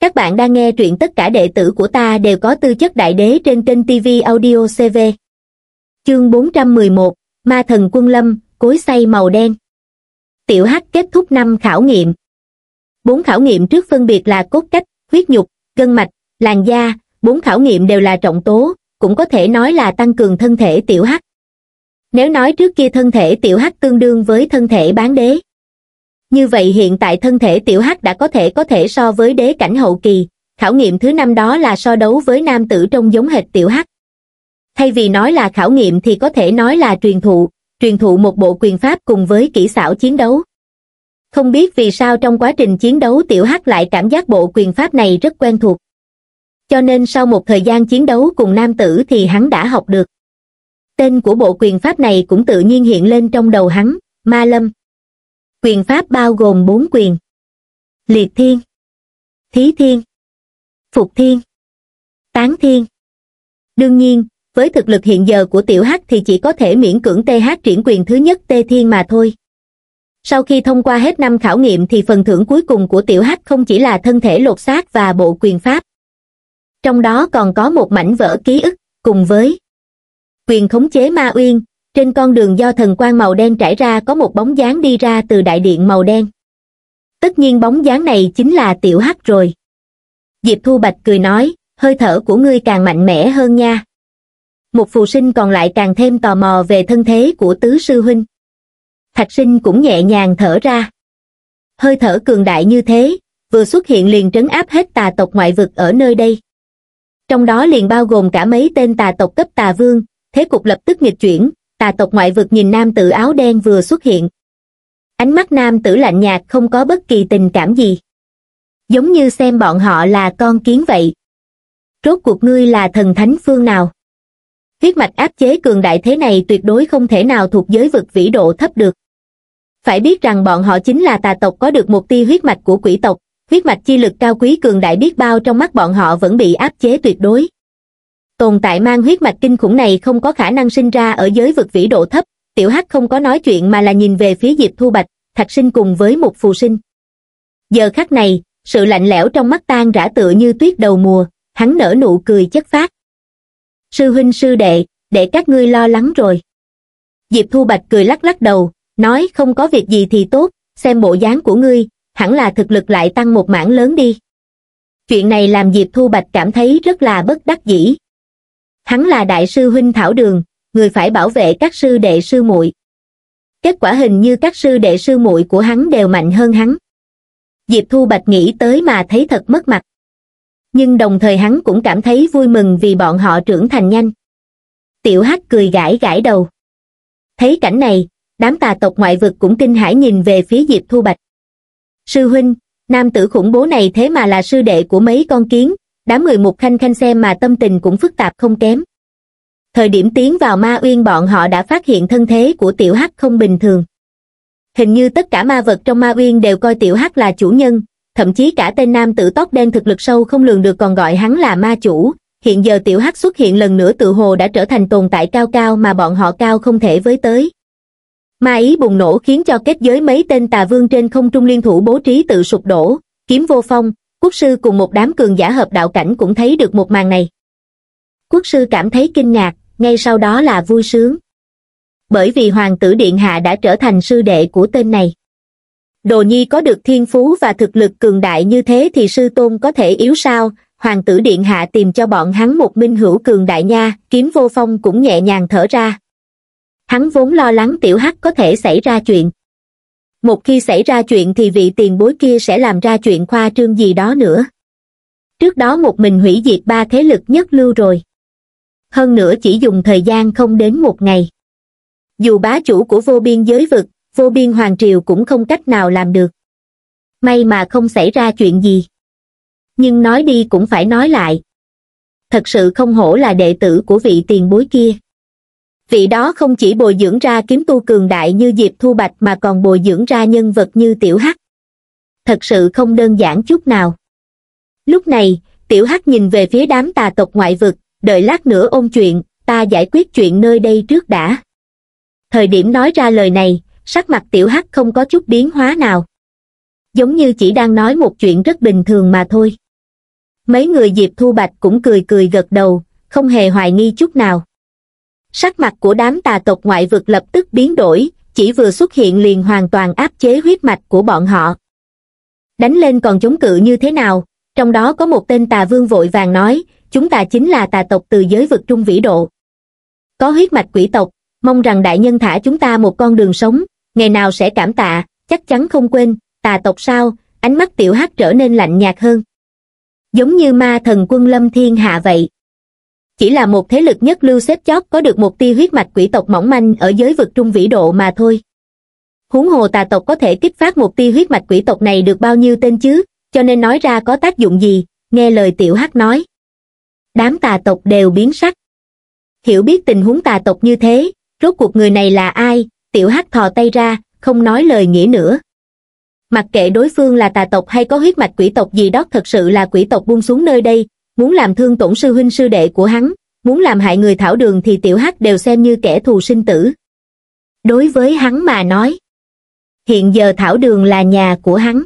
Các bạn đang nghe truyện tất cả đệ tử của ta đều có tư chất đại đế trên kênh TV Audio CV. Chương 411, Ma thần quân lâm, cối xay màu đen. Tiểu Hắc kết thúc năm khảo nghiệm. Bốn khảo nghiệm trước phân biệt là cốt cách, huyết nhục, gân mạch, làn da, bốn khảo nghiệm đều là trọng tố, cũng có thể nói là tăng cường thân thể tiểu Hắc. Nếu nói trước kia thân thể tiểu Hắc tương đương với thân thể bán đế, như vậy hiện tại thân thể tiểu hắc đã có thể có thể so với đế cảnh hậu kỳ khảo nghiệm thứ năm đó là so đấu với nam tử trong giống hệt tiểu hắc thay vì nói là khảo nghiệm thì có thể nói là truyền thụ truyền thụ một bộ quyền pháp cùng với kỹ xảo chiến đấu không biết vì sao trong quá trình chiến đấu tiểu hắc lại cảm giác bộ quyền pháp này rất quen thuộc cho nên sau một thời gian chiến đấu cùng nam tử thì hắn đã học được tên của bộ quyền pháp này cũng tự nhiên hiện lên trong đầu hắn ma lâm quyền pháp bao gồm bốn quyền liệt thiên thí thiên phục thiên tán thiên đương nhiên với thực lực hiện giờ của tiểu hắc thì chỉ có thể miễn cưỡng th triển quyền thứ nhất T thiên mà thôi sau khi thông qua hết năm khảo nghiệm thì phần thưởng cuối cùng của tiểu hắc không chỉ là thân thể lột xác và bộ quyền pháp trong đó còn có một mảnh vỡ ký ức cùng với quyền khống chế ma uyên trên con đường do thần quang màu đen trải ra có một bóng dáng đi ra từ đại điện màu đen tất nhiên bóng dáng này chính là tiểu hắc rồi diệp thu bạch cười nói hơi thở của ngươi càng mạnh mẽ hơn nha một phù sinh còn lại càng thêm tò mò về thân thế của tứ sư huynh thạch sinh cũng nhẹ nhàng thở ra hơi thở cường đại như thế vừa xuất hiện liền trấn áp hết tà tộc ngoại vực ở nơi đây trong đó liền bao gồm cả mấy tên tà tộc cấp tà vương thế cục lập tức nghịch chuyển tà tộc ngoại vực nhìn nam tử áo đen vừa xuất hiện ánh mắt nam tử lạnh nhạt không có bất kỳ tình cảm gì giống như xem bọn họ là con kiến vậy rốt cuộc ngươi là thần thánh phương nào huyết mạch áp chế cường đại thế này tuyệt đối không thể nào thuộc giới vực vĩ độ thấp được phải biết rằng bọn họ chính là tà tộc có được một tia huyết mạch của quỷ tộc huyết mạch chi lực cao quý cường đại biết bao trong mắt bọn họ vẫn bị áp chế tuyệt đối tồn tại mang huyết mạch kinh khủng này không có khả năng sinh ra ở giới vực vĩ độ thấp tiểu hắc không có nói chuyện mà là nhìn về phía diệp thu bạch thạch sinh cùng với một phù sinh giờ khắc này sự lạnh lẽo trong mắt tan rã tựa như tuyết đầu mùa hắn nở nụ cười chất phát sư huynh sư đệ để các ngươi lo lắng rồi diệp thu bạch cười lắc lắc đầu nói không có việc gì thì tốt xem bộ dáng của ngươi hẳn là thực lực lại tăng một mảng lớn đi chuyện này làm diệp thu bạch cảm thấy rất là bất đắc dĩ hắn là đại sư huynh Thảo Đường, người phải bảo vệ các sư đệ sư muội. Kết quả hình như các sư đệ sư muội của hắn đều mạnh hơn hắn. Diệp Thu Bạch nghĩ tới mà thấy thật mất mặt. Nhưng đồng thời hắn cũng cảm thấy vui mừng vì bọn họ trưởng thành nhanh. Tiểu Hắc cười gãi gãi đầu. Thấy cảnh này, đám tà tộc ngoại vực cũng kinh hãi nhìn về phía Diệp Thu Bạch. Sư huynh, nam tử khủng bố này thế mà là sư đệ của mấy con kiến, đám người mục khanh khanh xem mà tâm tình cũng phức tạp không kém thời điểm tiến vào ma uyên bọn họ đã phát hiện thân thế của tiểu hắc không bình thường hình như tất cả ma vật trong ma uyên đều coi tiểu hắc là chủ nhân thậm chí cả tên nam tử tóc đen thực lực sâu không lường được còn gọi hắn là ma chủ hiện giờ tiểu hắc xuất hiện lần nữa tự hồ đã trở thành tồn tại cao cao mà bọn họ cao không thể với tới ma ý bùng nổ khiến cho kết giới mấy tên tà vương trên không trung liên thủ bố trí tự sụp đổ kiếm vô phong quốc sư cùng một đám cường giả hợp đạo cảnh cũng thấy được một màn này quốc sư cảm thấy kinh ngạc ngay sau đó là vui sướng bởi vì hoàng tử điện hạ đã trở thành sư đệ của tên này đồ nhi có được thiên phú và thực lực cường đại như thế thì sư tôn có thể yếu sao hoàng tử điện hạ tìm cho bọn hắn một minh hữu cường đại nha kiếm vô phong cũng nhẹ nhàng thở ra hắn vốn lo lắng tiểu hắc có thể xảy ra chuyện một khi xảy ra chuyện thì vị tiền bối kia sẽ làm ra chuyện khoa trương gì đó nữa trước đó một mình hủy diệt ba thế lực nhất lưu rồi hơn nữa chỉ dùng thời gian không đến một ngày dù bá chủ của vô biên giới vực vô biên hoàng triều cũng không cách nào làm được may mà không xảy ra chuyện gì nhưng nói đi cũng phải nói lại thật sự không hổ là đệ tử của vị tiền bối kia vị đó không chỉ bồi dưỡng ra kiếm tu cường đại như diệp thu bạch mà còn bồi dưỡng ra nhân vật như tiểu hắc thật sự không đơn giản chút nào lúc này tiểu hắc nhìn về phía đám tà tộc ngoại vực đợi lát nữa ôn chuyện ta giải quyết chuyện nơi đây trước đã thời điểm nói ra lời này sắc mặt tiểu hắc không có chút biến hóa nào giống như chỉ đang nói một chuyện rất bình thường mà thôi mấy người diệp thu bạch cũng cười cười gật đầu không hề hoài nghi chút nào sắc mặt của đám tà tộc ngoại vực lập tức biến đổi chỉ vừa xuất hiện liền hoàn toàn áp chế huyết mạch của bọn họ đánh lên còn chống cự như thế nào trong đó có một tên tà vương vội vàng nói chúng ta chính là tà tộc từ giới vực trung vĩ độ có huyết mạch quỷ tộc mong rằng đại nhân thả chúng ta một con đường sống ngày nào sẽ cảm tạ chắc chắn không quên tà tộc sao ánh mắt tiểu hắc trở nên lạnh nhạt hơn giống như ma thần quân lâm thiên hạ vậy chỉ là một thế lực nhất lưu xếp chót có được một tia huyết mạch quỷ tộc mỏng manh ở giới vực trung vĩ độ mà thôi huống hồ tà tộc có thể kích phát một tia huyết mạch quỷ tộc này được bao nhiêu tên chứ cho nên nói ra có tác dụng gì nghe lời tiểu hắc nói đám tà tộc đều biến sắc hiểu biết tình huống tà tộc như thế rốt cuộc người này là ai tiểu hắc thò tay ra không nói lời nghĩa nữa mặc kệ đối phương là tà tộc hay có huyết mạch quỷ tộc gì đó thật sự là quỷ tộc buông xuống nơi đây muốn làm thương tổn sư huynh sư đệ của hắn, muốn làm hại người thảo đường thì tiểu hắc đều xem như kẻ thù sinh tử. Đối với hắn mà nói, hiện giờ thảo đường là nhà của hắn.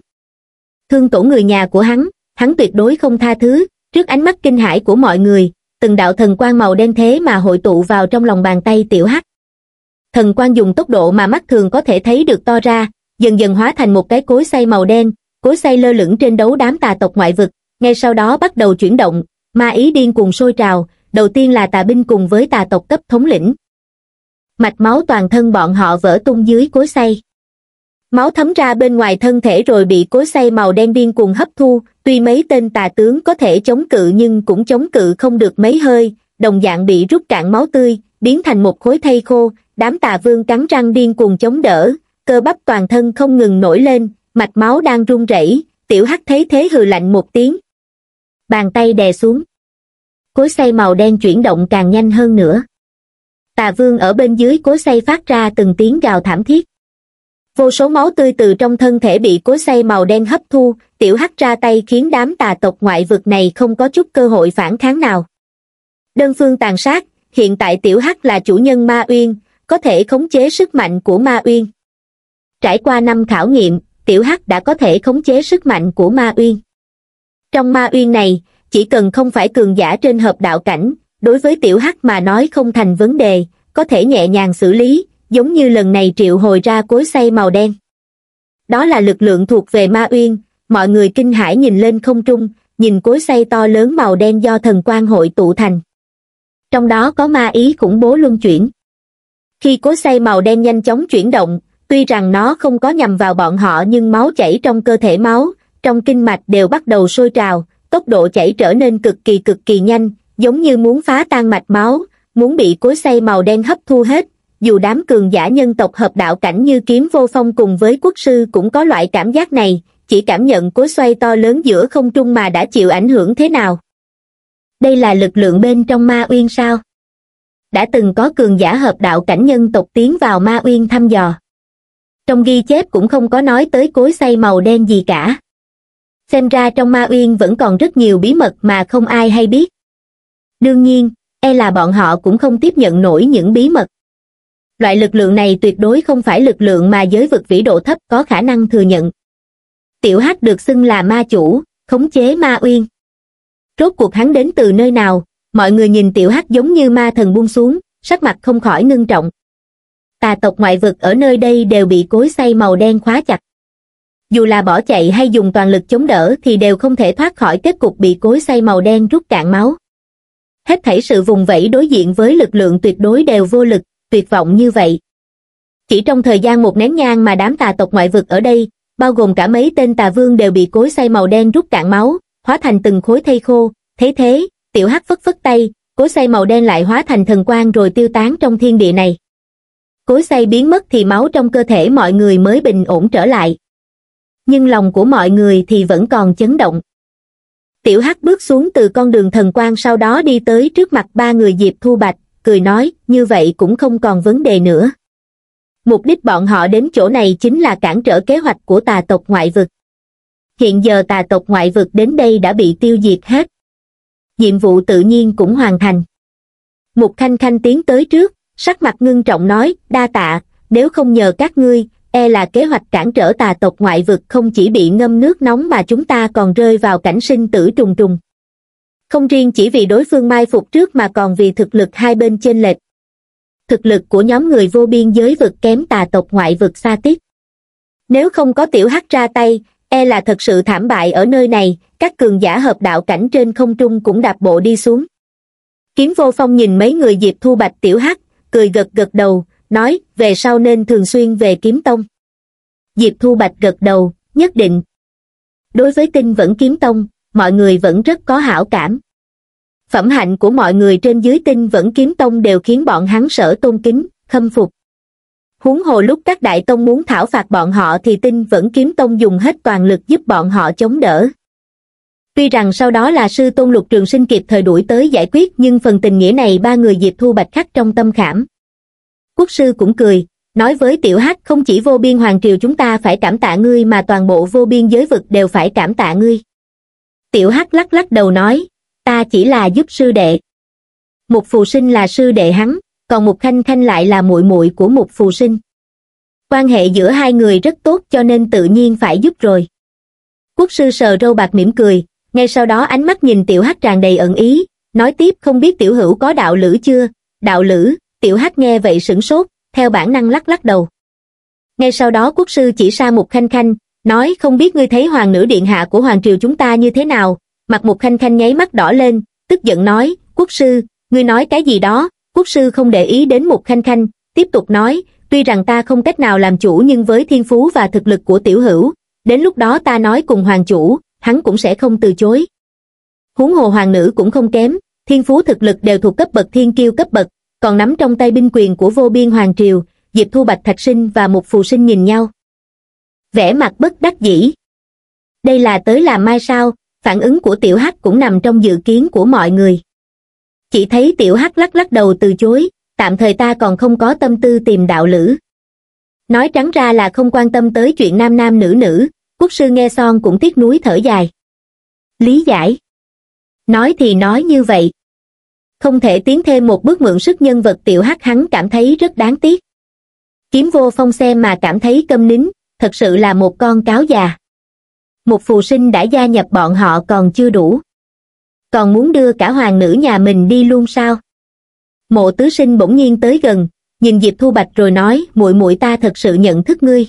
Thương tổn người nhà của hắn, hắn tuyệt đối không tha thứ, trước ánh mắt kinh hãi của mọi người, từng đạo thần quan màu đen thế mà hội tụ vào trong lòng bàn tay tiểu hắc. Thần quan dùng tốc độ mà mắt thường có thể thấy được to ra, dần dần hóa thành một cái cối xay màu đen, cối xay lơ lửng trên đấu đám tà tộc ngoại vực, ngay sau đó bắt đầu chuyển động, ma ý điên cuồng sôi trào, đầu tiên là tà binh cùng với tà tộc cấp thống lĩnh. Mạch máu toàn thân bọn họ vỡ tung dưới cối xay. Máu thấm ra bên ngoài thân thể rồi bị cối xay màu đen điên cuồng hấp thu, tuy mấy tên tà tướng có thể chống cự nhưng cũng chống cự không được mấy hơi, đồng dạng bị rút cạn máu tươi, biến thành một khối thây khô, đám tà vương cắn răng điên cuồng chống đỡ, cơ bắp toàn thân không ngừng nổi lên, mạch máu đang run rẩy, tiểu hắc thấy thế hừ lạnh một tiếng, bàn tay đè xuống. Cối xay màu đen chuyển động càng nhanh hơn nữa. Tà vương ở bên dưới cối xay phát ra từng tiếng gào thảm thiết. Vô số máu tươi từ trong thân thể bị cối xay màu đen hấp thu, tiểu hắc ra tay khiến đám tà tộc ngoại vực này không có chút cơ hội phản kháng nào. Đơn phương tàn sát, hiện tại tiểu hắc là chủ nhân ma uyên, có thể khống chế sức mạnh của ma uyên. Trải qua năm khảo nghiệm, tiểu hắc đã có thể khống chế sức mạnh của ma uyên trong ma uyên này chỉ cần không phải cường giả trên hợp đạo cảnh đối với tiểu hắc mà nói không thành vấn đề có thể nhẹ nhàng xử lý giống như lần này triệu hồi ra cối xay màu đen đó là lực lượng thuộc về ma uyên mọi người kinh hãi nhìn lên không trung nhìn cối xay to lớn màu đen do thần quan hội tụ thành trong đó có ma ý khủng bố luân chuyển khi cối xay màu đen nhanh chóng chuyển động tuy rằng nó không có nhằm vào bọn họ nhưng máu chảy trong cơ thể máu trong kinh mạch đều bắt đầu sôi trào tốc độ chảy trở nên cực kỳ cực kỳ nhanh giống như muốn phá tan mạch máu muốn bị cối xay màu đen hấp thu hết dù đám cường giả nhân tộc hợp đạo cảnh như kiếm vô phong cùng với quốc sư cũng có loại cảm giác này chỉ cảm nhận cối xoay to lớn giữa không trung mà đã chịu ảnh hưởng thế nào đây là lực lượng bên trong ma uyên sao đã từng có cường giả hợp đạo cảnh nhân tộc tiến vào ma uyên thăm dò trong ghi chép cũng không có nói tới cối xay màu đen gì cả xem ra trong ma uyên vẫn còn rất nhiều bí mật mà không ai hay biết đương nhiên e là bọn họ cũng không tiếp nhận nổi những bí mật loại lực lượng này tuyệt đối không phải lực lượng mà giới vực vĩ độ thấp có khả năng thừa nhận tiểu hắc được xưng là ma chủ khống chế ma uyên rốt cuộc hắn đến từ nơi nào mọi người nhìn tiểu hắc giống như ma thần buông xuống sắc mặt không khỏi ngưng trọng tà tộc ngoại vực ở nơi đây đều bị cối xay màu đen khóa chặt dù là bỏ chạy hay dùng toàn lực chống đỡ thì đều không thể thoát khỏi kết cục bị cối xay màu đen rút cạn máu. Hết thảy sự vùng vẫy đối diện với lực lượng tuyệt đối đều vô lực, tuyệt vọng như vậy. Chỉ trong thời gian một nén nhang mà đám tà tộc ngoại vực ở đây, bao gồm cả mấy tên tà vương đều bị cối xay màu đen rút cạn máu, hóa thành từng khối thây khô, thế thế, tiểu hắc phất phất tay, cối xay màu đen lại hóa thành thần quang rồi tiêu tán trong thiên địa này. Cối xay biến mất thì máu trong cơ thể mọi người mới bình ổn trở lại nhưng lòng của mọi người thì vẫn còn chấn động. Tiểu Hắc bước xuống từ con đường thần quan sau đó đi tới trước mặt ba người Diệp Thu Bạch, cười nói, như vậy cũng không còn vấn đề nữa. Mục đích bọn họ đến chỗ này chính là cản trở kế hoạch của tà tộc ngoại vực. Hiện giờ tà tộc ngoại vực đến đây đã bị tiêu diệt hết. Nhiệm vụ tự nhiên cũng hoàn thành. Mục Khanh Khanh tiến tới trước, sắc mặt ngưng trọng nói, đa tạ, nếu không nhờ các ngươi, e là kế hoạch cản trở tà tộc ngoại vực không chỉ bị ngâm nước nóng mà chúng ta còn rơi vào cảnh sinh tử trùng trùng không riêng chỉ vì đối phương mai phục trước mà còn vì thực lực hai bên chênh lệch thực lực của nhóm người vô biên giới vực kém tà tộc ngoại vực xa tiếp nếu không có tiểu hắc ra tay e là thật sự thảm bại ở nơi này các cường giả hợp đạo cảnh trên không trung cũng đạp bộ đi xuống kiếm vô phong nhìn mấy người diệp thu bạch tiểu hắc cười gật gật đầu nói về sau nên thường xuyên về kiếm tông diệp thu bạch gật đầu nhất định đối với tinh vẫn kiếm tông mọi người vẫn rất có hảo cảm phẩm hạnh của mọi người trên dưới tinh vẫn kiếm tông đều khiến bọn hắn sở tôn kính khâm phục huống hồ lúc các đại tông muốn thảo phạt bọn họ thì tinh vẫn kiếm tông dùng hết toàn lực giúp bọn họ chống đỡ tuy rằng sau đó là sư tôn lục trường sinh kịp thời đuổi tới giải quyết nhưng phần tình nghĩa này ba người diệp thu bạch khắc trong tâm khảm quốc sư cũng cười nói với tiểu hắc không chỉ vô biên hoàng triều chúng ta phải cảm tạ ngươi mà toàn bộ vô biên giới vực đều phải cảm tạ ngươi tiểu hắc lắc lắc đầu nói ta chỉ là giúp sư đệ một phù sinh là sư đệ hắn còn một khanh khanh lại là muội muội của một phù sinh quan hệ giữa hai người rất tốt cho nên tự nhiên phải giúp rồi quốc sư sờ râu bạc mỉm cười ngay sau đó ánh mắt nhìn tiểu hắc tràn đầy ẩn ý nói tiếp không biết tiểu hữu có đạo lữ chưa đạo lữ Tiểu Hắc nghe vậy sửng sốt, theo bản năng lắc lắc đầu. Ngay sau đó quốc sư chỉ ra một Khanh Khanh, nói không biết ngươi thấy hoàng nữ điện hạ của hoàng triều chúng ta như thế nào, mặt một Khanh Khanh nháy mắt đỏ lên, tức giận nói, quốc sư, ngươi nói cái gì đó, quốc sư không để ý đến một Khanh Khanh, tiếp tục nói, tuy rằng ta không cách nào làm chủ nhưng với thiên phú và thực lực của tiểu hữu, đến lúc đó ta nói cùng hoàng chủ, hắn cũng sẽ không từ chối. Huống hồ hoàng nữ cũng không kém, thiên phú thực lực đều thuộc cấp bậc thiên kiêu cấp bậc, còn nắm trong tay binh quyền của vô biên hoàng triều diệp thu bạch thạch sinh và một phù sinh nhìn nhau vẻ mặt bất đắc dĩ đây là tới làm mai sao phản ứng của tiểu hắc cũng nằm trong dự kiến của mọi người chỉ thấy tiểu hắc lắc lắc đầu từ chối tạm thời ta còn không có tâm tư tìm đạo lữ nói trắng ra là không quan tâm tới chuyện nam nam nữ nữ quốc sư nghe son cũng tiếc núi thở dài lý giải nói thì nói như vậy không thể tiến thêm một bước mượn sức nhân vật tiểu hắc hắn cảm thấy rất đáng tiếc kiếm vô phong xem mà cảm thấy câm nín thật sự là một con cáo già một phù sinh đã gia nhập bọn họ còn chưa đủ còn muốn đưa cả hoàng nữ nhà mình đi luôn sao mộ tứ sinh bỗng nhiên tới gần nhìn diệp thu bạch rồi nói muội muội ta thật sự nhận thức ngươi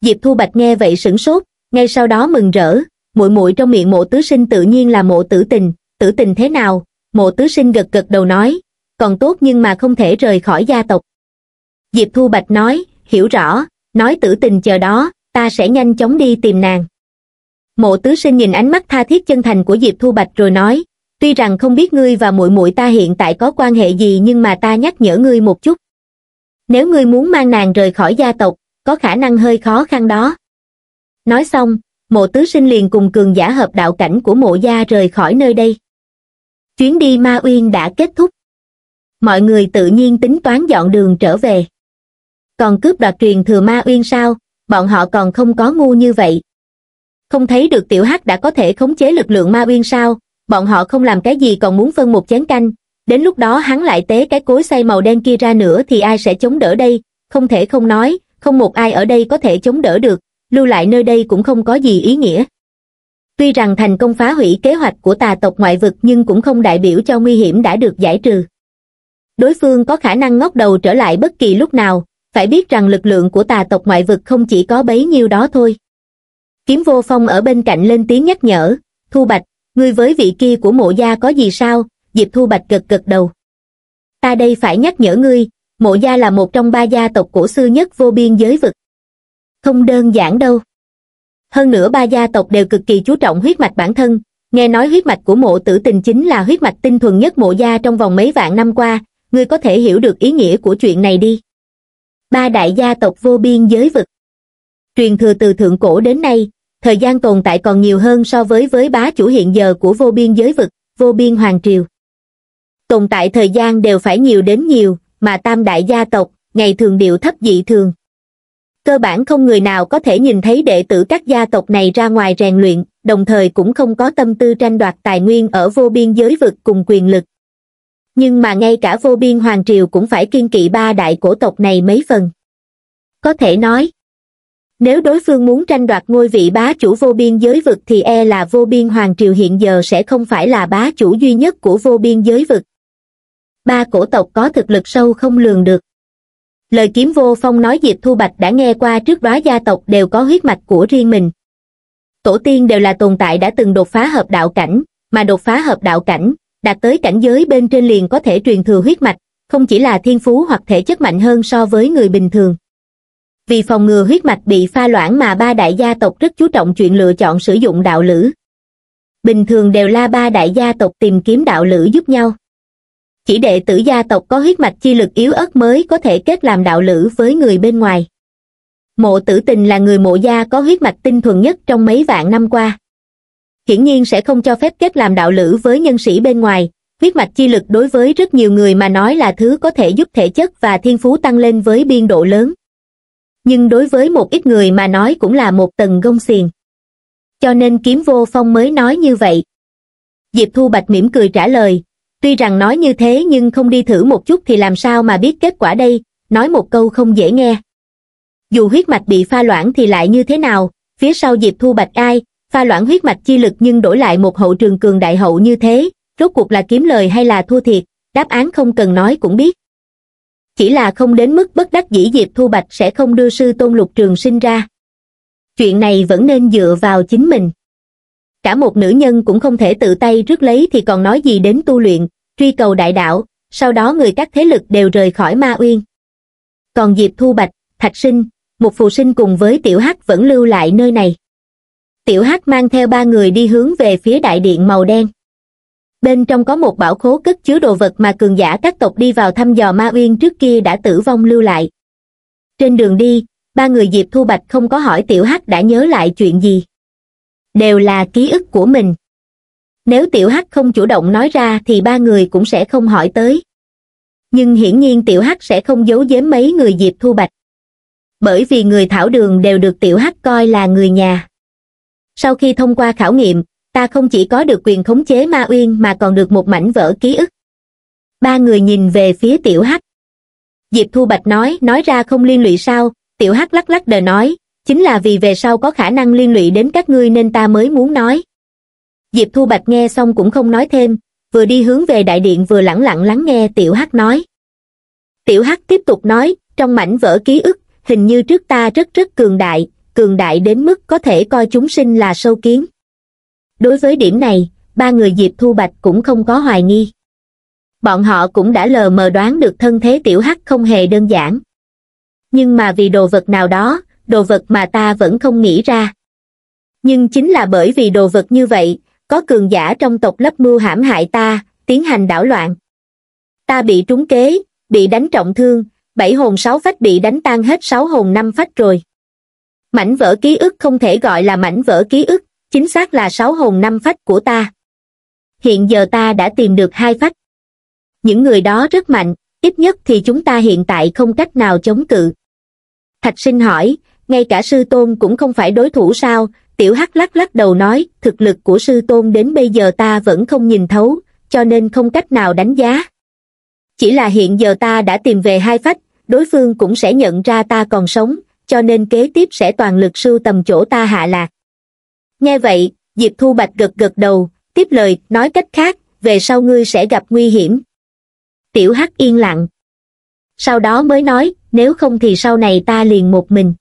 diệp thu bạch nghe vậy sửng sốt ngay sau đó mừng rỡ muội muội trong miệng mộ tứ sinh tự nhiên là mộ tử tình tử tình thế nào mộ tứ sinh gật gật đầu nói, còn tốt nhưng mà không thể rời khỏi gia tộc. Diệp Thu Bạch nói, hiểu rõ, nói tử tình chờ đó, ta sẽ nhanh chóng đi tìm nàng. Mộ tứ sinh nhìn ánh mắt tha thiết chân thành của Diệp Thu Bạch rồi nói, tuy rằng không biết ngươi và muội muội ta hiện tại có quan hệ gì nhưng mà ta nhắc nhở ngươi một chút. Nếu ngươi muốn mang nàng rời khỏi gia tộc, có khả năng hơi khó khăn đó. Nói xong, mộ tứ sinh liền cùng cường giả hợp đạo cảnh của mộ gia rời khỏi nơi đây chuyến đi ma uyên đã kết thúc mọi người tự nhiên tính toán dọn đường trở về còn cướp đoạt truyền thừa ma uyên sao bọn họ còn không có ngu như vậy không thấy được tiểu hắc đã có thể khống chế lực lượng ma uyên sao bọn họ không làm cái gì còn muốn phân một chén canh đến lúc đó hắn lại tế cái cối xay màu đen kia ra nữa thì ai sẽ chống đỡ đây không thể không nói không một ai ở đây có thể chống đỡ được lưu lại nơi đây cũng không có gì ý nghĩa tuy rằng thành công phá hủy kế hoạch của tà tộc ngoại vực nhưng cũng không đại biểu cho nguy hiểm đã được giải trừ đối phương có khả năng ngóc đầu trở lại bất kỳ lúc nào phải biết rằng lực lượng của tà tộc ngoại vực không chỉ có bấy nhiêu đó thôi kiếm vô phong ở bên cạnh lên tiếng nhắc nhở thu bạch ngươi với vị kia của mộ gia có gì sao diệp thu bạch gật gật đầu ta đây phải nhắc nhở ngươi mộ gia là một trong ba gia tộc cổ xưa nhất vô biên giới vực không đơn giản đâu hơn nữa ba gia tộc đều cực kỳ chú trọng huyết mạch bản thân nghe nói huyết mạch của mộ tử tình chính là huyết mạch tinh thuần nhất mộ gia trong vòng mấy vạn năm qua ngươi có thể hiểu được ý nghĩa của chuyện này đi ba đại gia tộc vô biên giới vực truyền thừa từ thượng cổ đến nay thời gian tồn tại còn nhiều hơn so với với bá chủ hiện giờ của vô biên giới vực vô biên hoàng triều tồn tại thời gian đều phải nhiều đến nhiều mà tam đại gia tộc ngày thường điệu thấp dị thường cơ bản không người nào có thể nhìn thấy đệ tử các gia tộc này ra ngoài rèn luyện đồng thời cũng không có tâm tư tranh đoạt tài nguyên ở vô biên giới vực cùng quyền lực nhưng mà ngay cả vô biên hoàng triều cũng phải kiên kỵ ba đại cổ tộc này mấy phần có thể nói nếu đối phương muốn tranh đoạt ngôi vị bá chủ vô biên giới vực thì e là vô biên hoàng triều hiện giờ sẽ không phải là bá chủ duy nhất của vô biên giới vực ba cổ tộc có thực lực sâu không lường được lời kiếm vô phong nói diệp thu bạch đã nghe qua trước đó gia tộc đều có huyết mạch của riêng mình tổ tiên đều là tồn tại đã từng đột phá hợp đạo cảnh mà đột phá hợp đạo cảnh đạt tới cảnh giới bên trên liền có thể truyền thừa huyết mạch không chỉ là thiên phú hoặc thể chất mạnh hơn so với người bình thường vì phòng ngừa huyết mạch bị pha loãng mà ba đại gia tộc rất chú trọng chuyện lựa chọn sử dụng đạo lữ bình thường đều là ba đại gia tộc tìm kiếm đạo lữ giúp nhau chỉ đệ tử gia tộc có huyết mạch chi lực yếu ớt mới có thể kết làm đạo lữ với người bên ngoài mộ tử tình là người mộ gia có huyết mạch tinh thuần nhất trong mấy vạn năm qua hiển nhiên sẽ không cho phép kết làm đạo lữ với nhân sĩ bên ngoài huyết mạch chi lực đối với rất nhiều người mà nói là thứ có thể giúp thể chất và thiên phú tăng lên với biên độ lớn nhưng đối với một ít người mà nói cũng là một tầng gông xiềng cho nên kiếm vô phong mới nói như vậy diệp thu bạch mỉm cười trả lời tuy rằng nói như thế nhưng không đi thử một chút thì làm sao mà biết kết quả đây, nói một câu không dễ nghe. Dù huyết mạch bị pha loãng thì lại như thế nào, phía sau Diệp Thu Bạch ai, pha loãng huyết mạch chi lực nhưng đổi lại một hậu trường cường đại hậu như thế, rốt cuộc là kiếm lời hay là thua thiệt, đáp án không cần nói cũng biết. Chỉ là không đến mức bất đắc dĩ Diệp Thu Bạch sẽ không đưa sư tôn lục trường sinh ra. Chuyện này vẫn nên dựa vào chính mình cả một nữ nhân cũng không thể tự tay rước lấy thì còn nói gì đến tu luyện, truy cầu đại đạo, sau đó người các thế lực đều rời khỏi ma uyên. Còn Diệp Thu Bạch, Thạch Sinh, một phụ sinh cùng với Tiểu Hắc vẫn lưu lại nơi này. Tiểu Hắc mang theo ba người đi hướng về phía đại điện màu đen. Bên trong có một bảo khố cất chứa đồ vật mà cường giả các tộc đi vào thăm dò ma uyên trước kia đã tử vong lưu lại. Trên đường đi, ba người Diệp Thu Bạch không có hỏi Tiểu Hắc đã nhớ lại chuyện gì đều là ký ức của mình nếu tiểu hắc không chủ động nói ra thì ba người cũng sẽ không hỏi tới nhưng hiển nhiên tiểu hắc sẽ không giấu giếm mấy người diệp thu bạch bởi vì người thảo đường đều được tiểu hắc coi là người nhà sau khi thông qua khảo nghiệm ta không chỉ có được quyền khống chế ma uyên mà còn được một mảnh vỡ ký ức ba người nhìn về phía tiểu hắc diệp thu bạch nói nói ra không liên lụy sao tiểu hắc lắc lắc đờ nói chính là vì về sau có khả năng liên lụy đến các ngươi nên ta mới muốn nói diệp thu bạch nghe xong cũng không nói thêm vừa đi hướng về đại điện vừa lẳng lặng lắng nghe tiểu hắc nói tiểu hắc tiếp tục nói trong mảnh vỡ ký ức hình như trước ta rất rất cường đại cường đại đến mức có thể coi chúng sinh là sâu kiến đối với điểm này ba người diệp thu bạch cũng không có hoài nghi bọn họ cũng đã lờ mờ đoán được thân thế tiểu hắc không hề đơn giản nhưng mà vì đồ vật nào đó đồ vật mà ta vẫn không nghĩ ra nhưng chính là bởi vì đồ vật như vậy có cường giả trong tộc lấp mưu hãm hại ta tiến hành đảo loạn ta bị trúng kế bị đánh trọng thương bảy hồn sáu phách bị đánh tan hết sáu hồn năm phách rồi mảnh vỡ ký ức không thể gọi là mảnh vỡ ký ức chính xác là sáu hồn năm phách của ta hiện giờ ta đã tìm được hai phách những người đó rất mạnh ít nhất thì chúng ta hiện tại không cách nào chống cự thạch sinh hỏi ngay cả sư tôn cũng không phải đối thủ sao, tiểu hắc lắc lắc đầu nói, thực lực của sư tôn đến bây giờ ta vẫn không nhìn thấu, cho nên không cách nào đánh giá. Chỉ là hiện giờ ta đã tìm về hai phách, đối phương cũng sẽ nhận ra ta còn sống, cho nên kế tiếp sẽ toàn lực sưu tầm chỗ ta hạ lạc. Nghe vậy, Diệp Thu Bạch gật gật đầu, tiếp lời, nói cách khác, về sau ngươi sẽ gặp nguy hiểm. Tiểu Hắc yên lặng. Sau đó mới nói, nếu không thì sau này ta liền một mình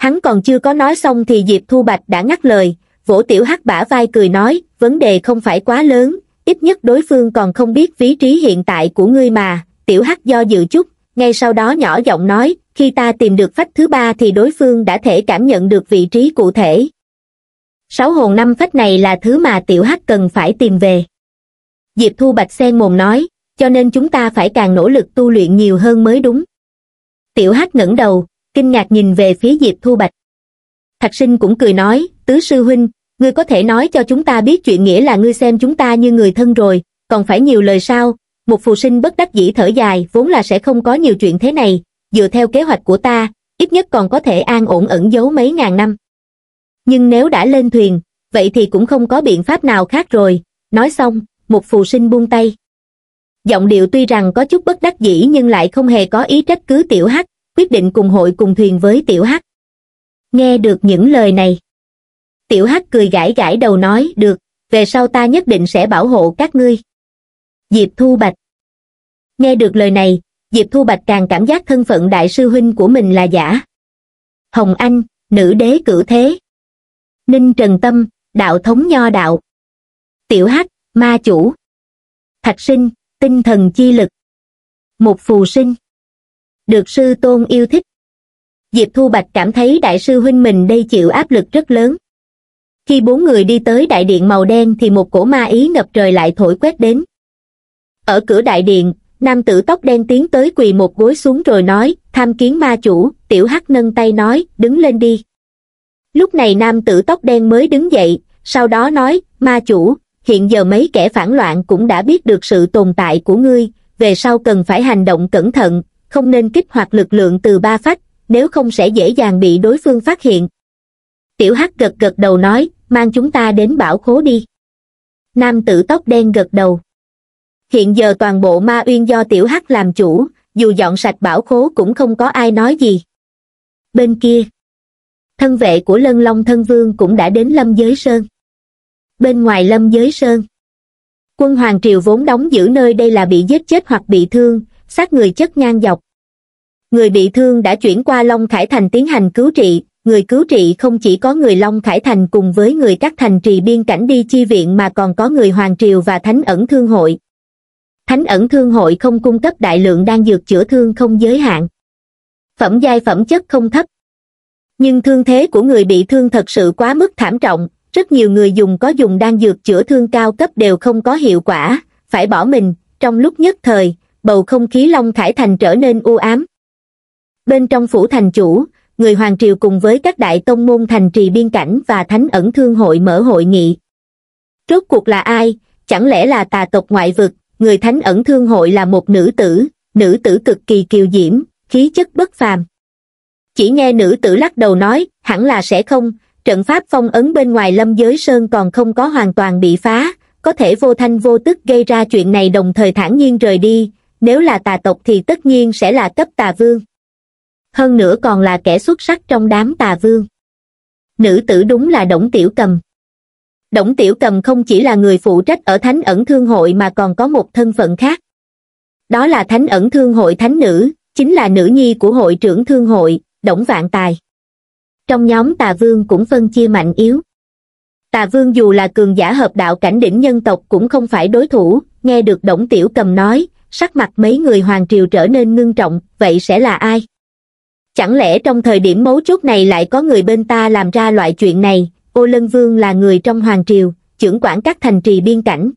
hắn còn chưa có nói xong thì diệp thu bạch đã ngắt lời vỗ tiểu hắc bả vai cười nói vấn đề không phải quá lớn ít nhất đối phương còn không biết vị trí hiện tại của ngươi mà tiểu hắc do dự chút ngay sau đó nhỏ giọng nói khi ta tìm được phách thứ ba thì đối phương đã thể cảm nhận được vị trí cụ thể sáu hồn năm phách này là thứ mà tiểu hắc cần phải tìm về diệp thu bạch sen mồm nói cho nên chúng ta phải càng nỗ lực tu luyện nhiều hơn mới đúng tiểu hắc ngẩng đầu kinh ngạc nhìn về phía Diệp Thu Bạch. Thạch sinh cũng cười nói, tứ sư huynh, ngươi có thể nói cho chúng ta biết chuyện nghĩa là ngươi xem chúng ta như người thân rồi, còn phải nhiều lời sao, một phù sinh bất đắc dĩ thở dài vốn là sẽ không có nhiều chuyện thế này, dựa theo kế hoạch của ta, ít nhất còn có thể an ổn ẩn giấu mấy ngàn năm. Nhưng nếu đã lên thuyền, vậy thì cũng không có biện pháp nào khác rồi, nói xong, một phù sinh buông tay. Giọng điệu tuy rằng có chút bất đắc dĩ nhưng lại không hề có ý trách cứ tiểu hắc, quyết định cùng hội cùng thuyền với tiểu hắc. Nghe được những lời này. Tiểu hắc cười gãi gãi đầu nói được, về sau ta nhất định sẽ bảo hộ các ngươi. Diệp Thu Bạch Nghe được lời này, Diệp Thu Bạch càng cảm giác thân phận đại sư huynh của mình là giả. Hồng Anh, nữ đế cử thế. Ninh Trần Tâm, đạo thống nho đạo. Tiểu Hắc, ma chủ. Thạch sinh, tinh thần chi lực. Một phù sinh được sư tôn yêu thích diệp thu bạch cảm thấy đại sư huynh mình đây chịu áp lực rất lớn khi bốn người đi tới đại điện màu đen thì một cổ ma ý ngập trời lại thổi quét đến ở cửa đại điện nam tử tóc đen tiến tới quỳ một gối xuống rồi nói tham kiến ma chủ tiểu hắc nâng tay nói đứng lên đi lúc này nam tử tóc đen mới đứng dậy sau đó nói ma chủ hiện giờ mấy kẻ phản loạn cũng đã biết được sự tồn tại của ngươi về sau cần phải hành động cẩn thận không nên kích hoạt lực lượng từ ba phách nếu không sẽ dễ dàng bị đối phương phát hiện tiểu hắc gật gật đầu nói mang chúng ta đến bảo khố đi nam tử tóc đen gật đầu hiện giờ toàn bộ ma uyên do tiểu hắc làm chủ dù dọn sạch bảo khố cũng không có ai nói gì bên kia thân vệ của lân long thân vương cũng đã đến lâm giới sơn bên ngoài lâm giới sơn quân hoàng triều vốn đóng giữ nơi đây là bị giết chết hoặc bị thương xác người chất ngang dọc người bị thương đã chuyển qua long khải thành tiến hành cứu trị người cứu trị không chỉ có người long khải thành cùng với người các thành trì biên cảnh đi chi viện mà còn có người hoàng triều và thánh ẩn thương hội thánh ẩn thương hội không cung cấp đại lượng đan dược chữa thương không giới hạn phẩm giai phẩm chất không thấp nhưng thương thế của người bị thương thật sự quá mức thảm trọng rất nhiều người dùng có dùng đan dược chữa thương cao cấp đều không có hiệu quả phải bỏ mình trong lúc nhất thời bầu không khí Long Khải Thành trở nên u ám. Bên trong phủ thành chủ, người Hoàng Triều cùng với các đại tông môn thành trì biên cảnh và thánh ẩn thương hội mở hội nghị. Rốt cuộc là ai, chẳng lẽ là tà tộc ngoại vực, người thánh ẩn thương hội là một nữ tử, nữ tử cực kỳ kiều diễm, khí chất bất phàm. Chỉ nghe nữ tử lắc đầu nói, hẳn là sẽ không, trận pháp phong ấn bên ngoài lâm giới sơn còn không có hoàn toàn bị phá, có thể vô thanh vô tức gây ra chuyện này đồng thời thản nhiên rời đi, nếu là tà tộc thì tất nhiên sẽ là cấp tà vương. Hơn nữa còn là kẻ xuất sắc trong đám tà vương. Nữ tử đúng là Đổng Tiểu Cầm. Đổng Tiểu Cầm không chỉ là người phụ trách ở Thánh ẩn Thương hội mà còn có một thân phận khác. Đó là Thánh ẩn Thương hội Thánh nữ, chính là nữ nhi của hội trưởng Thương hội, Đổng Vạn Tài. Trong nhóm Tà Vương cũng phân chia mạnh yếu. Tà Vương dù là cường giả hợp đạo cảnh đỉnh nhân tộc cũng không phải đối thủ, nghe được Đổng Tiểu Cầm nói, sắc mặt mấy người hoàng triều trở nên ngưng trọng vậy sẽ là ai chẳng lẽ trong thời điểm mấu chốt này lại có người bên ta làm ra loại chuyện này ô lân vương là người trong hoàng triều trưởng quản các thành trì biên cảnh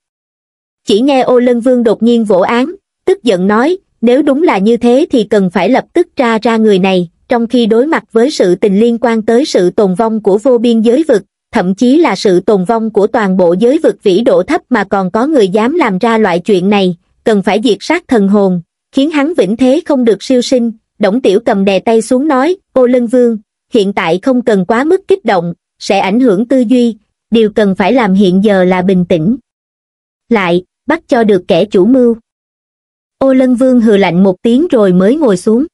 chỉ nghe ô lân vương đột nhiên vỗ án tức giận nói nếu đúng là như thế thì cần phải lập tức tra ra người này trong khi đối mặt với sự tình liên quan tới sự tồn vong của vô biên giới vực thậm chí là sự tồn vong của toàn bộ giới vực vĩ độ thấp mà còn có người dám làm ra loại chuyện này cần phải diệt sát thần hồn, khiến hắn vĩnh thế không được siêu sinh, Đổng Tiểu cầm đè tay xuống nói, ô lân vương, hiện tại không cần quá mức kích động, sẽ ảnh hưởng tư duy, điều cần phải làm hiện giờ là bình tĩnh. Lại, bắt cho được kẻ chủ mưu. Ô lân vương hừ lạnh một tiếng rồi mới ngồi xuống.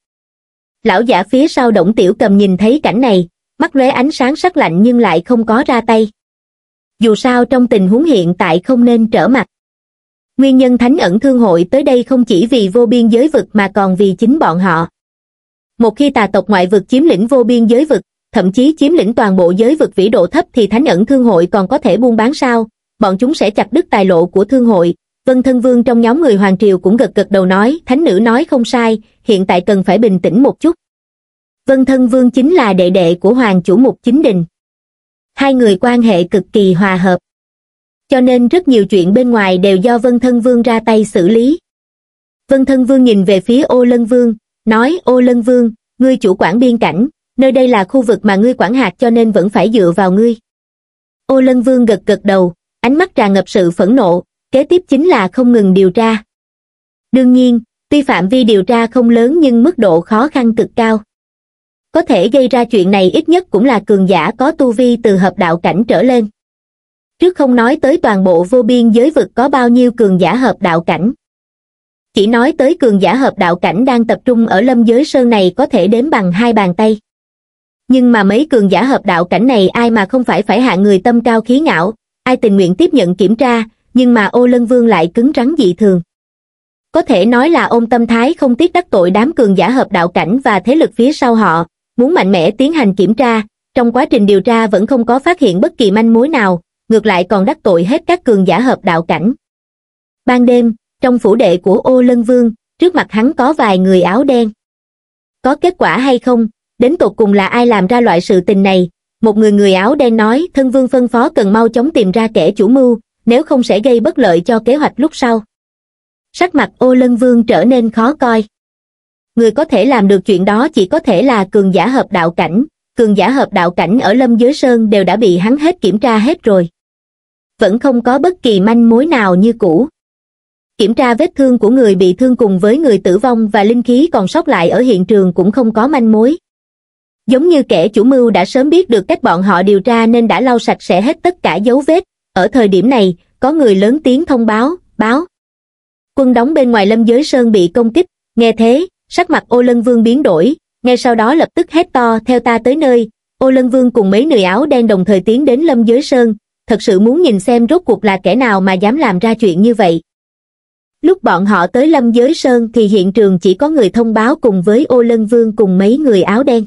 Lão giả phía sau Đổng Tiểu cầm nhìn thấy cảnh này, mắt lóe ánh sáng sắc lạnh nhưng lại không có ra tay. Dù sao trong tình huống hiện tại không nên trở mặt nguyên nhân thánh ẩn thương hội tới đây không chỉ vì vô biên giới vực mà còn vì chính bọn họ một khi tà tộc ngoại vực chiếm lĩnh vô biên giới vực thậm chí chiếm lĩnh toàn bộ giới vực vĩ độ thấp thì thánh ẩn thương hội còn có thể buôn bán sao bọn chúng sẽ chặt đứt tài lộ của thương hội vân thân vương trong nhóm người hoàng triều cũng gật gật đầu nói thánh nữ nói không sai hiện tại cần phải bình tĩnh một chút vân thân vương chính là đệ đệ của hoàng chủ mục chính đình hai người quan hệ cực kỳ hòa hợp cho nên rất nhiều chuyện bên ngoài đều do vân thân vương ra tay xử lý vân thân vương nhìn về phía ô lân vương nói ô lân vương ngươi chủ quản biên cảnh nơi đây là khu vực mà ngươi quản hạt cho nên vẫn phải dựa vào ngươi ô lân vương gật gật đầu ánh mắt tràn ngập sự phẫn nộ kế tiếp chính là không ngừng điều tra đương nhiên tuy phạm vi điều tra không lớn nhưng mức độ khó khăn cực cao có thể gây ra chuyện này ít nhất cũng là cường giả có tu vi từ hợp đạo cảnh trở lên trước không nói tới toàn bộ vô biên giới vực có bao nhiêu cường giả hợp đạo cảnh chỉ nói tới cường giả hợp đạo cảnh đang tập trung ở lâm giới sơn này có thể đếm bằng hai bàn tay nhưng mà mấy cường giả hợp đạo cảnh này ai mà không phải phải hạ người tâm cao khí ngạo ai tình nguyện tiếp nhận kiểm tra nhưng mà ô lân vương lại cứng rắn dị thường có thể nói là ôm tâm thái không tiếc đắc tội đám cường giả hợp đạo cảnh và thế lực phía sau họ muốn mạnh mẽ tiến hành kiểm tra trong quá trình điều tra vẫn không có phát hiện bất kỳ manh mối nào ngược lại còn đắc tội hết các cường giả hợp đạo cảnh ban đêm trong phủ đệ của ô lân vương trước mặt hắn có vài người áo đen có kết quả hay không đến tột cùng là ai làm ra loại sự tình này một người người áo đen nói thân vương phân phó cần mau chóng tìm ra kẻ chủ mưu nếu không sẽ gây bất lợi cho kế hoạch lúc sau sắc mặt ô lân vương trở nên khó coi người có thể làm được chuyện đó chỉ có thể là cường giả hợp đạo cảnh cường giả hợp đạo cảnh ở lâm giới sơn đều đã bị hắn hết kiểm tra hết rồi vẫn không có bất kỳ manh mối nào như cũ kiểm tra vết thương của người bị thương cùng với người tử vong và linh khí còn sót lại ở hiện trường cũng không có manh mối giống như kẻ chủ mưu đã sớm biết được cách bọn họ điều tra nên đã lau sạch sẽ hết tất cả dấu vết ở thời điểm này có người lớn tiếng thông báo báo quân đóng bên ngoài lâm giới sơn bị công kích nghe thế sắc mặt ô lân vương biến đổi ngay sau đó lập tức hét to theo ta tới nơi ô lân vương cùng mấy người áo đen đồng thời tiến đến lâm giới sơn thật sự muốn nhìn xem rốt cuộc là kẻ nào mà dám làm ra chuyện như vậy. Lúc bọn họ tới Lâm Giới Sơn thì hiện trường chỉ có người thông báo cùng với Ô Lân Vương cùng mấy người áo đen.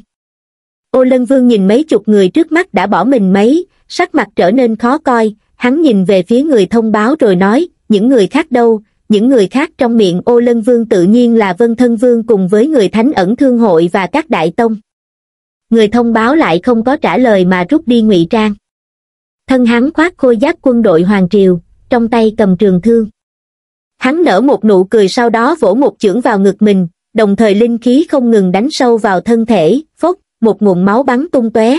Ô Lân Vương nhìn mấy chục người trước mắt đã bỏ mình mấy, sắc mặt trở nên khó coi, hắn nhìn về phía người thông báo rồi nói, những người khác đâu, những người khác trong miệng Ô Lân Vương tự nhiên là Vân Thân Vương cùng với người Thánh ẩn Thương Hội và các Đại Tông. Người thông báo lại không có trả lời mà rút đi ngụy trang thân hắn khoác khôi giác quân đội hoàng triều trong tay cầm trường thương hắn nở một nụ cười sau đó vỗ một chưởng vào ngực mình đồng thời linh khí không ngừng đánh sâu vào thân thể phốc một nguồn máu bắn tung tóe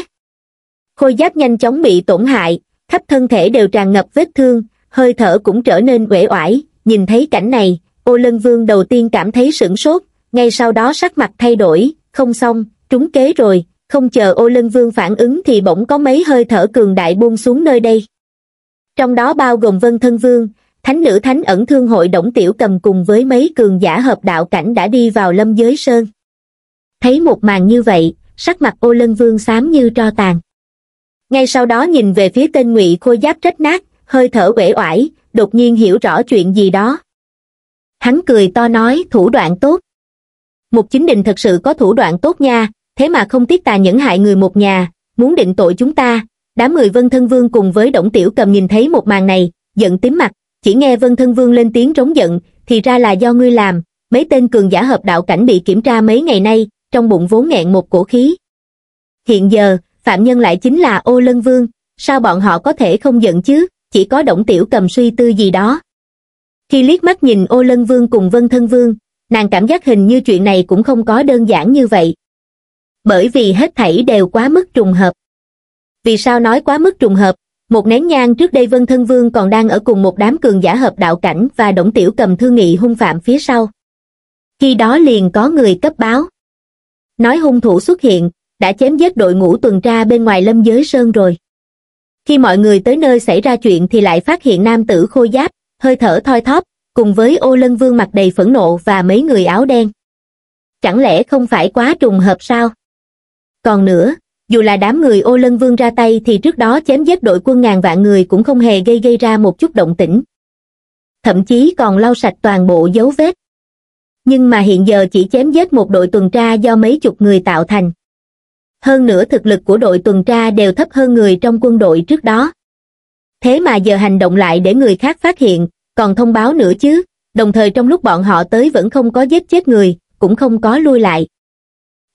khôi giáp nhanh chóng bị tổn hại khắp thân thể đều tràn ngập vết thương hơi thở cũng trở nên uể oải nhìn thấy cảnh này ô lân vương đầu tiên cảm thấy sửng sốt ngay sau đó sắc mặt thay đổi không xong trúng kế rồi không chờ ô lân vương phản ứng thì bỗng có mấy hơi thở cường đại buông xuống nơi đây trong đó bao gồm vân thân vương thánh nữ thánh ẩn thương hội động tiểu cầm cùng với mấy cường giả hợp đạo cảnh đã đi vào lâm giới sơn thấy một màn như vậy sắc mặt ô lân vương xám như tro tàn ngay sau đó nhìn về phía tên ngụy khôi giáp rách nát hơi thở uể oải đột nhiên hiểu rõ chuyện gì đó hắn cười to nói thủ đoạn tốt mục chính đình thật sự có thủ đoạn tốt nha thế mà không tiếc tà nhẫn hại người một nhà muốn định tội chúng ta đám người vân thân vương cùng với động tiểu cầm nhìn thấy một màn này giận tím mặt chỉ nghe vân thân vương lên tiếng trống giận thì ra là do ngươi làm mấy tên cường giả hợp đạo cảnh bị kiểm tra mấy ngày nay trong bụng vốn nghẹn một cổ khí hiện giờ phạm nhân lại chính là ô lân vương sao bọn họ có thể không giận chứ chỉ có động tiểu cầm suy tư gì đó khi liếc mắt nhìn ô lân vương cùng vân thân vương nàng cảm giác hình như chuyện này cũng không có đơn giản như vậy bởi vì hết thảy đều quá mức trùng hợp. Vì sao nói quá mức trùng hợp? Một nén nhang trước đây Vân Thân Vương còn đang ở cùng một đám cường giả hợp đạo cảnh và Đổng Tiểu cầm thương nghị hung phạm phía sau. Khi đó liền có người cấp báo. Nói hung thủ xuất hiện, đã chém giết đội ngũ tuần tra bên ngoài lâm giới sơn rồi. Khi mọi người tới nơi xảy ra chuyện thì lại phát hiện nam tử khôi giáp, hơi thở thoi thóp, cùng với ô lân vương mặt đầy phẫn nộ và mấy người áo đen. Chẳng lẽ không phải quá trùng hợp sao? còn nữa dù là đám người ô lân vương ra tay thì trước đó chém giết đội quân ngàn vạn người cũng không hề gây gây ra một chút động tĩnh thậm chí còn lau sạch toàn bộ dấu vết nhưng mà hiện giờ chỉ chém giết một đội tuần tra do mấy chục người tạo thành hơn nữa thực lực của đội tuần tra đều thấp hơn người trong quân đội trước đó thế mà giờ hành động lại để người khác phát hiện còn thông báo nữa chứ đồng thời trong lúc bọn họ tới vẫn không có giết chết người cũng không có lui lại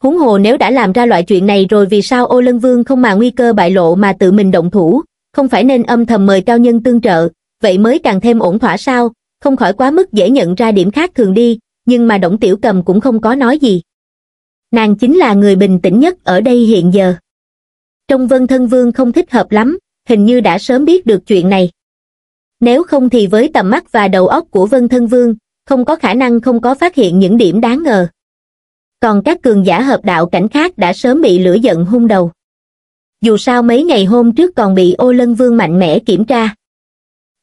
huống hồ nếu đã làm ra loại chuyện này rồi vì sao ô lân vương không mà nguy cơ bại lộ mà tự mình động thủ không phải nên âm thầm mời cao nhân tương trợ vậy mới càng thêm ổn thỏa sao không khỏi quá mức dễ nhận ra điểm khác thường đi nhưng mà động tiểu cầm cũng không có nói gì nàng chính là người bình tĩnh nhất ở đây hiện giờ trong vân thân vương không thích hợp lắm hình như đã sớm biết được chuyện này nếu không thì với tầm mắt và đầu óc của vân thân vương không có khả năng không có phát hiện những điểm đáng ngờ còn các cường giả hợp đạo cảnh khác đã sớm bị lửa giận hung đầu dù sao mấy ngày hôm trước còn bị ô lân vương mạnh mẽ kiểm tra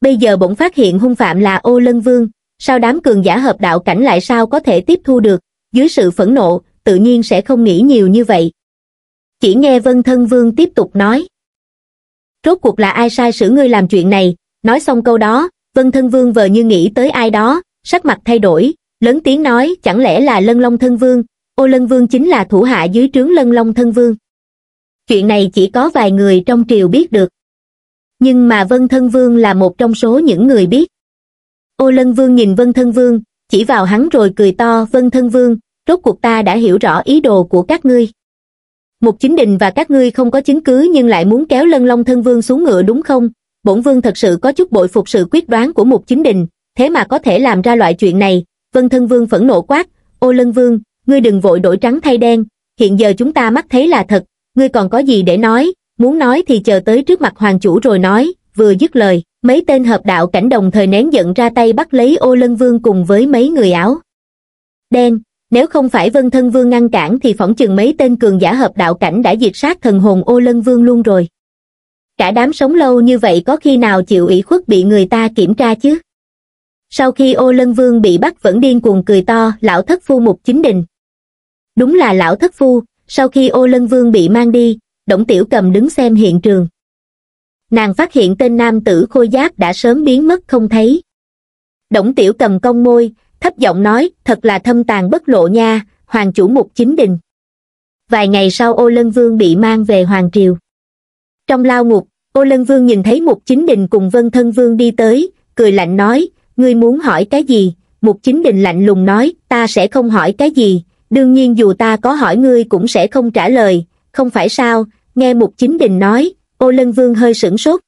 bây giờ bỗng phát hiện hung phạm là ô lân vương sao đám cường giả hợp đạo cảnh lại sao có thể tiếp thu được dưới sự phẫn nộ tự nhiên sẽ không nghĩ nhiều như vậy chỉ nghe vân thân vương tiếp tục nói rốt cuộc là ai sai sử ngươi làm chuyện này nói xong câu đó vân thân vương vờ như nghĩ tới ai đó sắc mặt thay đổi lớn tiếng nói chẳng lẽ là lân long thân vương ô lân vương chính là thủ hạ dưới trướng lân long thân vương chuyện này chỉ có vài người trong triều biết được nhưng mà vân thân vương là một trong số những người biết ô lân vương nhìn vân thân vương chỉ vào hắn rồi cười to vân thân vương rốt cuộc ta đã hiểu rõ ý đồ của các ngươi Mục chính đình và các ngươi không có chứng cứ nhưng lại muốn kéo lân long thân vương xuống ngựa đúng không bổn vương thật sự có chút bội phục sự quyết đoán của Mục chính đình thế mà có thể làm ra loại chuyện này vân thân vương phẫn nộ quát ô lân vương ngươi đừng vội đổi trắng thay đen, hiện giờ chúng ta mắt thấy là thật, ngươi còn có gì để nói, muốn nói thì chờ tới trước mặt hoàng chủ rồi nói, vừa dứt lời, mấy tên hợp đạo cảnh đồng thời nén giận ra tay bắt lấy ô lân vương cùng với mấy người áo. Đen, nếu không phải vân thân vương ngăn cản thì phỏng chừng mấy tên cường giả hợp đạo cảnh đã diệt sát thần hồn ô lân vương luôn rồi. Cả đám sống lâu như vậy có khi nào chịu ủy khuất bị người ta kiểm tra chứ? Sau khi ô lân vương bị bắt vẫn điên cuồng cười to, lão thất phu mục chính đình, đúng là lão thất phu sau khi ô lân vương bị mang đi đổng tiểu cầm đứng xem hiện trường nàng phát hiện tên nam tử khôi giáp đã sớm biến mất không thấy đổng tiểu cầm cong môi thấp giọng nói thật là thâm tàn bất lộ nha hoàng chủ mục chính đình vài ngày sau ô lân vương bị mang về hoàng triều trong lao ngục ô lân vương nhìn thấy mục chính đình cùng vân thân vương đi tới cười lạnh nói ngươi muốn hỏi cái gì mục chính đình lạnh lùng nói ta sẽ không hỏi cái gì đương nhiên dù ta có hỏi ngươi cũng sẽ không trả lời, không phải sao, nghe một Chính Đình nói, ô lân vương hơi sửng sốt.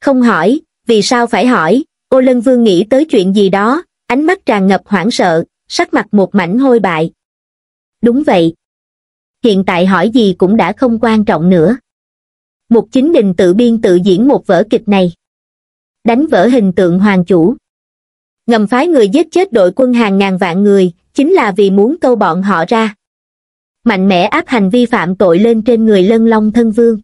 Không hỏi, vì sao phải hỏi, ô lân vương nghĩ tới chuyện gì đó, ánh mắt tràn ngập hoảng sợ, sắc mặt một mảnh hôi bại. Đúng vậy. Hiện tại hỏi gì cũng đã không quan trọng nữa. Mục Chính Đình tự biên tự diễn một vở kịch này. Đánh vỡ hình tượng hoàng chủ. Ngầm phái người giết chết đội quân hàng ngàn vạn người, chính là vì muốn câu bọn họ ra. Mạnh mẽ áp hành vi phạm tội lên trên người lân long thân vương.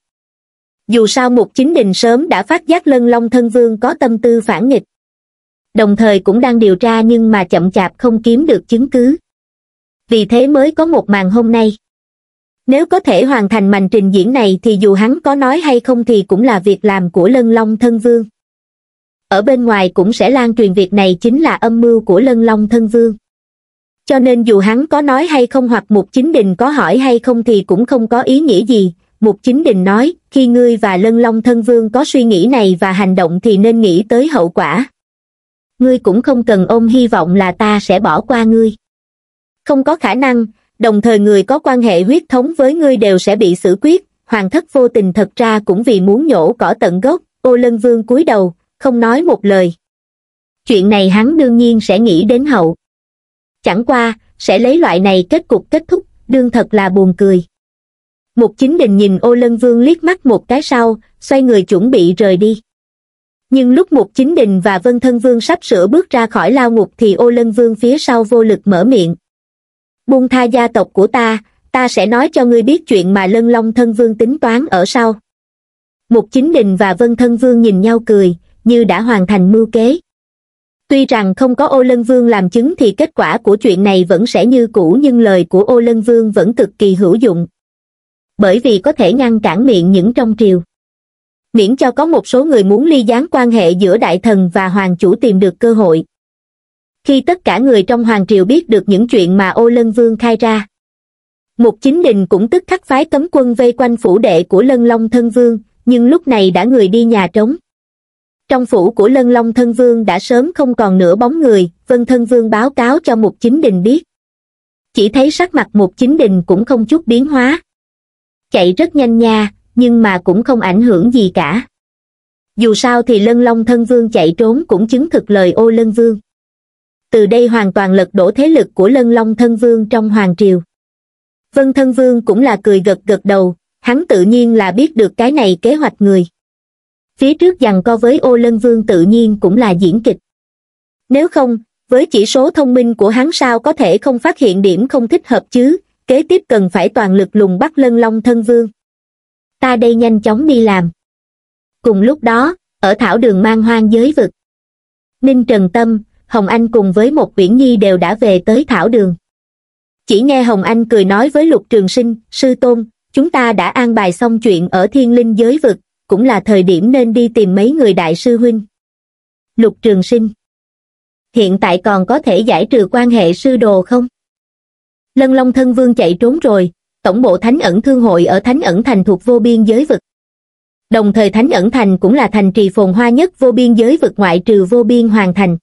Dù sao một chính đình sớm đã phát giác lân long thân vương có tâm tư phản nghịch. Đồng thời cũng đang điều tra nhưng mà chậm chạp không kiếm được chứng cứ. Vì thế mới có một màn hôm nay. Nếu có thể hoàn thành màn trình diễn này thì dù hắn có nói hay không thì cũng là việc làm của lân long thân vương. Ở bên ngoài cũng sẽ lan truyền việc này chính là âm mưu của lân long thân vương cho nên dù hắn có nói hay không hoặc mục chính đình có hỏi hay không thì cũng không có ý nghĩa gì mục chính đình nói khi ngươi và lân long thân vương có suy nghĩ này và hành động thì nên nghĩ tới hậu quả ngươi cũng không cần ôm hy vọng là ta sẽ bỏ qua ngươi không có khả năng đồng thời người có quan hệ huyết thống với ngươi đều sẽ bị xử quyết hoàng thất vô tình thật ra cũng vì muốn nhổ cỏ tận gốc ô lân vương cúi đầu không nói một lời chuyện này hắn đương nhiên sẽ nghĩ đến hậu chẳng qua sẽ lấy loại này kết cục kết thúc đương thật là buồn cười mục chính đình nhìn ô lân vương liếc mắt một cái sau xoay người chuẩn bị rời đi nhưng lúc mục chính đình và vân thân vương sắp sửa bước ra khỏi lao ngục thì ô lân vương phía sau vô lực mở miệng buông tha gia tộc của ta ta sẽ nói cho ngươi biết chuyện mà lân long thân vương tính toán ở sau mục chính đình và vân thân vương nhìn nhau cười như đã hoàn thành mưu kế tuy rằng không có ô lân vương làm chứng thì kết quả của chuyện này vẫn sẽ như cũ nhưng lời của ô lân vương vẫn cực kỳ hữu dụng bởi vì có thể ngăn cản miệng những trong triều miễn cho có một số người muốn ly gián quan hệ giữa đại thần và hoàng chủ tìm được cơ hội khi tất cả người trong hoàng triều biết được những chuyện mà ô lân vương khai ra một chính đình cũng tức khắc phái cấm quân vây quanh phủ đệ của lân long thân vương nhưng lúc này đã người đi nhà trống trong phủ của lân long thân vương đã sớm không còn nửa bóng người vân thân vương báo cáo cho mục chính đình biết chỉ thấy sắc mặt mục chính đình cũng không chút biến hóa chạy rất nhanh nha nhưng mà cũng không ảnh hưởng gì cả dù sao thì lân long thân vương chạy trốn cũng chứng thực lời ô lân vương từ đây hoàn toàn lật đổ thế lực của lân long thân vương trong hoàng triều vân thân vương cũng là cười gật gật đầu hắn tự nhiên là biết được cái này kế hoạch người phía trước giằng co với ô lân vương tự nhiên cũng là diễn kịch nếu không với chỉ số thông minh của hắn sao có thể không phát hiện điểm không thích hợp chứ kế tiếp cần phải toàn lực lùng bắt lân long thân vương ta đây nhanh chóng đi làm cùng lúc đó ở thảo đường mang hoang giới vực ninh trần tâm hồng anh cùng với một uyển nhi đều đã về tới thảo đường chỉ nghe hồng anh cười nói với lục trường sinh sư tôn chúng ta đã an bài xong chuyện ở thiên linh giới vực cũng là thời điểm nên đi tìm mấy người đại sư huynh. Lục Trường Sinh Hiện tại còn có thể giải trừ quan hệ sư đồ không? Lân Long Thân Vương chạy trốn rồi, tổng bộ Thánh ẩn Thương hội ở Thánh ẩn Thành thuộc vô biên giới vực. Đồng thời Thánh ẩn Thành cũng là thành trì phồn hoa nhất vô biên giới vực ngoại trừ vô biên Hoàng Thành.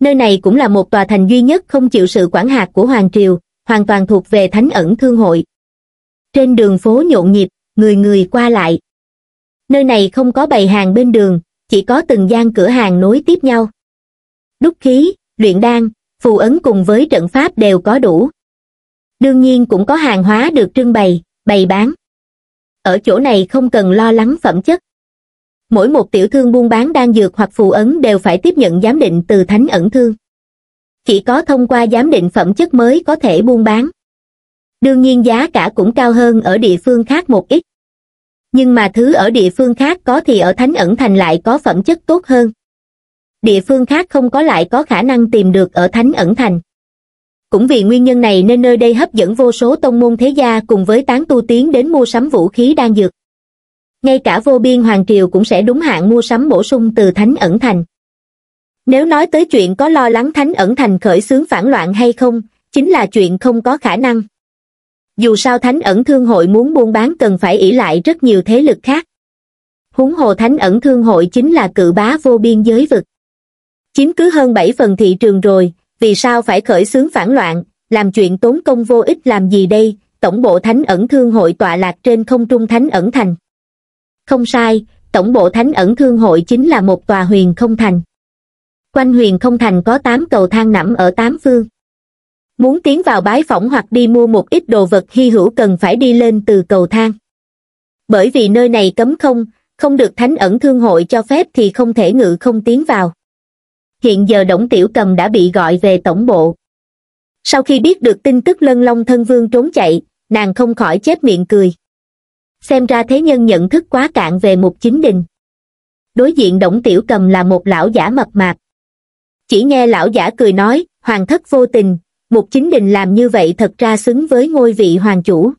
Nơi này cũng là một tòa thành duy nhất không chịu sự quản hạt của Hoàng Triều, hoàn toàn thuộc về Thánh ẩn Thương hội. Trên đường phố nhộn nhịp, người người qua lại, nơi này không có bày hàng bên đường chỉ có từng gian cửa hàng nối tiếp nhau đúc khí luyện đan phù ấn cùng với trận pháp đều có đủ đương nhiên cũng có hàng hóa được trưng bày bày bán ở chỗ này không cần lo lắng phẩm chất mỗi một tiểu thương buôn bán đan dược hoặc phù ấn đều phải tiếp nhận giám định từ thánh ẩn thương chỉ có thông qua giám định phẩm chất mới có thể buôn bán đương nhiên giá cả cũng cao hơn ở địa phương khác một ít nhưng mà thứ ở địa phương khác có thì ở thánh ẩn thành lại có phẩm chất tốt hơn địa phương khác không có lại có khả năng tìm được ở thánh ẩn thành cũng vì nguyên nhân này nên nơi đây hấp dẫn vô số tông môn thế gia cùng với tán tu tiến đến mua sắm vũ khí đan dược ngay cả vô biên hoàng triều cũng sẽ đúng hạn mua sắm bổ sung từ thánh ẩn thành nếu nói tới chuyện có lo lắng thánh ẩn thành khởi xướng phản loạn hay không chính là chuyện không có khả năng dù sao thánh ẩn thương hội muốn buôn bán cần phải ỷ lại rất nhiều thế lực khác huống hồ thánh ẩn thương hội chính là cự bá vô biên giới vực chiếm cứ hơn bảy phần thị trường rồi vì sao phải khởi xướng phản loạn làm chuyện tốn công vô ích làm gì đây tổng bộ thánh ẩn thương hội tọa lạc trên không trung thánh ẩn thành không sai tổng bộ thánh ẩn thương hội chính là một tòa huyền không thành quanh huyền không thành có tám cầu thang nằm ở tám phương muốn tiến vào bái phỏng hoặc đi mua một ít đồ vật hy hữu cần phải đi lên từ cầu thang bởi vì nơi này cấm không không được thánh ẩn thương hội cho phép thì không thể ngự không tiến vào hiện giờ đổng tiểu cầm đã bị gọi về tổng bộ sau khi biết được tin tức lân long thân vương trốn chạy nàng không khỏi chép miệng cười xem ra thế nhân nhận thức quá cạn về một chính đình đối diện đổng tiểu cầm là một lão giả mập mạp chỉ nghe lão giả cười nói hoàng thất vô tình mục chính đình làm như vậy thật ra xứng với ngôi vị hoàng chủ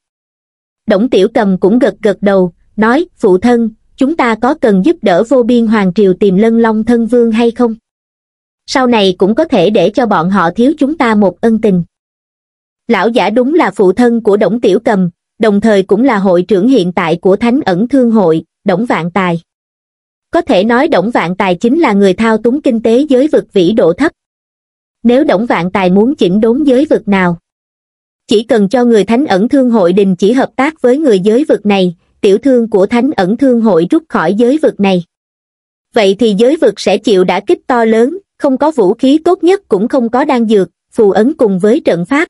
đổng tiểu cầm cũng gật gật đầu nói phụ thân chúng ta có cần giúp đỡ vô biên hoàng triều tìm lân long thân vương hay không sau này cũng có thể để cho bọn họ thiếu chúng ta một ân tình lão giả đúng là phụ thân của đổng tiểu cầm đồng thời cũng là hội trưởng hiện tại của thánh ẩn thương hội đổng vạn tài có thể nói đổng vạn tài chính là người thao túng kinh tế giới vực vĩ độ thấp nếu Đổng Vạn Tài muốn chỉnh đốn giới vực nào. Chỉ cần cho người Thánh ẩn thương hội đình chỉ hợp tác với người giới vực này, tiểu thương của Thánh ẩn thương hội rút khỏi giới vực này. Vậy thì giới vực sẽ chịu đả kích to lớn, không có vũ khí tốt nhất cũng không có đan dược, phù ấn cùng với trận pháp.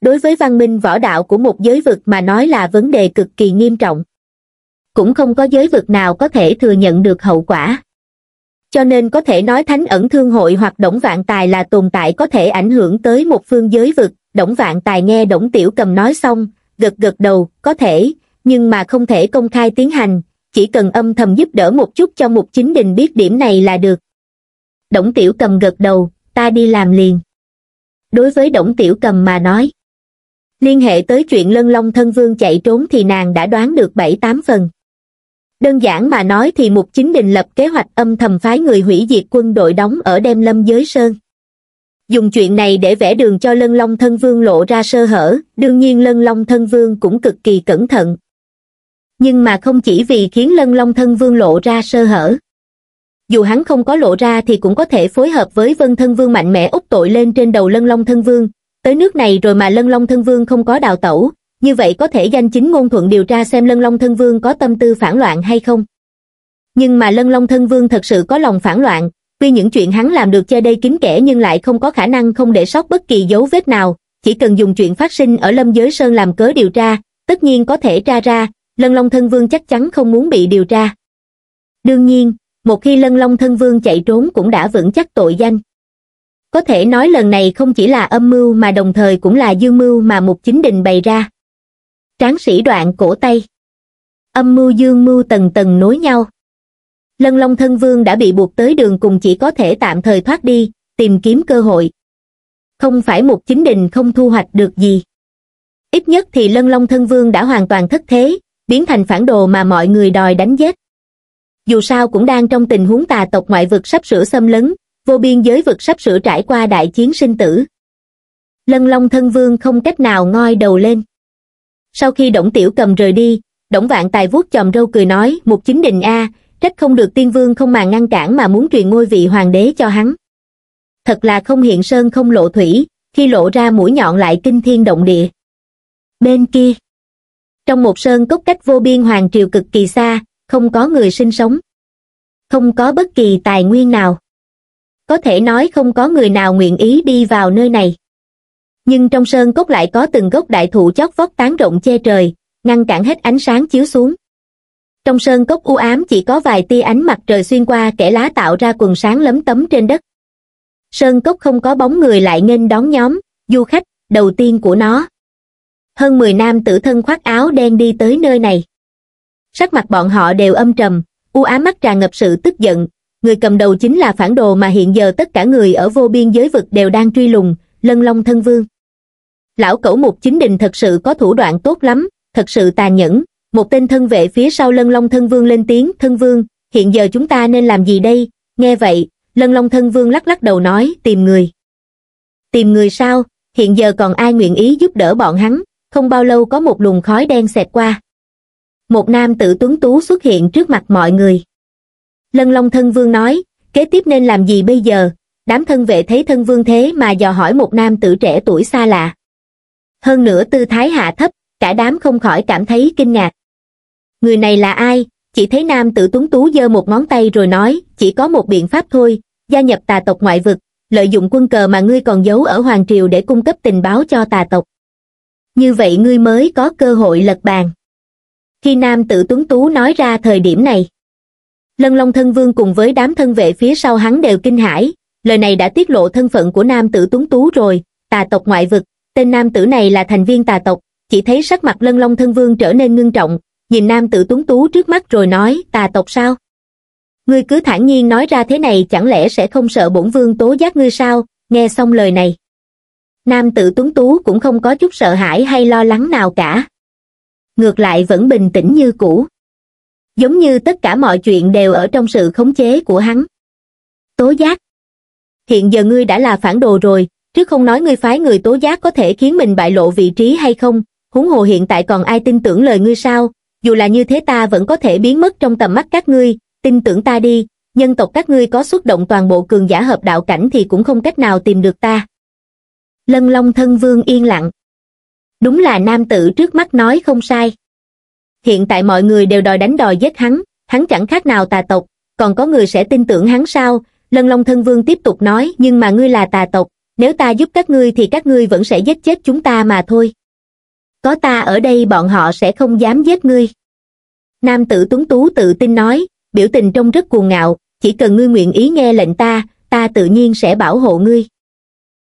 Đối với văn minh võ đạo của một giới vực mà nói là vấn đề cực kỳ nghiêm trọng. Cũng không có giới vực nào có thể thừa nhận được hậu quả cho nên có thể nói thánh ẩn thương hội hoặc đổng vạn tài là tồn tại có thể ảnh hưởng tới một phương giới vực đổng vạn tài nghe đổng tiểu cầm nói xong gật gật đầu có thể nhưng mà không thể công khai tiến hành chỉ cần âm thầm giúp đỡ một chút cho mục chính đình biết điểm này là được đổng tiểu cầm gật đầu ta đi làm liền đối với đổng tiểu cầm mà nói liên hệ tới chuyện lân long thân vương chạy trốn thì nàng đã đoán được bảy tám phần Đơn giản mà nói thì Mục Chính Đình lập kế hoạch âm thầm phái người hủy diệt quân đội đóng ở Đem Lâm Giới Sơn. Dùng chuyện này để vẽ đường cho Lân Long Thân Vương lộ ra sơ hở, đương nhiên Lân Long Thân Vương cũng cực kỳ cẩn thận. Nhưng mà không chỉ vì khiến Lân Long Thân Vương lộ ra sơ hở. Dù hắn không có lộ ra thì cũng có thể phối hợp với Vân Thân Vương mạnh mẽ úp tội lên trên đầu Lân Long Thân Vương. Tới nước này rồi mà Lân Long Thân Vương không có đào tẩu, như vậy có thể danh chính ngôn thuận điều tra xem lân long thân vương có tâm tư phản loạn hay không nhưng mà lân long thân vương thật sự có lòng phản loạn vì những chuyện hắn làm được che đây kín kẽ nhưng lại không có khả năng không để sót bất kỳ dấu vết nào chỉ cần dùng chuyện phát sinh ở lâm giới sơn làm cớ điều tra tất nhiên có thể tra ra lân long thân vương chắc chắn không muốn bị điều tra đương nhiên một khi lân long thân vương chạy trốn cũng đã vững chắc tội danh có thể nói lần này không chỉ là âm mưu mà đồng thời cũng là dương mưu mà mục chính đình bày ra tráng sĩ đoạn cổ tay. Âm mưu dương mưu tầng tầng nối nhau. Lân Long Thân Vương đã bị buộc tới đường cùng chỉ có thể tạm thời thoát đi, tìm kiếm cơ hội. Không phải một chính đình không thu hoạch được gì. Ít nhất thì Lân Long Thân Vương đã hoàn toàn thất thế, biến thành phản đồ mà mọi người đòi đánh giết. Dù sao cũng đang trong tình huống tà tộc ngoại vực sắp sửa xâm lấn, vô biên giới vực sắp sửa trải qua đại chiến sinh tử. Lân Long Thân Vương không cách nào ngoi đầu lên sau khi đổng tiểu cầm rời đi đổng vạn tài vuốt chòm râu cười nói một chính đình a trách không được tiên vương không mà ngăn cản mà muốn truyền ngôi vị hoàng đế cho hắn thật là không hiện sơn không lộ thủy khi lộ ra mũi nhọn lại kinh thiên động địa bên kia trong một sơn cốc cách vô biên hoàng triều cực kỳ xa không có người sinh sống không có bất kỳ tài nguyên nào có thể nói không có người nào nguyện ý đi vào nơi này nhưng trong sơn cốc lại có từng gốc đại thụ chót vót tán rộng che trời, ngăn cản hết ánh sáng chiếu xuống. Trong sơn cốc u ám chỉ có vài tia ánh mặt trời xuyên qua kẽ lá tạo ra quần sáng lấm tấm trên đất. Sơn cốc không có bóng người lại nên đón nhóm, du khách, đầu tiên của nó. Hơn 10 nam tử thân khoác áo đen đi tới nơi này. Sắc mặt bọn họ đều âm trầm, u ám mắt tràn ngập sự tức giận, người cầm đầu chính là phản đồ mà hiện giờ tất cả người ở vô biên giới vực đều đang truy lùng, lân long thân vương lão cẩu mục chính đình thật sự có thủ đoạn tốt lắm thật sự tàn nhẫn một tên thân vệ phía sau lân long thân vương lên tiếng thân vương hiện giờ chúng ta nên làm gì đây nghe vậy lân long thân vương lắc lắc đầu nói tìm người tìm người sao hiện giờ còn ai nguyện ý giúp đỡ bọn hắn không bao lâu có một luồng khói đen xẹt qua một nam tử tuấn tú xuất hiện trước mặt mọi người lân long thân vương nói kế tiếp nên làm gì bây giờ đám thân vệ thấy thân vương thế mà dò hỏi một nam tử trẻ tuổi xa lạ hơn nữa tư thái hạ thấp cả đám không khỏi cảm thấy kinh ngạc người này là ai chỉ thấy nam tử tuấn tú giơ một ngón tay rồi nói chỉ có một biện pháp thôi gia nhập tà tộc ngoại vực lợi dụng quân cờ mà ngươi còn giấu ở hoàng triều để cung cấp tình báo cho tà tộc như vậy ngươi mới có cơ hội lật bàn khi nam tử tuấn tú nói ra thời điểm này lân long thân vương cùng với đám thân vệ phía sau hắn đều kinh hãi lời này đã tiết lộ thân phận của nam tử tuấn tú rồi tà tộc ngoại vực tên nam tử này là thành viên tà tộc chỉ thấy sắc mặt lân long thân vương trở nên ngưng trọng nhìn nam tử tuấn tú trước mắt rồi nói tà tộc sao ngươi cứ thản nhiên nói ra thế này chẳng lẽ sẽ không sợ bổn vương tố giác ngươi sao nghe xong lời này nam tử tuấn tú cũng không có chút sợ hãi hay lo lắng nào cả ngược lại vẫn bình tĩnh như cũ giống như tất cả mọi chuyện đều ở trong sự khống chế của hắn tố giác hiện giờ ngươi đã là phản đồ rồi chứ không nói ngươi phái người tố giác có thể khiến mình bại lộ vị trí hay không, huống hồ hiện tại còn ai tin tưởng lời ngươi sao, dù là như thế ta vẫn có thể biến mất trong tầm mắt các ngươi, tin tưởng ta đi, nhân tộc các ngươi có xuất động toàn bộ cường giả hợp đạo cảnh thì cũng không cách nào tìm được ta. Lân Long thân vương yên lặng. Đúng là nam tử trước mắt nói không sai. Hiện tại mọi người đều đòi đánh đòi giết hắn, hắn chẳng khác nào tà tộc, còn có người sẽ tin tưởng hắn sao, Lân Long thân vương tiếp tục nói nhưng mà ngươi là tà tộc, nếu ta giúp các ngươi thì các ngươi vẫn sẽ giết chết chúng ta mà thôi. Có ta ở đây bọn họ sẽ không dám giết ngươi. Nam tử tuấn tú tự tin nói, biểu tình trông rất cuồng ngạo, chỉ cần ngươi nguyện ý nghe lệnh ta, ta tự nhiên sẽ bảo hộ ngươi.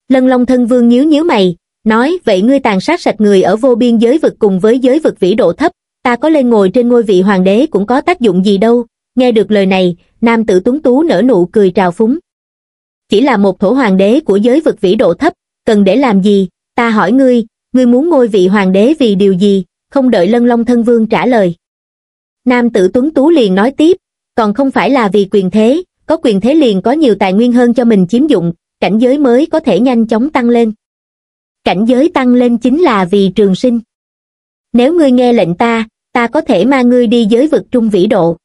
Lân Long thân vương nhíu nhíu mày, nói vậy ngươi tàn sát sạch người ở vô biên giới vực cùng với giới vực vĩ độ thấp, ta có lên ngồi trên ngôi vị hoàng đế cũng có tác dụng gì đâu. Nghe được lời này, nam tử tuấn tú nở nụ cười trào phúng chỉ là một thổ hoàng đế của giới vực vĩ độ thấp, cần để làm gì, ta hỏi ngươi, ngươi muốn ngôi vị hoàng đế vì điều gì, không đợi lân long thân vương trả lời. Nam tử tuấn tú liền nói tiếp, còn không phải là vì quyền thế, có quyền thế liền có nhiều tài nguyên hơn cho mình chiếm dụng, cảnh giới mới có thể nhanh chóng tăng lên. Cảnh giới tăng lên chính là vì trường sinh. Nếu ngươi nghe lệnh ta, ta có thể mang ngươi đi giới vực trung vĩ độ.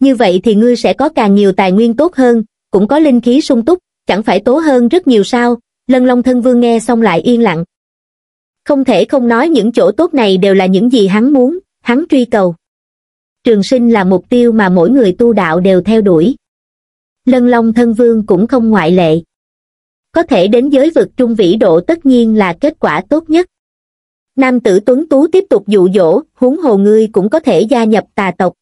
Như vậy thì ngươi sẽ có càng nhiều tài nguyên tốt hơn, cũng có linh khí sung túc chẳng phải tố hơn rất nhiều sao lân long thân vương nghe xong lại yên lặng không thể không nói những chỗ tốt này đều là những gì hắn muốn hắn truy cầu trường sinh là mục tiêu mà mỗi người tu đạo đều theo đuổi lân long thân vương cũng không ngoại lệ có thể đến giới vực trung vĩ độ tất nhiên là kết quả tốt nhất nam tử tuấn tú tiếp tục dụ dỗ huống hồ ngươi cũng có thể gia nhập tà tộc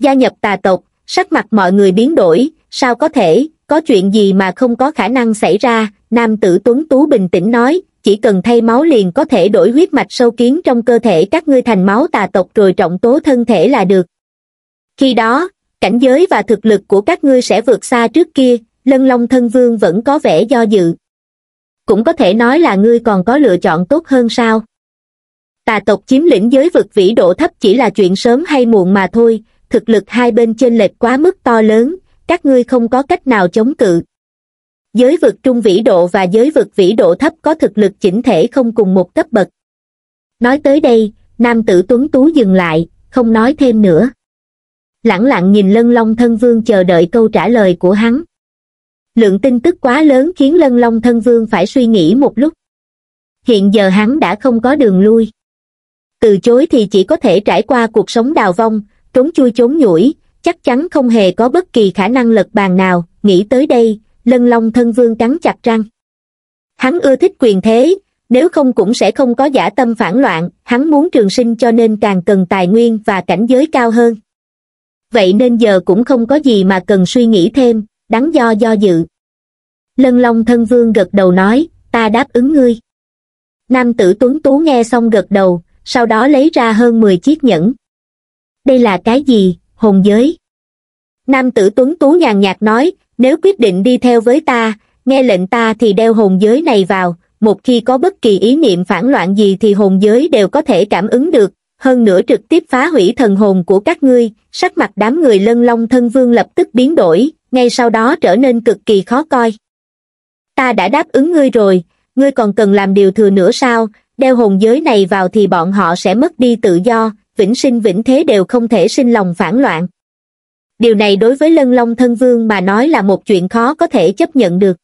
gia nhập tà tộc sắc mặt mọi người biến đổi sao có thể có chuyện gì mà không có khả năng xảy ra nam tử tuấn tú bình tĩnh nói chỉ cần thay máu liền có thể đổi huyết mạch sâu kiến trong cơ thể các ngươi thành máu tà tộc rồi trọng tố thân thể là được khi đó cảnh giới và thực lực của các ngươi sẽ vượt xa trước kia lân long thân vương vẫn có vẻ do dự cũng có thể nói là ngươi còn có lựa chọn tốt hơn sao tà tộc chiếm lĩnh giới vực vĩ độ thấp chỉ là chuyện sớm hay muộn mà thôi thực lực hai bên chênh lệch quá mức to lớn các ngươi không có cách nào chống cự giới vực trung vĩ độ và giới vực vĩ độ thấp có thực lực chỉnh thể không cùng một cấp bậc nói tới đây nam tử tuấn tú dừng lại không nói thêm nữa lẳng lặng nhìn lân long thân vương chờ đợi câu trả lời của hắn lượng tin tức quá lớn khiến lân long thân vương phải suy nghĩ một lúc hiện giờ hắn đã không có đường lui từ chối thì chỉ có thể trải qua cuộc sống đào vong trốn chui trốn nhủi chắc chắn không hề có bất kỳ khả năng lật bàn nào nghĩ tới đây lân long thân vương cắn chặt răng hắn ưa thích quyền thế nếu không cũng sẽ không có giả tâm phản loạn hắn muốn trường sinh cho nên càng cần tài nguyên và cảnh giới cao hơn vậy nên giờ cũng không có gì mà cần suy nghĩ thêm đắn do do dự lân long thân vương gật đầu nói ta đáp ứng ngươi nam tử tuấn tú nghe xong gật đầu sau đó lấy ra hơn mười chiếc nhẫn đây là cái gì hồn giới nam tử tuấn tú nhàn nhạt nói nếu quyết định đi theo với ta nghe lệnh ta thì đeo hồn giới này vào một khi có bất kỳ ý niệm phản loạn gì thì hồn giới đều có thể cảm ứng được hơn nữa trực tiếp phá hủy thần hồn của các ngươi sắc mặt đám người lân long thân vương lập tức biến đổi ngay sau đó trở nên cực kỳ khó coi ta đã đáp ứng ngươi rồi ngươi còn cần làm điều thừa nữa sao đeo hồn giới này vào thì bọn họ sẽ mất đi tự do vĩnh sinh vĩnh thế đều không thể sinh lòng phản loạn. Điều này đối với lân long thân vương mà nói là một chuyện khó có thể chấp nhận được.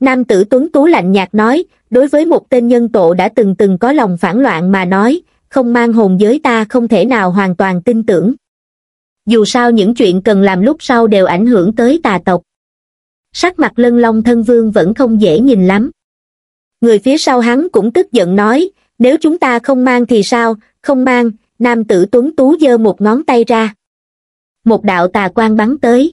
Nam tử tuấn tú lạnh nhạt nói, đối với một tên nhân tổ đã từng từng có lòng phản loạn mà nói, không mang hồn giới ta không thể nào hoàn toàn tin tưởng. Dù sao những chuyện cần làm lúc sau đều ảnh hưởng tới tà tộc. Sắc mặt lân long thân vương vẫn không dễ nhìn lắm. Người phía sau hắn cũng tức giận nói, nếu chúng ta không mang thì sao, không mang, nam tử tuấn tú giơ một ngón tay ra một đạo tà quang bắn tới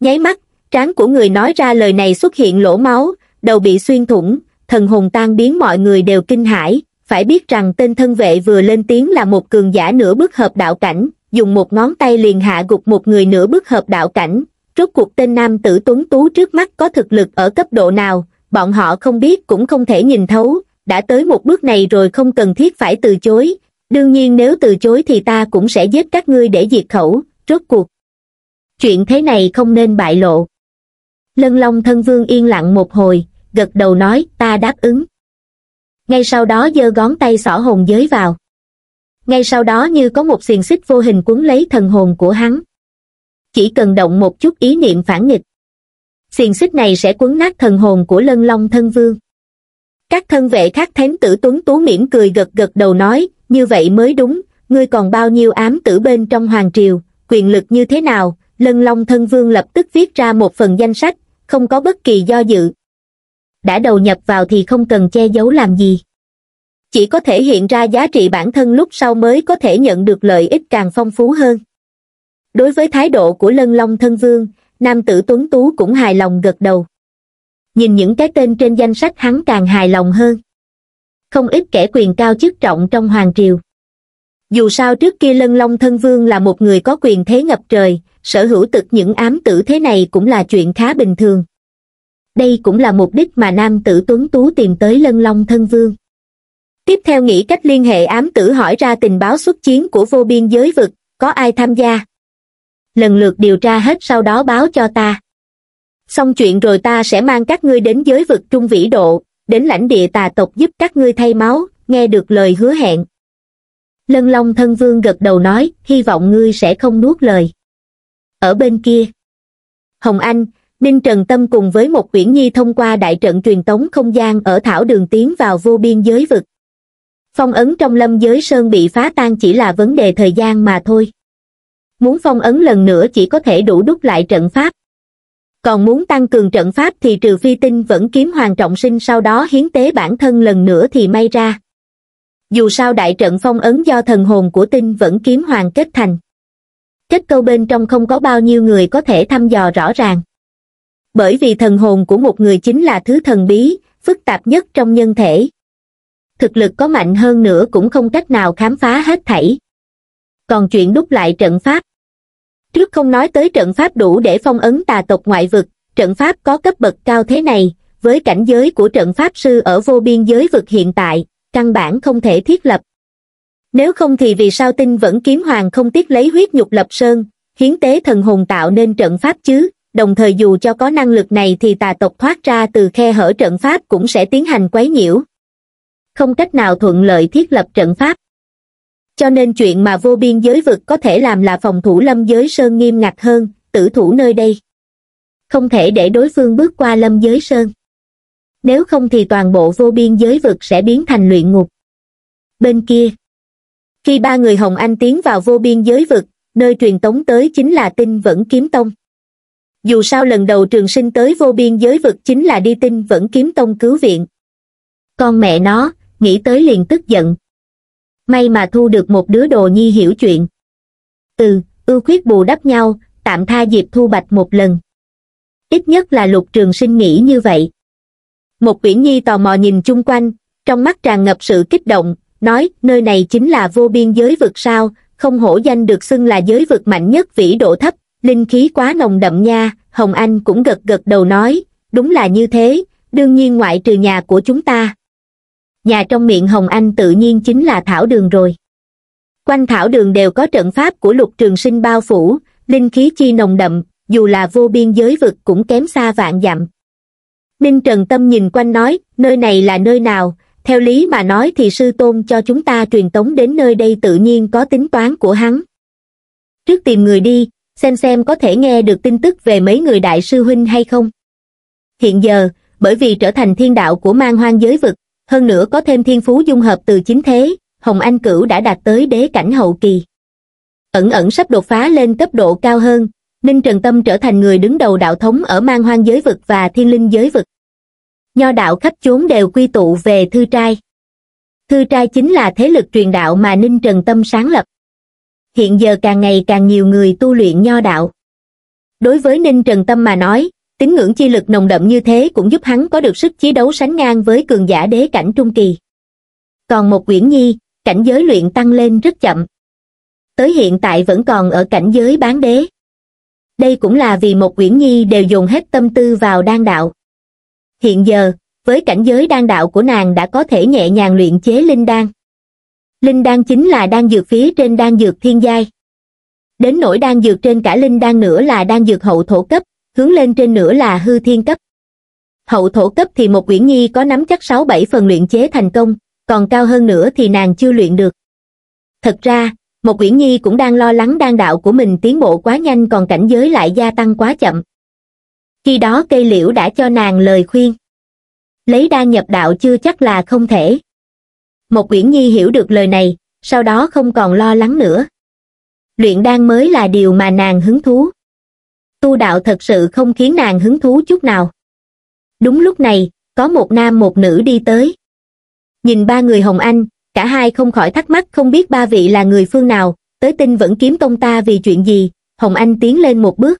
nháy mắt trán của người nói ra lời này xuất hiện lỗ máu đầu bị xuyên thủng thần hồn tan biến mọi người đều kinh hãi phải biết rằng tên thân vệ vừa lên tiếng là một cường giả nửa bước hợp đạo cảnh dùng một ngón tay liền hạ gục một người nửa bước hợp đạo cảnh rốt cuộc tên nam tử tuấn tú trước mắt có thực lực ở cấp độ nào bọn họ không biết cũng không thể nhìn thấu đã tới một bước này rồi không cần thiết phải từ chối đương nhiên nếu từ chối thì ta cũng sẽ giết các ngươi để diệt khẩu rốt cuộc chuyện thế này không nên bại lộ lân long thân vương yên lặng một hồi gật đầu nói ta đáp ứng ngay sau đó giơ gón tay xỏ hồn giới vào ngay sau đó như có một xiềng xích vô hình cuốn lấy thần hồn của hắn chỉ cần động một chút ý niệm phản nghịch xiềng xích này sẽ cuốn nát thần hồn của lân long thân vương các thân vệ khác thém tử tuấn tú mỉm cười gật gật đầu nói như vậy mới đúng ngươi còn bao nhiêu ám tử bên trong hoàng triều quyền lực như thế nào lân long thân vương lập tức viết ra một phần danh sách không có bất kỳ do dự đã đầu nhập vào thì không cần che giấu làm gì chỉ có thể hiện ra giá trị bản thân lúc sau mới có thể nhận được lợi ích càng phong phú hơn đối với thái độ của lân long thân vương nam tử tuấn tú cũng hài lòng gật đầu nhìn những cái tên trên danh sách hắn càng hài lòng hơn không ít kẻ quyền cao chức trọng trong hoàng triều dù sao trước kia lân long thân vương là một người có quyền thế ngập trời sở hữu tực những ám tử thế này cũng là chuyện khá bình thường đây cũng là mục đích mà nam tử tuấn tú tìm tới lân long thân vương tiếp theo nghĩ cách liên hệ ám tử hỏi ra tình báo xuất chiến của vô biên giới vực có ai tham gia lần lượt điều tra hết sau đó báo cho ta xong chuyện rồi ta sẽ mang các ngươi đến giới vực trung vĩ độ, đến lãnh địa tà tộc giúp các ngươi thay máu, nghe được lời hứa hẹn. Lân Long thân vương gật đầu nói, hy vọng ngươi sẽ không nuốt lời. Ở bên kia, Hồng Anh, Ninh Trần Tâm cùng với một quyển nhi thông qua đại trận truyền tống không gian ở Thảo Đường tiến vào vô biên giới vực. Phong ấn trong lâm giới sơn bị phá tan chỉ là vấn đề thời gian mà thôi. Muốn phong ấn lần nữa chỉ có thể đủ đúc lại trận pháp, còn muốn tăng cường trận pháp thì trừ phi tinh vẫn kiếm hoàng trọng sinh sau đó hiến tế bản thân lần nữa thì may ra dù sao đại trận phong ấn do thần hồn của tinh vẫn kiếm hoàng kết thành kết câu bên trong không có bao nhiêu người có thể thăm dò rõ ràng bởi vì thần hồn của một người chính là thứ thần bí phức tạp nhất trong nhân thể thực lực có mạnh hơn nữa cũng không cách nào khám phá hết thảy còn chuyện đúc lại trận pháp trước không nói tới trận pháp đủ để phong ấn tà tộc ngoại vực trận pháp có cấp bậc cao thế này với cảnh giới của trận pháp sư ở vô biên giới vực hiện tại căn bản không thể thiết lập nếu không thì vì sao tinh vẫn kiếm hoàng không tiếc lấy huyết nhục lập sơn hiến tế thần hồn tạo nên trận pháp chứ đồng thời dù cho có năng lực này thì tà tộc thoát ra từ khe hở trận pháp cũng sẽ tiến hành quấy nhiễu không cách nào thuận lợi thiết lập trận pháp cho nên chuyện mà vô biên giới vực có thể làm là phòng thủ lâm giới sơn nghiêm ngặt hơn, tử thủ nơi đây. Không thể để đối phương bước qua lâm giới sơn. Nếu không thì toàn bộ vô biên giới vực sẽ biến thành luyện ngục. Bên kia, khi ba người Hồng Anh tiến vào vô biên giới vực, nơi truyền tống tới chính là tinh vẫn kiếm tông. Dù sao lần đầu trường sinh tới vô biên giới vực chính là đi tinh vẫn kiếm tông cứu viện. Con mẹ nó, nghĩ tới liền tức giận, may mà thu được một đứa đồ nhi hiểu chuyện từ ưu khuyết bù đắp nhau tạm tha dịp thu bạch một lần ít nhất là lục trường sinh nghĩ như vậy một quyển nhi tò mò nhìn chung quanh trong mắt tràn ngập sự kích động nói nơi này chính là vô biên giới vực sao không hổ danh được xưng là giới vực mạnh nhất vĩ độ thấp linh khí quá nồng đậm nha hồng anh cũng gật gật đầu nói đúng là như thế đương nhiên ngoại trừ nhà của chúng ta nhà trong miệng Hồng Anh tự nhiên chính là Thảo Đường rồi. Quanh Thảo Đường đều có trận pháp của lục trường sinh bao phủ, linh khí chi nồng đậm, dù là vô biên giới vực cũng kém xa vạn dặm. Ninh Trần Tâm nhìn quanh nói, nơi này là nơi nào, theo lý mà nói thì sư tôn cho chúng ta truyền tống đến nơi đây tự nhiên có tính toán của hắn. Trước tìm người đi, xem xem có thể nghe được tin tức về mấy người đại sư huynh hay không. Hiện giờ, bởi vì trở thành thiên đạo của mang hoang giới vực, hơn nữa có thêm thiên phú dung hợp từ chính thế hồng anh cửu đã đạt tới đế cảnh hậu kỳ ẩn ẩn sắp đột phá lên cấp độ cao hơn ninh trần tâm trở thành người đứng đầu đạo thống ở mang hoang giới vực và thiên linh giới vực nho đạo khắp chốn đều quy tụ về thư trai thư trai chính là thế lực truyền đạo mà ninh trần tâm sáng lập hiện giờ càng ngày càng nhiều người tu luyện nho đạo đối với ninh trần tâm mà nói tín ngưỡng chi lực nồng đậm như thế cũng giúp hắn có được sức chiến đấu sánh ngang với cường giả đế cảnh trung kỳ còn một quyển nhi cảnh giới luyện tăng lên rất chậm tới hiện tại vẫn còn ở cảnh giới bán đế đây cũng là vì một quyển nhi đều dùng hết tâm tư vào đan đạo hiện giờ với cảnh giới đan đạo của nàng đã có thể nhẹ nhàng luyện chế linh đan linh đan chính là đan dược phía trên đan dược thiên giai đến nỗi đan dược trên cả linh đan nữa là đan dược hậu thổ cấp hướng lên trên nữa là hư thiên cấp. Hậu thổ cấp thì một quyển Nhi có nắm chắc 6-7 phần luyện chế thành công, còn cao hơn nữa thì nàng chưa luyện được. Thật ra, một quyển Nhi cũng đang lo lắng đan đạo của mình tiến bộ quá nhanh còn cảnh giới lại gia tăng quá chậm. Khi đó cây liễu đã cho nàng lời khuyên. Lấy đa nhập đạo chưa chắc là không thể. Một quyển Nhi hiểu được lời này, sau đó không còn lo lắng nữa. Luyện đan mới là điều mà nàng hứng thú tu đạo thật sự không khiến nàng hứng thú chút nào. Đúng lúc này, có một nam một nữ đi tới. Nhìn ba người Hồng Anh, cả hai không khỏi thắc mắc không biết ba vị là người phương nào, tới tin vẫn kiếm công ta vì chuyện gì, Hồng Anh tiến lên một bước.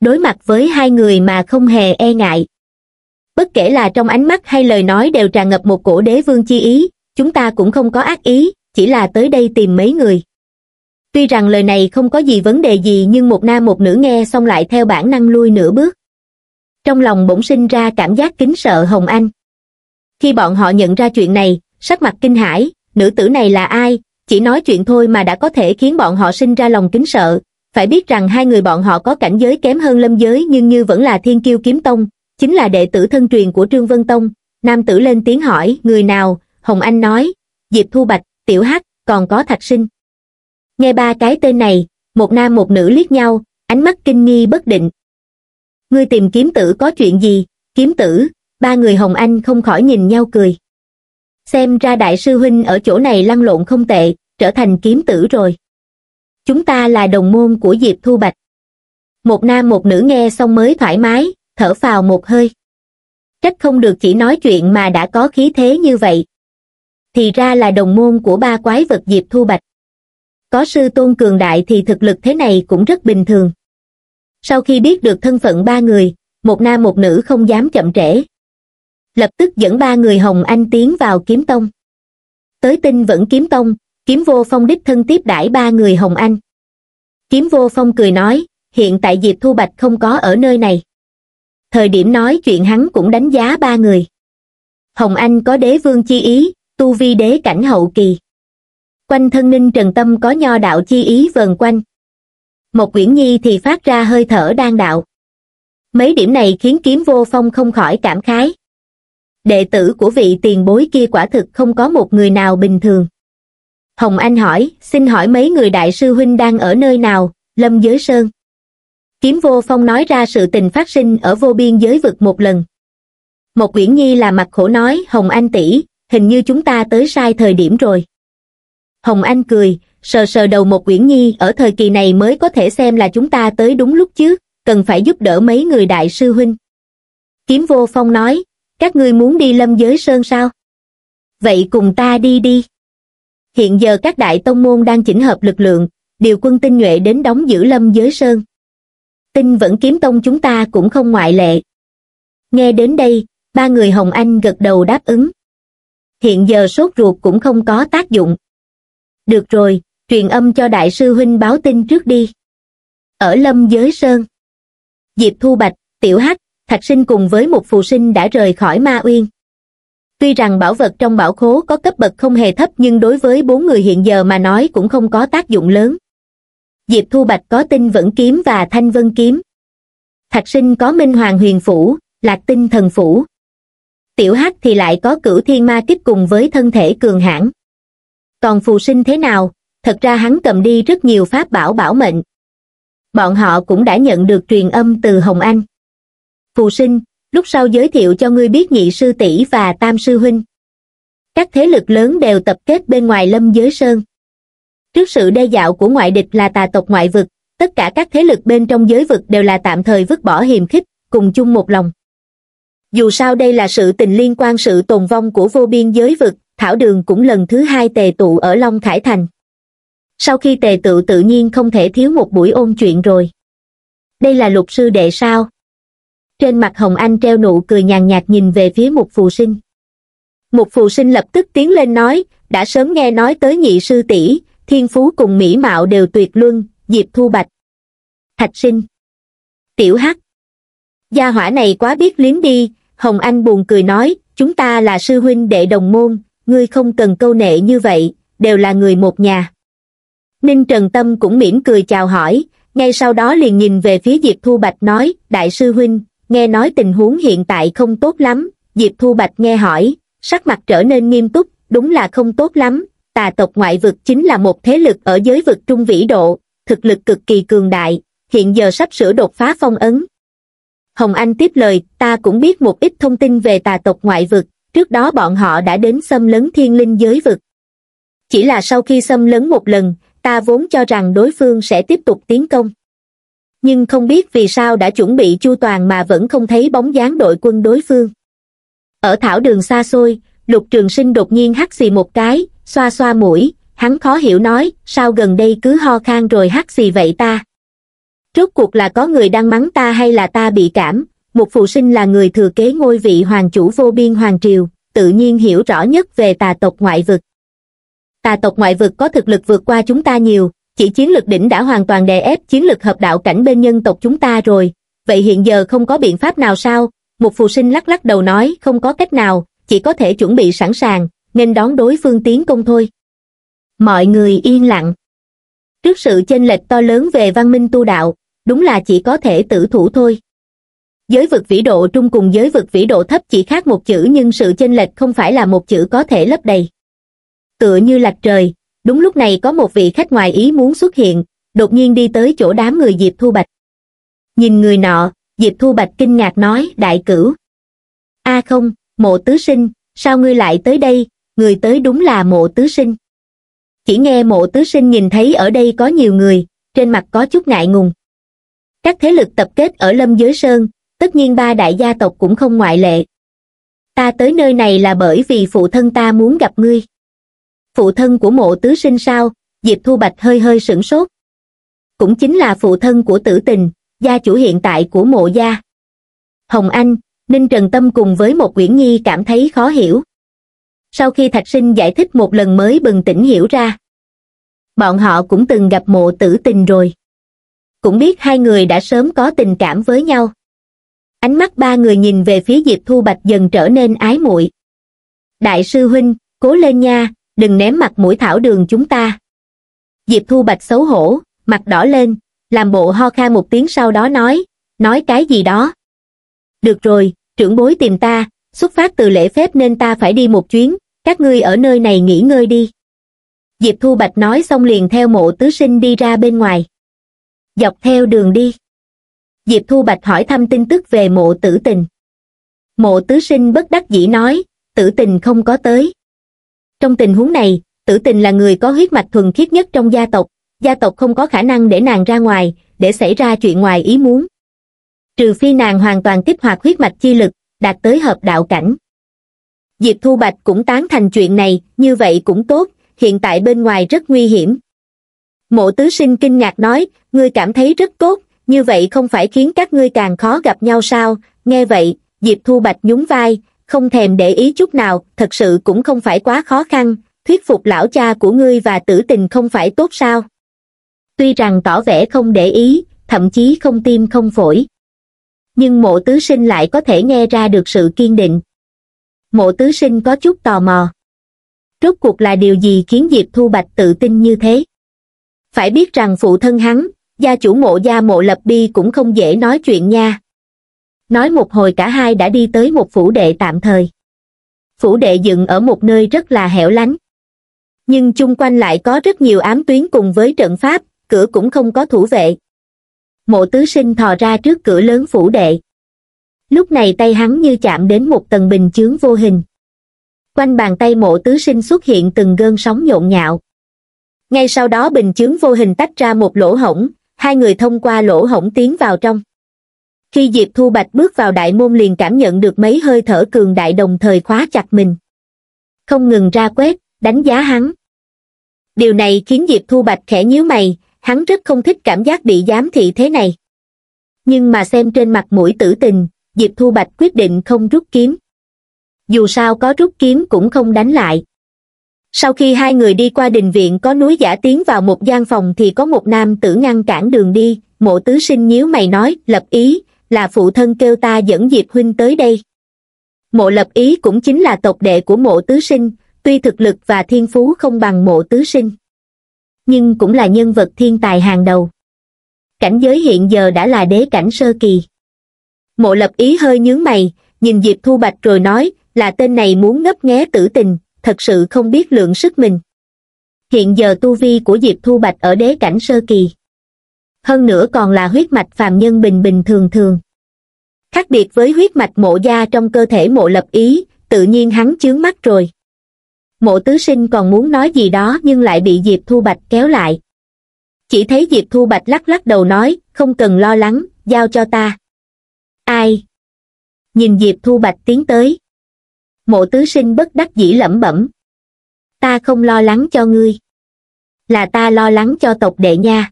Đối mặt với hai người mà không hề e ngại. Bất kể là trong ánh mắt hay lời nói đều tràn ngập một cổ đế vương chi ý, chúng ta cũng không có ác ý, chỉ là tới đây tìm mấy người tuy rằng lời này không có gì vấn đề gì nhưng một nam một nữ nghe xong lại theo bản năng lui nửa bước trong lòng bỗng sinh ra cảm giác kính sợ hồng anh khi bọn họ nhận ra chuyện này sắc mặt kinh hãi nữ tử này là ai chỉ nói chuyện thôi mà đã có thể khiến bọn họ sinh ra lòng kính sợ phải biết rằng hai người bọn họ có cảnh giới kém hơn lâm giới nhưng như vẫn là thiên kiêu kiếm tông chính là đệ tử thân truyền của trương vân tông nam tử lên tiếng hỏi người nào hồng anh nói diệp thu bạch tiểu hắc còn có thạch sinh nghe ba cái tên này một nam một nữ liếc nhau ánh mắt kinh nghi bất định ngươi tìm kiếm tử có chuyện gì kiếm tử ba người hồng anh không khỏi nhìn nhau cười xem ra đại sư huynh ở chỗ này lăn lộn không tệ trở thành kiếm tử rồi chúng ta là đồng môn của diệp thu bạch một nam một nữ nghe xong mới thoải mái thở phào một hơi trách không được chỉ nói chuyện mà đã có khí thế như vậy thì ra là đồng môn của ba quái vật diệp thu bạch có sư tôn cường đại thì thực lực thế này cũng rất bình thường. Sau khi biết được thân phận ba người, một nam một nữ không dám chậm trễ. Lập tức dẫn ba người Hồng Anh tiến vào kiếm tông. Tới tinh vẫn kiếm tông, kiếm vô phong đích thân tiếp đãi ba người Hồng Anh. Kiếm vô phong cười nói, hiện tại Diệp Thu Bạch không có ở nơi này. Thời điểm nói chuyện hắn cũng đánh giá ba người. Hồng Anh có đế vương chi ý, tu vi đế cảnh hậu kỳ quanh thân ninh trần tâm có nho đạo chi ý vờn quanh một quyển nhi thì phát ra hơi thở đan đạo mấy điểm này khiến kiếm vô phong không khỏi cảm khái đệ tử của vị tiền bối kia quả thực không có một người nào bình thường hồng anh hỏi xin hỏi mấy người đại sư huynh đang ở nơi nào lâm giới sơn kiếm vô phong nói ra sự tình phát sinh ở vô biên giới vực một lần một quyển nhi là mặt khổ nói hồng anh tỷ hình như chúng ta tới sai thời điểm rồi Hồng Anh cười, sờ sờ đầu một Uyển Nhi ở thời kỳ này mới có thể xem là chúng ta tới đúng lúc chứ, cần phải giúp đỡ mấy người đại sư huynh. Kiếm vô phong nói, các ngươi muốn đi lâm giới sơn sao? Vậy cùng ta đi đi. Hiện giờ các đại tông môn đang chỉnh hợp lực lượng, điều quân tinh nhuệ đến đóng giữ lâm giới sơn. Tinh vẫn kiếm tông chúng ta cũng không ngoại lệ. Nghe đến đây, ba người Hồng Anh gật đầu đáp ứng. Hiện giờ sốt ruột cũng không có tác dụng, được rồi, truyền âm cho đại sư huynh báo tin trước đi. Ở Lâm Giới Sơn Diệp Thu Bạch, Tiểu Hắc, Thạch Sinh cùng với một phù sinh đã rời khỏi Ma Uyên. Tuy rằng bảo vật trong bảo khố có cấp bậc không hề thấp nhưng đối với bốn người hiện giờ mà nói cũng không có tác dụng lớn. Diệp Thu Bạch có tinh vẫn kiếm và thanh vân kiếm. Thạch sinh có minh hoàng huyền phủ, lạc tinh thần phủ. Tiểu Hắc thì lại có cửu thiên ma kiếp cùng với thân thể cường hãn còn phù sinh thế nào thật ra hắn cầm đi rất nhiều pháp bảo bảo mệnh bọn họ cũng đã nhận được truyền âm từ hồng anh phù sinh lúc sau giới thiệu cho ngươi biết nhị sư tỷ và tam sư huynh các thế lực lớn đều tập kết bên ngoài lâm giới sơn trước sự đe dạo của ngoại địch là tà tộc ngoại vực tất cả các thế lực bên trong giới vực đều là tạm thời vứt bỏ hiềm khích cùng chung một lòng dù sao đây là sự tình liên quan sự tồn vong của vô biên giới vực thảo đường cũng lần thứ hai tề tụ ở long khải thành sau khi tề tụ tự nhiên không thể thiếu một buổi ôn chuyện rồi đây là luật sư đệ sao trên mặt hồng anh treo nụ cười nhàn nhạt nhìn về phía một phù sinh một phù sinh lập tức tiến lên nói đã sớm nghe nói tới nhị sư tỷ thiên phú cùng mỹ mạo đều tuyệt luân diệp thu bạch thạch sinh tiểu hắc gia hỏa này quá biết liếm đi hồng anh buồn cười nói chúng ta là sư huynh đệ đồng môn ngươi không cần câu nệ như vậy đều là người một nhà ninh trần tâm cũng mỉm cười chào hỏi ngay sau đó liền nhìn về phía diệp thu bạch nói đại sư huynh nghe nói tình huống hiện tại không tốt lắm diệp thu bạch nghe hỏi sắc mặt trở nên nghiêm túc đúng là không tốt lắm tà tộc ngoại vực chính là một thế lực ở giới vực trung vĩ độ thực lực cực kỳ cường đại hiện giờ sắp sửa đột phá phong ấn hồng anh tiếp lời ta cũng biết một ít thông tin về tà tộc ngoại vực trước đó bọn họ đã đến xâm lấn thiên linh giới vực. Chỉ là sau khi xâm lấn một lần, ta vốn cho rằng đối phương sẽ tiếp tục tiến công. Nhưng không biết vì sao đã chuẩn bị chu toàn mà vẫn không thấy bóng dáng đội quân đối phương. Ở thảo đường xa xôi, lục trường sinh đột nhiên hắt xì một cái, xoa xoa mũi, hắn khó hiểu nói, sao gần đây cứ ho khan rồi hắt xì vậy ta. Rốt cuộc là có người đang mắng ta hay là ta bị cảm, một phụ sinh là người thừa kế ngôi vị hoàng chủ vô biên hoàng triều, tự nhiên hiểu rõ nhất về tà tộc ngoại vực. Tà tộc ngoại vực có thực lực vượt qua chúng ta nhiều, chỉ chiến lực đỉnh đã hoàn toàn đè ép chiến lực hợp đạo cảnh bên nhân tộc chúng ta rồi, vậy hiện giờ không có biện pháp nào sao? Một phụ sinh lắc lắc đầu nói không có cách nào, chỉ có thể chuẩn bị sẵn sàng, nên đón đối phương tiến công thôi. Mọi người yên lặng. Trước sự chênh lệch to lớn về văn minh tu đạo, đúng là chỉ có thể tử thủ thôi giới vực vĩ độ trung cùng giới vực vĩ độ thấp chỉ khác một chữ nhưng sự chênh lệch không phải là một chữ có thể lấp đầy. Tựa như lạc trời, đúng lúc này có một vị khách ngoài ý muốn xuất hiện, đột nhiên đi tới chỗ đám người Diệp Thu Bạch. Nhìn người nọ, Diệp Thu Bạch kinh ngạc nói đại cửu. a không, mộ tứ sinh, sao ngươi lại tới đây, người tới đúng là mộ tứ sinh. Chỉ nghe mộ tứ sinh nhìn thấy ở đây có nhiều người, trên mặt có chút ngại ngùng. Các thế lực tập kết ở Lâm Giới Sơn, tất nhiên ba đại gia tộc cũng không ngoại lệ ta tới nơi này là bởi vì phụ thân ta muốn gặp ngươi phụ thân của mộ tứ sinh sao diệp thu bạch hơi hơi sửng sốt cũng chính là phụ thân của tử tình gia chủ hiện tại của mộ gia hồng anh ninh trần tâm cùng với một uyển nhi cảm thấy khó hiểu sau khi thạch sinh giải thích một lần mới bừng tỉnh hiểu ra bọn họ cũng từng gặp mộ tử tình rồi cũng biết hai người đã sớm có tình cảm với nhau ánh mắt ba người nhìn về phía diệp thu bạch dần trở nên ái muội đại sư huynh cố lên nha đừng ném mặt mũi thảo đường chúng ta diệp thu bạch xấu hổ mặt đỏ lên làm bộ ho kha một tiếng sau đó nói nói cái gì đó được rồi trưởng bối tìm ta xuất phát từ lễ phép nên ta phải đi một chuyến các ngươi ở nơi này nghỉ ngơi đi diệp thu bạch nói xong liền theo mộ tứ sinh đi ra bên ngoài dọc theo đường đi diệp thu bạch hỏi thăm tin tức về mộ tử tình mộ tứ sinh bất đắc dĩ nói tử tình không có tới trong tình huống này tử tình là người có huyết mạch thuần khiết nhất trong gia tộc gia tộc không có khả năng để nàng ra ngoài để xảy ra chuyện ngoài ý muốn trừ phi nàng hoàn toàn kích hoạt huyết mạch chi lực đạt tới hợp đạo cảnh diệp thu bạch cũng tán thành chuyện này như vậy cũng tốt hiện tại bên ngoài rất nguy hiểm mộ tứ sinh kinh ngạc nói ngươi cảm thấy rất tốt như vậy không phải khiến các ngươi càng khó gặp nhau sao nghe vậy diệp thu bạch nhún vai không thèm để ý chút nào thật sự cũng không phải quá khó khăn thuyết phục lão cha của ngươi và tử tình không phải tốt sao tuy rằng tỏ vẻ không để ý thậm chí không tim không phổi nhưng mộ tứ sinh lại có thể nghe ra được sự kiên định mộ tứ sinh có chút tò mò rốt cuộc là điều gì khiến diệp thu bạch tự tin như thế phải biết rằng phụ thân hắn gia chủ mộ gia mộ lập bi cũng không dễ nói chuyện nha. Nói một hồi cả hai đã đi tới một phủ đệ tạm thời. Phủ đệ dựng ở một nơi rất là hẻo lánh. Nhưng chung quanh lại có rất nhiều ám tuyến cùng với trận pháp, cửa cũng không có thủ vệ. Mộ tứ sinh thò ra trước cửa lớn phủ đệ. Lúc này tay hắn như chạm đến một tầng bình chướng vô hình. Quanh bàn tay mộ tứ sinh xuất hiện từng gơn sóng nhộn nhạo. Ngay sau đó bình chướng vô hình tách ra một lỗ hổng, hai người thông qua lỗ hổng tiến vào trong khi diệp thu bạch bước vào đại môn liền cảm nhận được mấy hơi thở cường đại đồng thời khóa chặt mình không ngừng ra quét đánh giá hắn điều này khiến diệp thu bạch khẽ nhíu mày hắn rất không thích cảm giác bị giám thị thế này nhưng mà xem trên mặt mũi tử tình diệp thu bạch quyết định không rút kiếm dù sao có rút kiếm cũng không đánh lại sau khi hai người đi qua đình viện có núi giả tiến vào một gian phòng thì có một nam tử ngăn cản đường đi mộ tứ sinh nhíu mày nói lập ý là phụ thân kêu ta dẫn diệp huynh tới đây mộ lập ý cũng chính là tộc đệ của mộ tứ sinh tuy thực lực và thiên phú không bằng mộ tứ sinh nhưng cũng là nhân vật thiên tài hàng đầu cảnh giới hiện giờ đã là đế cảnh sơ kỳ mộ lập ý hơi nhướng mày nhìn diệp thu bạch rồi nói là tên này muốn ngấp nghé tử tình thật sự không biết lượng sức mình. Hiện giờ tu vi của Diệp Thu Bạch ở đế cảnh sơ kỳ. Hơn nữa còn là huyết mạch phàm nhân bình bình thường thường. Khác biệt với huyết mạch mộ gia trong cơ thể mộ lập ý, tự nhiên hắn chướng mắt rồi. Mộ tứ sinh còn muốn nói gì đó nhưng lại bị Diệp Thu Bạch kéo lại. Chỉ thấy Diệp Thu Bạch lắc lắc đầu nói, không cần lo lắng, giao cho ta. Ai? Nhìn Diệp Thu Bạch tiến tới mộ tứ sinh bất đắc dĩ lẩm bẩm ta không lo lắng cho ngươi là ta lo lắng cho tộc đệ nha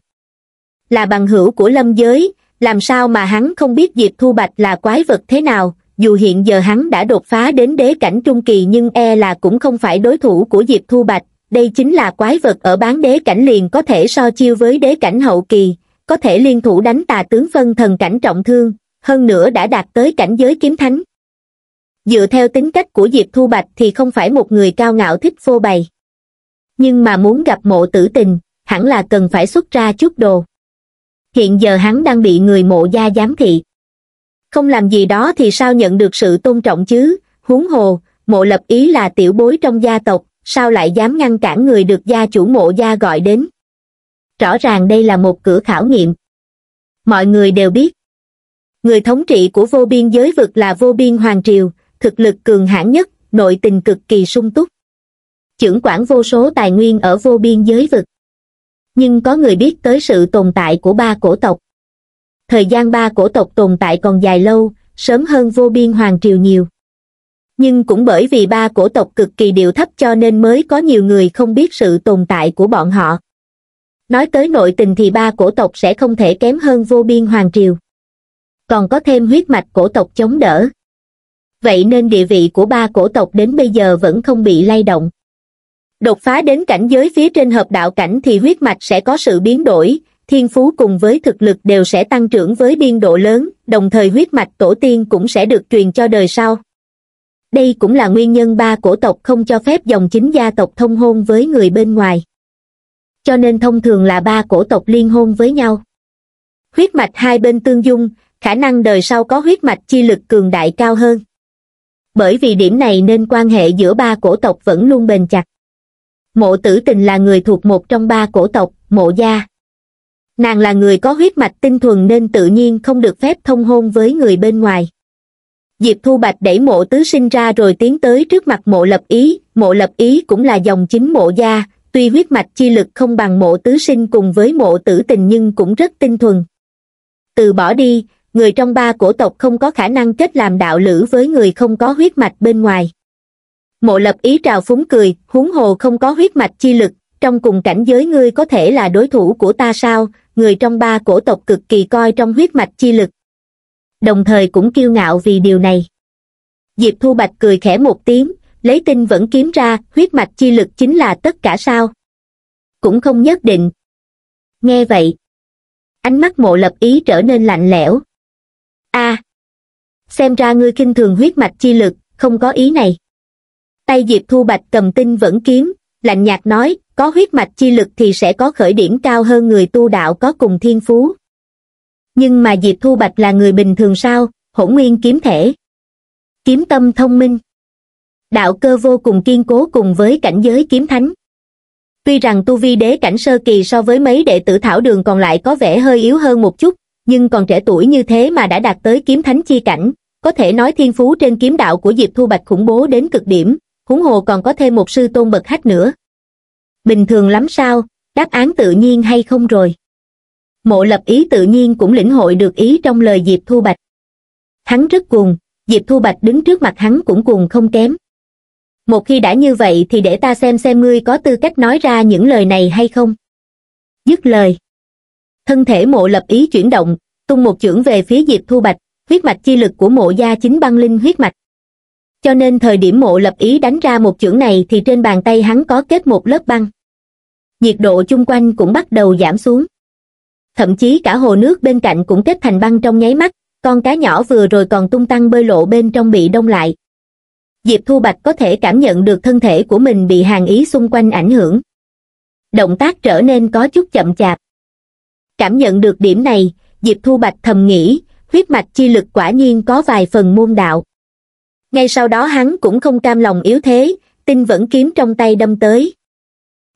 là bằng hữu của lâm giới làm sao mà hắn không biết diệp thu bạch là quái vật thế nào dù hiện giờ hắn đã đột phá đến đế cảnh trung kỳ nhưng e là cũng không phải đối thủ của diệp thu bạch đây chính là quái vật ở bán đế cảnh liền có thể so chiêu với đế cảnh hậu kỳ có thể liên thủ đánh tà tướng phân thần cảnh trọng thương hơn nữa đã đạt tới cảnh giới kiếm thánh dựa theo tính cách của diệp thu bạch thì không phải một người cao ngạo thích phô bày nhưng mà muốn gặp mộ tử tình hẳn là cần phải xuất ra chút đồ hiện giờ hắn đang bị người mộ gia giám thị không làm gì đó thì sao nhận được sự tôn trọng chứ huống hồ mộ lập ý là tiểu bối trong gia tộc sao lại dám ngăn cản người được gia chủ mộ gia gọi đến rõ ràng đây là một cửa khảo nghiệm mọi người đều biết người thống trị của vô biên giới vực là vô biên hoàng triều thực lực cường hãn nhất nội tình cực kỳ sung túc chưởng quản vô số tài nguyên ở vô biên giới vực nhưng có người biết tới sự tồn tại của ba cổ tộc thời gian ba cổ tộc tồn tại còn dài lâu sớm hơn vô biên hoàng triều nhiều nhưng cũng bởi vì ba cổ tộc cực kỳ điệu thấp cho nên mới có nhiều người không biết sự tồn tại của bọn họ nói tới nội tình thì ba cổ tộc sẽ không thể kém hơn vô biên hoàng triều còn có thêm huyết mạch cổ tộc chống đỡ vậy nên địa vị của ba cổ tộc đến bây giờ vẫn không bị lay động. Đột phá đến cảnh giới phía trên hợp đạo cảnh thì huyết mạch sẽ có sự biến đổi, thiên phú cùng với thực lực đều sẽ tăng trưởng với biên độ lớn, đồng thời huyết mạch tổ tiên cũng sẽ được truyền cho đời sau. Đây cũng là nguyên nhân ba cổ tộc không cho phép dòng chính gia tộc thông hôn với người bên ngoài. Cho nên thông thường là ba cổ tộc liên hôn với nhau. Huyết mạch hai bên tương dung, khả năng đời sau có huyết mạch chi lực cường đại cao hơn bởi vì điểm này nên quan hệ giữa ba cổ tộc vẫn luôn bền chặt. Mộ tử tình là người thuộc một trong ba cổ tộc, mộ gia. Nàng là người có huyết mạch tinh thuần nên tự nhiên không được phép thông hôn với người bên ngoài. Diệp Thu Bạch đẩy mộ tứ sinh ra rồi tiến tới trước mặt mộ lập ý, mộ lập ý cũng là dòng chính mộ gia, tuy huyết mạch chi lực không bằng mộ tứ sinh cùng với mộ tử tình nhưng cũng rất tinh thuần. Từ bỏ đi, người trong ba cổ tộc không có khả năng kết làm đạo lữ với người không có huyết mạch bên ngoài mộ lập ý trào phúng cười huống hồ không có huyết mạch chi lực trong cùng cảnh giới ngươi có thể là đối thủ của ta sao người trong ba cổ tộc cực kỳ coi trong huyết mạch chi lực đồng thời cũng kiêu ngạo vì điều này diệp thu bạch cười khẽ một tiếng lấy tinh vẫn kiếm ra huyết mạch chi lực chính là tất cả sao cũng không nhất định nghe vậy ánh mắt mộ lập ý trở nên lạnh lẽo a à, xem ra ngươi kinh thường huyết mạch chi lực không có ý này tay diệp thu bạch cầm tinh vẫn kiếm lạnh nhạt nói có huyết mạch chi lực thì sẽ có khởi điểm cao hơn người tu đạo có cùng thiên phú nhưng mà diệp thu bạch là người bình thường sao hỗn nguyên kiếm thể kiếm tâm thông minh đạo cơ vô cùng kiên cố cùng với cảnh giới kiếm thánh tuy rằng tu vi đế cảnh sơ kỳ so với mấy đệ tử thảo đường còn lại có vẻ hơi yếu hơn một chút nhưng còn trẻ tuổi như thế mà đã đạt tới kiếm thánh chi cảnh, có thể nói thiên phú trên kiếm đạo của Diệp Thu Bạch khủng bố đến cực điểm, huống hồ còn có thêm một sư tôn bậc hách nữa. Bình thường lắm sao, đáp án tự nhiên hay không rồi? Mộ lập ý tự nhiên cũng lĩnh hội được ý trong lời Diệp Thu Bạch. Hắn rất cuồng, Diệp Thu Bạch đứng trước mặt hắn cũng cuồng không kém. Một khi đã như vậy thì để ta xem xem ngươi có tư cách nói ra những lời này hay không. Dứt lời, thân thể mộ lập ý chuyển động tung một chưởng về phía diệp thu bạch huyết mạch chi lực của mộ gia chính băng linh huyết mạch cho nên thời điểm mộ lập ý đánh ra một chưởng này thì trên bàn tay hắn có kết một lớp băng nhiệt độ chung quanh cũng bắt đầu giảm xuống thậm chí cả hồ nước bên cạnh cũng kết thành băng trong nháy mắt con cá nhỏ vừa rồi còn tung tăng bơi lộ bên trong bị đông lại diệp thu bạch có thể cảm nhận được thân thể của mình bị hàng ý xung quanh ảnh hưởng động tác trở nên có chút chậm chạp cảm nhận được điểm này diệp thu bạch thầm nghĩ huyết mạch chi lực quả nhiên có vài phần môn đạo ngay sau đó hắn cũng không cam lòng yếu thế tinh vẫn kiếm trong tay đâm tới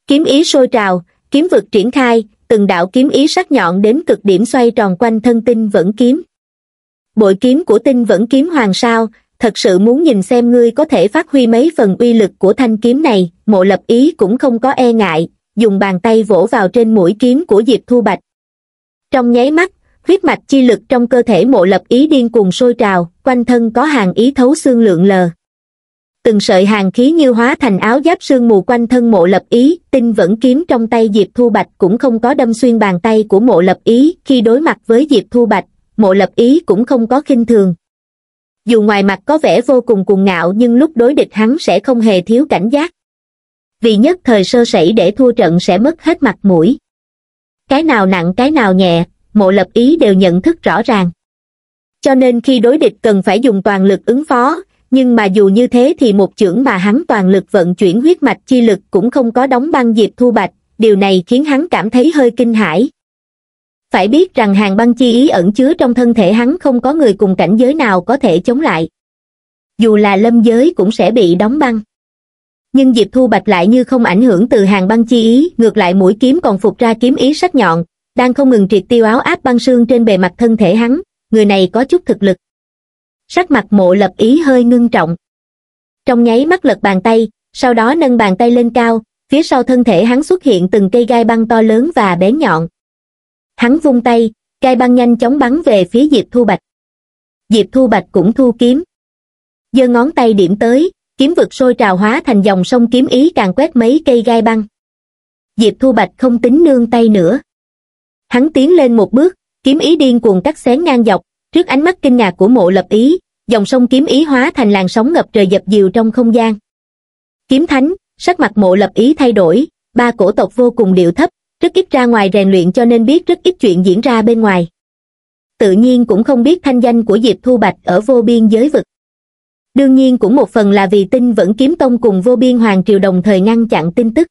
kiếm ý sôi trào kiếm vực triển khai từng đạo kiếm ý sắc nhọn đến cực điểm xoay tròn quanh thân tinh vẫn kiếm bội kiếm của tinh vẫn kiếm hoàng sao thật sự muốn nhìn xem ngươi có thể phát huy mấy phần uy lực của thanh kiếm này mộ lập ý cũng không có e ngại dùng bàn tay vỗ vào trên mũi kiếm của diệp thu bạch trong nháy mắt huyết mạch chi lực trong cơ thể mộ lập ý điên cuồng sôi trào quanh thân có hàng ý thấu xương lượng lờ từng sợi hàng khí như hóa thành áo giáp sương mù quanh thân mộ lập ý tinh vẫn kiếm trong tay diệp thu bạch cũng không có đâm xuyên bàn tay của mộ lập ý khi đối mặt với diệp thu bạch mộ lập ý cũng không có khinh thường dù ngoài mặt có vẻ vô cùng cuồng ngạo nhưng lúc đối địch hắn sẽ không hề thiếu cảnh giác vì nhất thời sơ sẩy để thua trận sẽ mất hết mặt mũi cái nào nặng cái nào nhẹ mộ lập ý đều nhận thức rõ ràng cho nên khi đối địch cần phải dùng toàn lực ứng phó nhưng mà dù như thế thì một trưởng mà hắn toàn lực vận chuyển huyết mạch chi lực cũng không có đóng băng diệp thu bạch điều này khiến hắn cảm thấy hơi kinh hãi phải biết rằng hàng băng chi ý ẩn chứa trong thân thể hắn không có người cùng cảnh giới nào có thể chống lại dù là lâm giới cũng sẽ bị đóng băng nhưng diệp thu bạch lại như không ảnh hưởng từ hàng băng chi ý ngược lại mũi kiếm còn phục ra kiếm ý sắc nhọn đang không ngừng triệt tiêu áo áp băng xương trên bề mặt thân thể hắn người này có chút thực lực sắc mặt mộ lập ý hơi ngưng trọng trong nháy mắt lật bàn tay sau đó nâng bàn tay lên cao phía sau thân thể hắn xuất hiện từng cây gai băng to lớn và bén nhọn hắn vung tay gai băng nhanh chóng bắn về phía diệp thu bạch diệp thu bạch cũng thu kiếm giơ ngón tay điểm tới kiếm vực sôi trào hóa thành dòng sông kiếm ý càng quét mấy cây gai băng diệp thu bạch không tính nương tay nữa hắn tiến lên một bước kiếm ý điên cuồng cắt xén ngang dọc trước ánh mắt kinh ngạc của mộ lập ý dòng sông kiếm ý hóa thành làn sóng ngập trời dập dìu trong không gian kiếm thánh sắc mặt mộ lập ý thay đổi ba cổ tộc vô cùng điệu thấp rất ít ra ngoài rèn luyện cho nên biết rất ít chuyện diễn ra bên ngoài tự nhiên cũng không biết thanh danh của diệp thu bạch ở vô biên giới vực đương nhiên cũng một phần là vì tinh vẫn kiếm tông cùng vô biên hoàng triều đồng thời ngăn chặn tin tức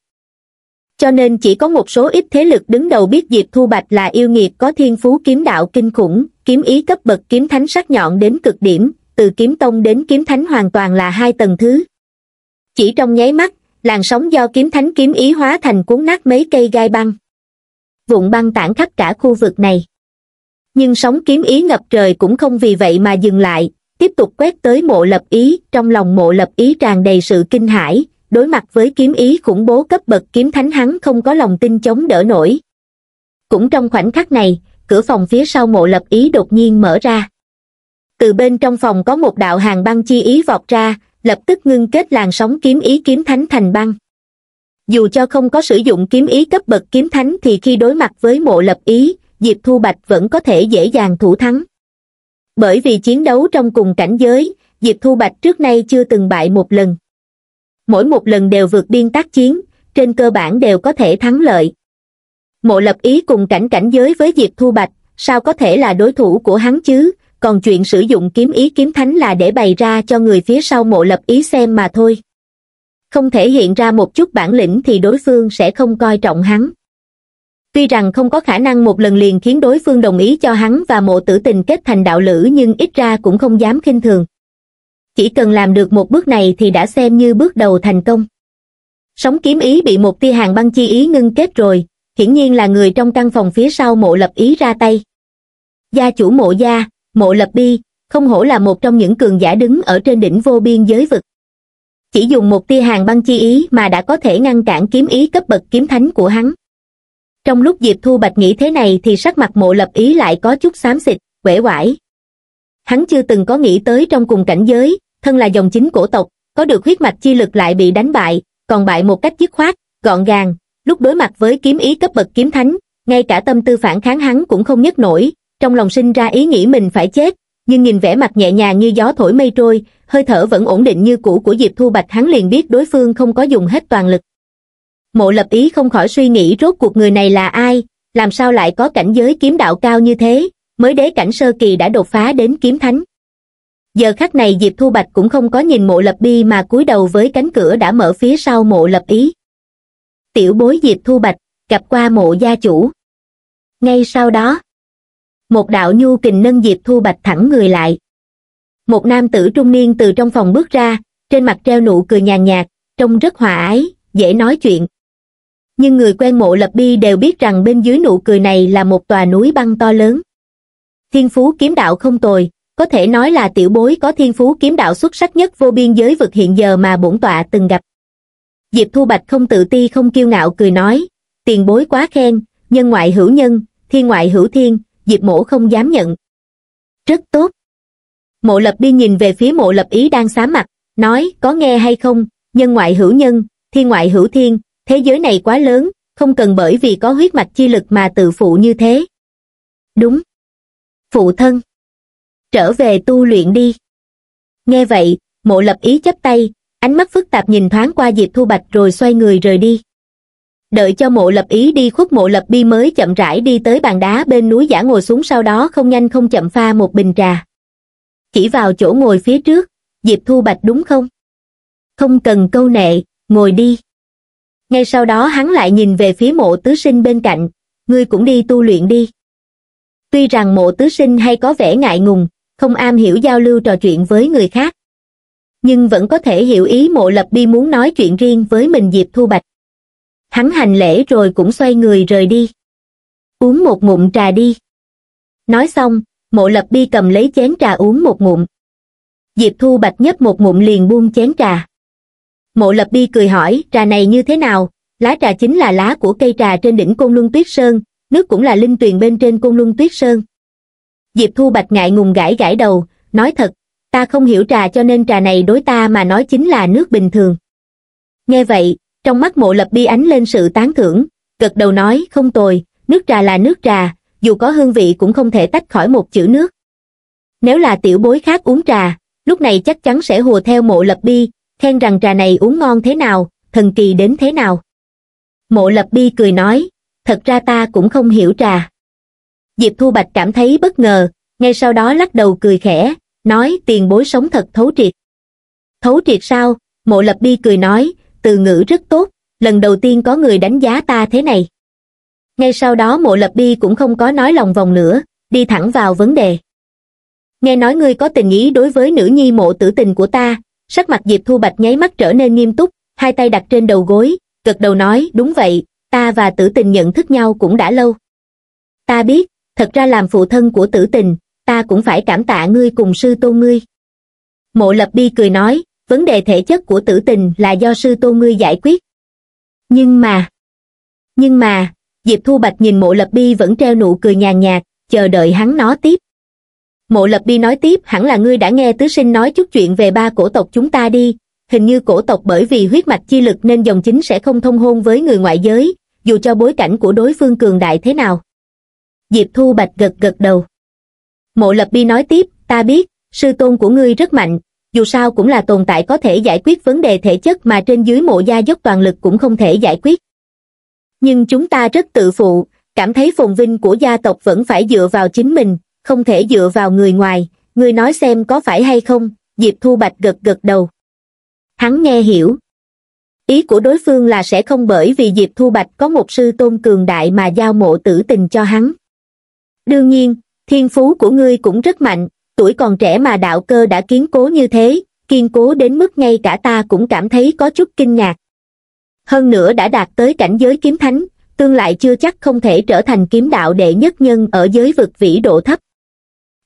cho nên chỉ có một số ít thế lực đứng đầu biết diệp thu bạch là yêu nghiệt có thiên phú kiếm đạo kinh khủng kiếm ý cấp bậc kiếm thánh sắc nhọn đến cực điểm từ kiếm tông đến kiếm thánh hoàn toàn là hai tầng thứ chỉ trong nháy mắt làn sóng do kiếm thánh kiếm ý hóa thành cuốn nát mấy cây gai băng vụn băng tản khắp cả khu vực này nhưng sóng kiếm ý ngập trời cũng không vì vậy mà dừng lại tiếp tục quét tới mộ lập ý trong lòng mộ lập ý tràn đầy sự kinh hãi đối mặt với kiếm ý khủng bố cấp bậc kiếm thánh hắn không có lòng tin chống đỡ nổi cũng trong khoảnh khắc này cửa phòng phía sau mộ lập ý đột nhiên mở ra từ bên trong phòng có một đạo hàng băng chi ý vọt ra lập tức ngưng kết làn sóng kiếm ý kiếm thánh thành băng dù cho không có sử dụng kiếm ý cấp bậc kiếm thánh thì khi đối mặt với mộ lập ý diệp thu bạch vẫn có thể dễ dàng thủ thắng bởi vì chiến đấu trong cùng cảnh giới diệp thu bạch trước nay chưa từng bại một lần mỗi một lần đều vượt biên tác chiến trên cơ bản đều có thể thắng lợi mộ lập ý cùng cảnh cảnh giới với diệp thu bạch sao có thể là đối thủ của hắn chứ còn chuyện sử dụng kiếm ý kiếm thánh là để bày ra cho người phía sau mộ lập ý xem mà thôi không thể hiện ra một chút bản lĩnh thì đối phương sẽ không coi trọng hắn tuy rằng không có khả năng một lần liền khiến đối phương đồng ý cho hắn và mộ tử tình kết thành đạo lữ nhưng ít ra cũng không dám khinh thường chỉ cần làm được một bước này thì đã xem như bước đầu thành công sống kiếm ý bị một tia hàng băng chi ý ngưng kết rồi hiển nhiên là người trong căn phòng phía sau mộ lập ý ra tay gia chủ mộ gia mộ lập bi không hổ là một trong những cường giả đứng ở trên đỉnh vô biên giới vực chỉ dùng một tia hàng băng chi ý mà đã có thể ngăn cản kiếm ý cấp bậc kiếm thánh của hắn trong lúc diệp thu bạch nghĩ thế này thì sắc mặt mộ lập ý lại có chút xám xịt uể oải hắn chưa từng có nghĩ tới trong cùng cảnh giới thân là dòng chính cổ tộc có được huyết mạch chi lực lại bị đánh bại còn bại một cách dứt khoát gọn gàng lúc đối mặt với kiếm ý cấp bậc kiếm thánh ngay cả tâm tư phản kháng hắn cũng không nhấc nổi trong lòng sinh ra ý nghĩ mình phải chết nhưng nhìn vẻ mặt nhẹ nhàng như gió thổi mây trôi hơi thở vẫn ổn định như cũ của diệp thu bạch hắn liền biết đối phương không có dùng hết toàn lực mộ lập ý không khỏi suy nghĩ rốt cuộc người này là ai làm sao lại có cảnh giới kiếm đạo cao như thế mới đế cảnh sơ kỳ đã đột phá đến kiếm thánh giờ khắc này diệp thu bạch cũng không có nhìn mộ lập bi mà cúi đầu với cánh cửa đã mở phía sau mộ lập ý tiểu bối diệp thu bạch gặp qua mộ gia chủ ngay sau đó một đạo nhu kình nâng diệp thu bạch thẳng người lại một nam tử trung niên từ trong phòng bước ra trên mặt treo nụ cười nhàn nhạt trông rất hòa ái dễ nói chuyện nhưng người quen mộ lập bi đều biết rằng bên dưới nụ cười này là một tòa núi băng to lớn thiên phú kiếm đạo không tồi có thể nói là tiểu bối có thiên phú kiếm đạo xuất sắc nhất vô biên giới vực hiện giờ mà bổn tọa từng gặp diệp thu bạch không tự ti không kiêu ngạo cười nói tiền bối quá khen nhân ngoại hữu nhân thiên ngoại hữu thiên diệp mổ không dám nhận rất tốt mộ lập đi nhìn về phía mộ lập ý đang xá mặt nói có nghe hay không nhân ngoại hữu nhân thiên ngoại hữu thiên thế giới này quá lớn, không cần bởi vì có huyết mạch chi lực mà tự phụ như thế. Đúng. Phụ thân. Trở về tu luyện đi. Nghe vậy, mộ lập ý chấp tay, ánh mắt phức tạp nhìn thoáng qua Diệp Thu Bạch rồi xoay người rời đi. Đợi cho mộ lập ý đi khuất mộ lập bi mới chậm rãi đi tới bàn đá bên núi giả ngồi xuống sau đó không nhanh không chậm pha một bình trà. Chỉ vào chỗ ngồi phía trước, Diệp Thu Bạch đúng không? Không cần câu nệ, ngồi đi ngay sau đó hắn lại nhìn về phía mộ tứ sinh bên cạnh, ngươi cũng đi tu luyện đi. Tuy rằng mộ tứ sinh hay có vẻ ngại ngùng, không am hiểu giao lưu trò chuyện với người khác, nhưng vẫn có thể hiểu ý mộ lập bi muốn nói chuyện riêng với mình Diệp Thu Bạch. Hắn hành lễ rồi cũng xoay người rời đi. Uống một ngụm trà đi. Nói xong, mộ lập bi cầm lấy chén trà uống một ngụm. Diệp Thu Bạch nhấp một ngụm liền buông chén trà mộ lập Bi cười hỏi trà này như thế nào lá trà chính là lá của cây trà trên đỉnh côn luân tuyết sơn nước cũng là linh tuyền bên trên côn luân tuyết sơn diệp thu bạch ngại ngùng gãi gãi đầu nói thật ta không hiểu trà cho nên trà này đối ta mà nói chính là nước bình thường nghe vậy trong mắt mộ lập bi ánh lên sự tán thưởng gật đầu nói không tồi nước trà là nước trà dù có hương vị cũng không thể tách khỏi một chữ nước nếu là tiểu bối khác uống trà lúc này chắc chắn sẽ hùa theo mộ lập bi khen rằng trà này uống ngon thế nào thần kỳ đến thế nào mộ lập bi cười nói thật ra ta cũng không hiểu trà diệp thu bạch cảm thấy bất ngờ ngay sau đó lắc đầu cười khẽ nói tiền bối sống thật thấu triệt thấu triệt sao mộ lập bi cười nói từ ngữ rất tốt lần đầu tiên có người đánh giá ta thế này ngay sau đó mộ lập bi cũng không có nói lòng vòng nữa đi thẳng vào vấn đề nghe nói ngươi có tình ý đối với nữ nhi mộ tử tình của ta sắc mặt diệp thu bạch nháy mắt trở nên nghiêm túc hai tay đặt trên đầu gối gật đầu nói đúng vậy ta và tử tình nhận thức nhau cũng đã lâu ta biết thật ra làm phụ thân của tử tình ta cũng phải cảm tạ ngươi cùng sư tôn ngươi mộ lập bi cười nói vấn đề thể chất của tử tình là do sư tôn ngươi giải quyết nhưng mà nhưng mà diệp thu bạch nhìn mộ lập bi vẫn treo nụ cười nhàn nhạt chờ đợi hắn nó tiếp mộ lập đi nói tiếp hẳn là ngươi đã nghe tứ sinh nói chút chuyện về ba cổ tộc chúng ta đi hình như cổ tộc bởi vì huyết mạch chi lực nên dòng chính sẽ không thông hôn với người ngoại giới dù cho bối cảnh của đối phương cường đại thế nào diệp thu bạch gật gật đầu mộ lập đi nói tiếp ta biết sư tôn của ngươi rất mạnh dù sao cũng là tồn tại có thể giải quyết vấn đề thể chất mà trên dưới mộ gia dốc toàn lực cũng không thể giải quyết nhưng chúng ta rất tự phụ cảm thấy phồn vinh của gia tộc vẫn phải dựa vào chính mình không thể dựa vào người ngoài, ngươi nói xem có phải hay không, Diệp Thu Bạch gật gật đầu. Hắn nghe hiểu. Ý của đối phương là sẽ không bởi vì Diệp Thu Bạch có một sư tôn cường đại mà giao mộ tử tình cho hắn. Đương nhiên, thiên phú của ngươi cũng rất mạnh, tuổi còn trẻ mà đạo cơ đã kiến cố như thế, kiên cố đến mức ngay cả ta cũng cảm thấy có chút kinh ngạc. Hơn nữa đã đạt tới cảnh giới kiếm thánh, tương lại chưa chắc không thể trở thành kiếm đạo đệ nhất nhân ở giới vực vĩ độ thấp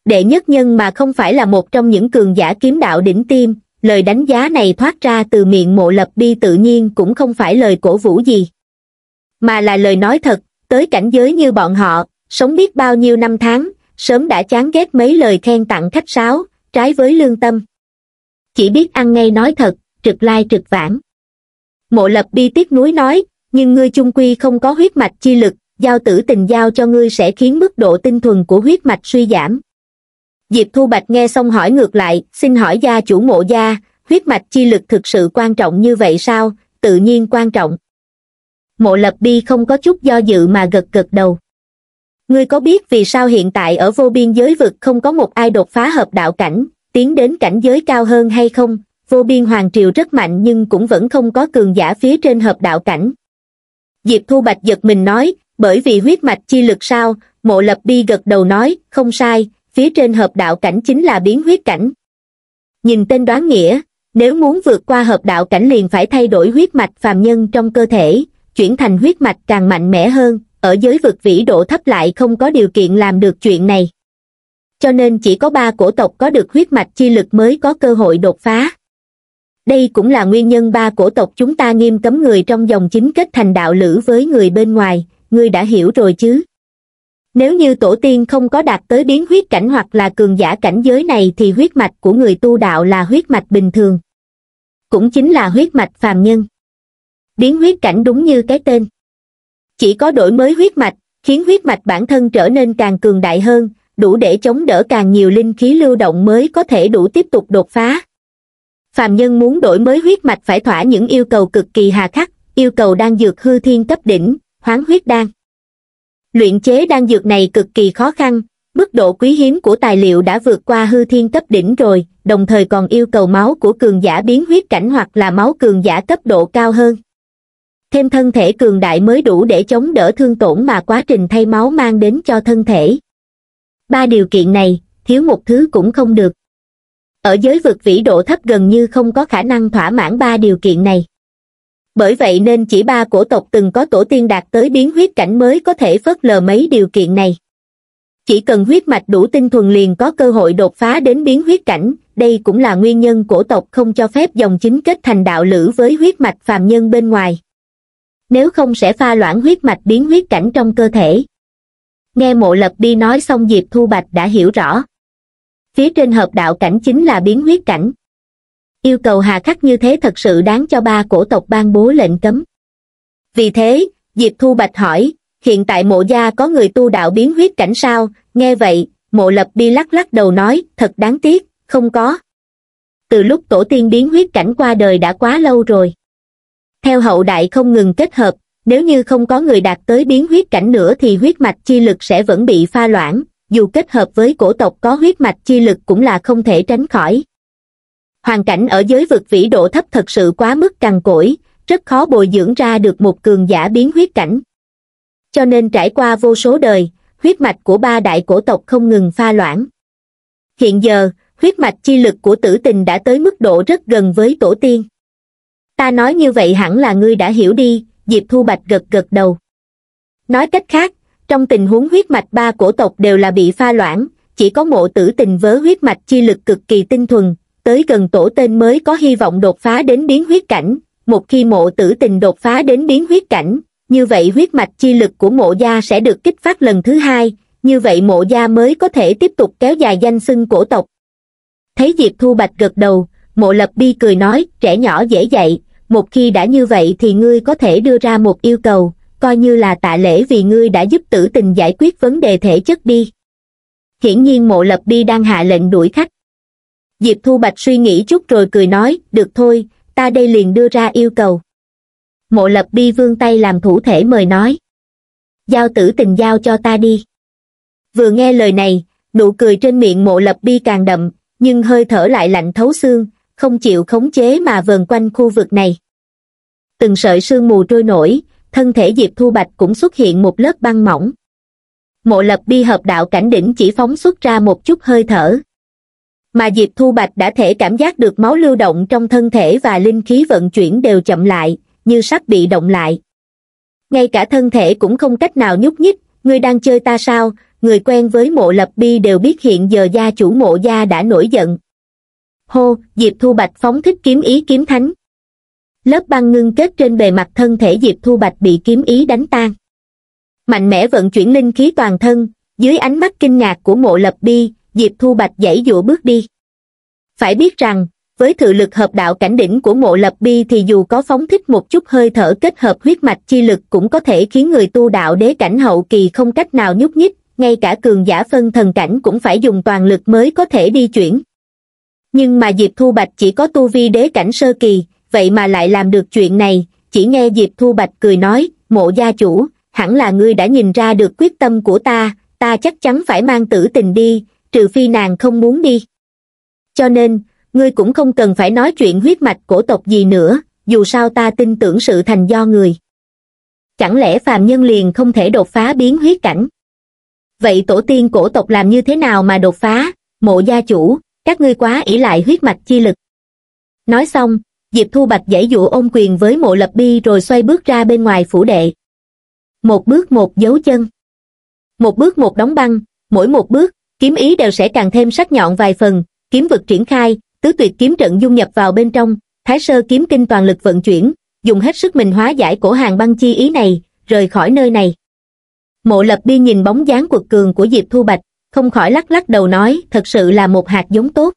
đệ nhất nhân mà không phải là một trong những cường giả kiếm đạo đỉnh tiêm, lời đánh giá này thoát ra từ miệng mộ lập bi tự nhiên cũng không phải lời cổ vũ gì. Mà là lời nói thật, tới cảnh giới như bọn họ, sống biết bao nhiêu năm tháng, sớm đã chán ghét mấy lời khen tặng khách sáo, trái với lương tâm. Chỉ biết ăn ngay nói thật, trực lai trực vãng. Mộ lập bi tiếc núi nói, nhưng ngươi chung quy không có huyết mạch chi lực, giao tử tình giao cho ngươi sẽ khiến mức độ tinh thuần của huyết mạch suy giảm, diệp thu bạch nghe xong hỏi ngược lại xin hỏi gia chủ mộ gia huyết mạch chi lực thực sự quan trọng như vậy sao tự nhiên quan trọng mộ lập bi không có chút do dự mà gật gật đầu ngươi có biết vì sao hiện tại ở vô biên giới vực không có một ai đột phá hợp đạo cảnh tiến đến cảnh giới cao hơn hay không vô biên hoàng triều rất mạnh nhưng cũng vẫn không có cường giả phía trên hợp đạo cảnh diệp thu bạch giật mình nói bởi vì huyết mạch chi lực sao mộ lập bi gật đầu nói không sai phía trên hợp đạo cảnh chính là biến huyết cảnh nhìn tên đoán nghĩa nếu muốn vượt qua hợp đạo cảnh liền phải thay đổi huyết mạch phàm nhân trong cơ thể chuyển thành huyết mạch càng mạnh mẽ hơn ở giới vực vĩ độ thấp lại không có điều kiện làm được chuyện này cho nên chỉ có ba cổ tộc có được huyết mạch chi lực mới có cơ hội đột phá đây cũng là nguyên nhân ba cổ tộc chúng ta nghiêm cấm người trong dòng chính kết thành đạo lữ với người bên ngoài người đã hiểu rồi chứ nếu như tổ tiên không có đạt tới biến huyết cảnh hoặc là cường giả cảnh giới này thì huyết mạch của người tu đạo là huyết mạch bình thường cũng chính là huyết mạch phàm nhân biến huyết cảnh đúng như cái tên chỉ có đổi mới huyết mạch khiến huyết mạch bản thân trở nên càng cường đại hơn đủ để chống đỡ càng nhiều linh khí lưu động mới có thể đủ tiếp tục đột phá phàm nhân muốn đổi mới huyết mạch phải thỏa những yêu cầu cực kỳ hà khắc yêu cầu đang dược hư thiên cấp đỉnh hoán huyết đan Luyện chế đan dược này cực kỳ khó khăn, mức độ quý hiếm của tài liệu đã vượt qua hư thiên cấp đỉnh rồi, đồng thời còn yêu cầu máu của cường giả biến huyết cảnh hoặc là máu cường giả cấp độ cao hơn. Thêm thân thể cường đại mới đủ để chống đỡ thương tổn mà quá trình thay máu mang đến cho thân thể. Ba điều kiện này, thiếu một thứ cũng không được. Ở giới vực vĩ độ thấp gần như không có khả năng thỏa mãn ba điều kiện này bởi vậy nên chỉ ba cổ tộc từng có tổ tiên đạt tới biến huyết cảnh mới có thể phớt lờ mấy điều kiện này chỉ cần huyết mạch đủ tinh thuần liền có cơ hội đột phá đến biến huyết cảnh đây cũng là nguyên nhân cổ tộc không cho phép dòng chính kết thành đạo lữ với huyết mạch phàm nhân bên ngoài nếu không sẽ pha loãng huyết mạch biến huyết cảnh trong cơ thể nghe mộ lập đi nói xong diệp thu bạch đã hiểu rõ phía trên hợp đạo cảnh chính là biến huyết cảnh yêu cầu hà khắc như thế thật sự đáng cho ba cổ tộc ban bố lệnh cấm vì thế diệp thu bạch hỏi hiện tại mộ gia có người tu đạo biến huyết cảnh sao nghe vậy mộ lập bi lắc lắc đầu nói thật đáng tiếc không có từ lúc tổ tiên biến huyết cảnh qua đời đã quá lâu rồi theo hậu đại không ngừng kết hợp nếu như không có người đạt tới biến huyết cảnh nữa thì huyết mạch chi lực sẽ vẫn bị pha loãng dù kết hợp với cổ tộc có huyết mạch chi lực cũng là không thể tránh khỏi hoàn cảnh ở giới vực vĩ độ thấp thật sự quá mức cằn cỗi rất khó bồi dưỡng ra được một cường giả biến huyết cảnh cho nên trải qua vô số đời huyết mạch của ba đại cổ tộc không ngừng pha loãng hiện giờ huyết mạch chi lực của tử tình đã tới mức độ rất gần với tổ tiên ta nói như vậy hẳn là ngươi đã hiểu đi diệp thu bạch gật gật đầu nói cách khác trong tình huống huyết mạch ba cổ tộc đều là bị pha loãng chỉ có mộ tử tình với huyết mạch chi lực cực kỳ tinh thuần tới gần tổ tên mới có hy vọng đột phá đến biến huyết cảnh, một khi mộ tử tình đột phá đến biến huyết cảnh, như vậy huyết mạch chi lực của mộ gia sẽ được kích phát lần thứ hai, như vậy mộ gia mới có thể tiếp tục kéo dài danh xưng cổ tộc. Thấy Diệp Thu Bạch gật đầu, mộ lập bi cười nói, trẻ nhỏ dễ dạy, một khi đã như vậy thì ngươi có thể đưa ra một yêu cầu, coi như là tạ lễ vì ngươi đã giúp tử tình giải quyết vấn đề thể chất đi. Hiển nhiên mộ lập bi đang hạ lệnh đuổi khách diệp thu bạch suy nghĩ chút rồi cười nói được thôi ta đây liền đưa ra yêu cầu mộ lập bi vương tay làm thủ thể mời nói giao tử tình giao cho ta đi vừa nghe lời này nụ cười trên miệng mộ lập bi càng đậm nhưng hơi thở lại lạnh thấu xương không chịu khống chế mà vờn quanh khu vực này từng sợi sương mù trôi nổi thân thể diệp thu bạch cũng xuất hiện một lớp băng mỏng mộ lập bi hợp đạo cảnh đỉnh chỉ phóng xuất ra một chút hơi thở mà diệp thu bạch đã thể cảm giác được máu lưu động trong thân thể và linh khí vận chuyển đều chậm lại như sắp bị động lại ngay cả thân thể cũng không cách nào nhúc nhích người đang chơi ta sao người quen với mộ lập bi đều biết hiện giờ gia chủ mộ gia đã nổi giận hô diệp thu bạch phóng thích kiếm ý kiếm thánh lớp băng ngưng kết trên bề mặt thân thể diệp thu bạch bị kiếm ý đánh tan mạnh mẽ vận chuyển linh khí toàn thân dưới ánh mắt kinh ngạc của mộ lập bi Diệp Thu Bạch dãy dụa bước đi. Phải biết rằng, với thự lực hợp đạo cảnh đỉnh của mộ lập bi thì dù có phóng thích một chút hơi thở kết hợp huyết mạch chi lực cũng có thể khiến người tu đạo đế cảnh hậu kỳ không cách nào nhúc nhích, ngay cả cường giả phân thần cảnh cũng phải dùng toàn lực mới có thể đi chuyển. Nhưng mà Diệp Thu Bạch chỉ có tu vi đế cảnh sơ kỳ, vậy mà lại làm được chuyện này, chỉ nghe Diệp Thu Bạch cười nói, mộ gia chủ, hẳn là ngươi đã nhìn ra được quyết tâm của ta, ta chắc chắn phải mang tử tình đi, trừ phi nàng không muốn đi cho nên ngươi cũng không cần phải nói chuyện huyết mạch cổ tộc gì nữa dù sao ta tin tưởng sự thành do người chẳng lẽ phàm nhân liền không thể đột phá biến huyết cảnh vậy tổ tiên cổ tộc làm như thế nào mà đột phá mộ gia chủ các ngươi quá ỷ lại huyết mạch chi lực nói xong diệp thu bạch giải dụ ôm quyền với mộ lập bi rồi xoay bước ra bên ngoài phủ đệ một bước một dấu chân một bước một đóng băng mỗi một bước kiếm ý đều sẽ càng thêm sắc nhọn vài phần, kiếm vực triển khai, tứ tuyệt kiếm trận dung nhập vào bên trong, thái sơ kiếm kinh toàn lực vận chuyển, dùng hết sức mình hóa giải cổ hàng băng chi ý này, rời khỏi nơi này. Mộ lập bi nhìn bóng dáng quật cường của Diệp Thu Bạch, không khỏi lắc lắc đầu nói thật sự là một hạt giống tốt.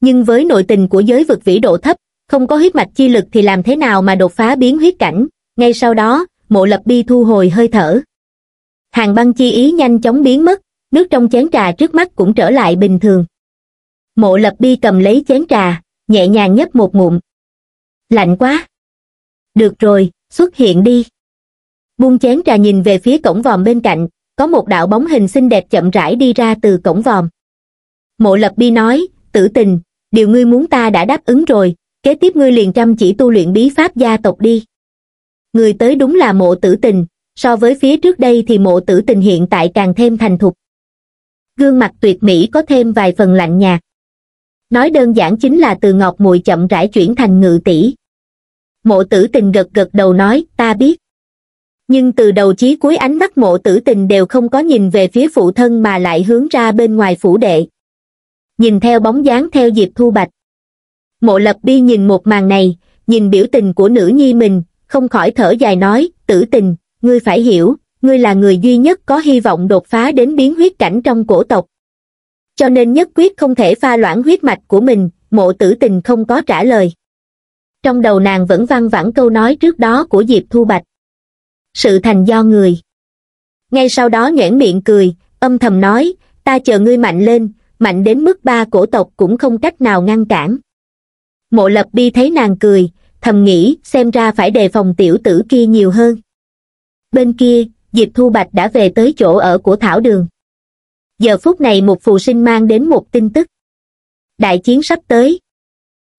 Nhưng với nội tình của giới vực vĩ độ thấp, không có huyết mạch chi lực thì làm thế nào mà đột phá biến huyết cảnh, ngay sau đó, mộ lập bi thu hồi hơi thở. Hàng băng chi ý nhanh chóng biến mất, nước trong chén trà trước mắt cũng trở lại bình thường mộ lập bi cầm lấy chén trà nhẹ nhàng nhấp một ngụm lạnh quá được rồi xuất hiện đi buông chén trà nhìn về phía cổng vòm bên cạnh có một đạo bóng hình xinh đẹp chậm rãi đi ra từ cổng vòm mộ lập bi nói tử tình điều ngươi muốn ta đã đáp ứng rồi kế tiếp ngươi liền chăm chỉ tu luyện bí pháp gia tộc đi người tới đúng là mộ tử tình so với phía trước đây thì mộ tử tình hiện tại càng thêm thành thục gương mặt tuyệt mỹ có thêm vài phần lạnh nhạt nói đơn giản chính là từ ngọc mùi chậm rãi chuyển thành ngự tỷ mộ tử tình gật gật đầu nói ta biết nhưng từ đầu chí cuối ánh mắt mộ tử tình đều không có nhìn về phía phụ thân mà lại hướng ra bên ngoài phủ đệ nhìn theo bóng dáng theo diệp thu bạch mộ lập Bi nhìn một màn này nhìn biểu tình của nữ nhi mình không khỏi thở dài nói tử tình ngươi phải hiểu ngươi là người duy nhất có hy vọng đột phá đến biến huyết cảnh trong cổ tộc cho nên nhất quyết không thể pha loãng huyết mạch của mình mộ tử tình không có trả lời trong đầu nàng vẫn văng vẳng câu nói trước đó của diệp thu bạch sự thành do người ngay sau đó nhoẻn miệng cười âm thầm nói ta chờ ngươi mạnh lên mạnh đến mức ba cổ tộc cũng không cách nào ngăn cản mộ lập Bi thấy nàng cười thầm nghĩ xem ra phải đề phòng tiểu tử kia nhiều hơn bên kia diệp thu bạch đã về tới chỗ ở của thảo đường giờ phút này một phù sinh mang đến một tin tức đại chiến sắp tới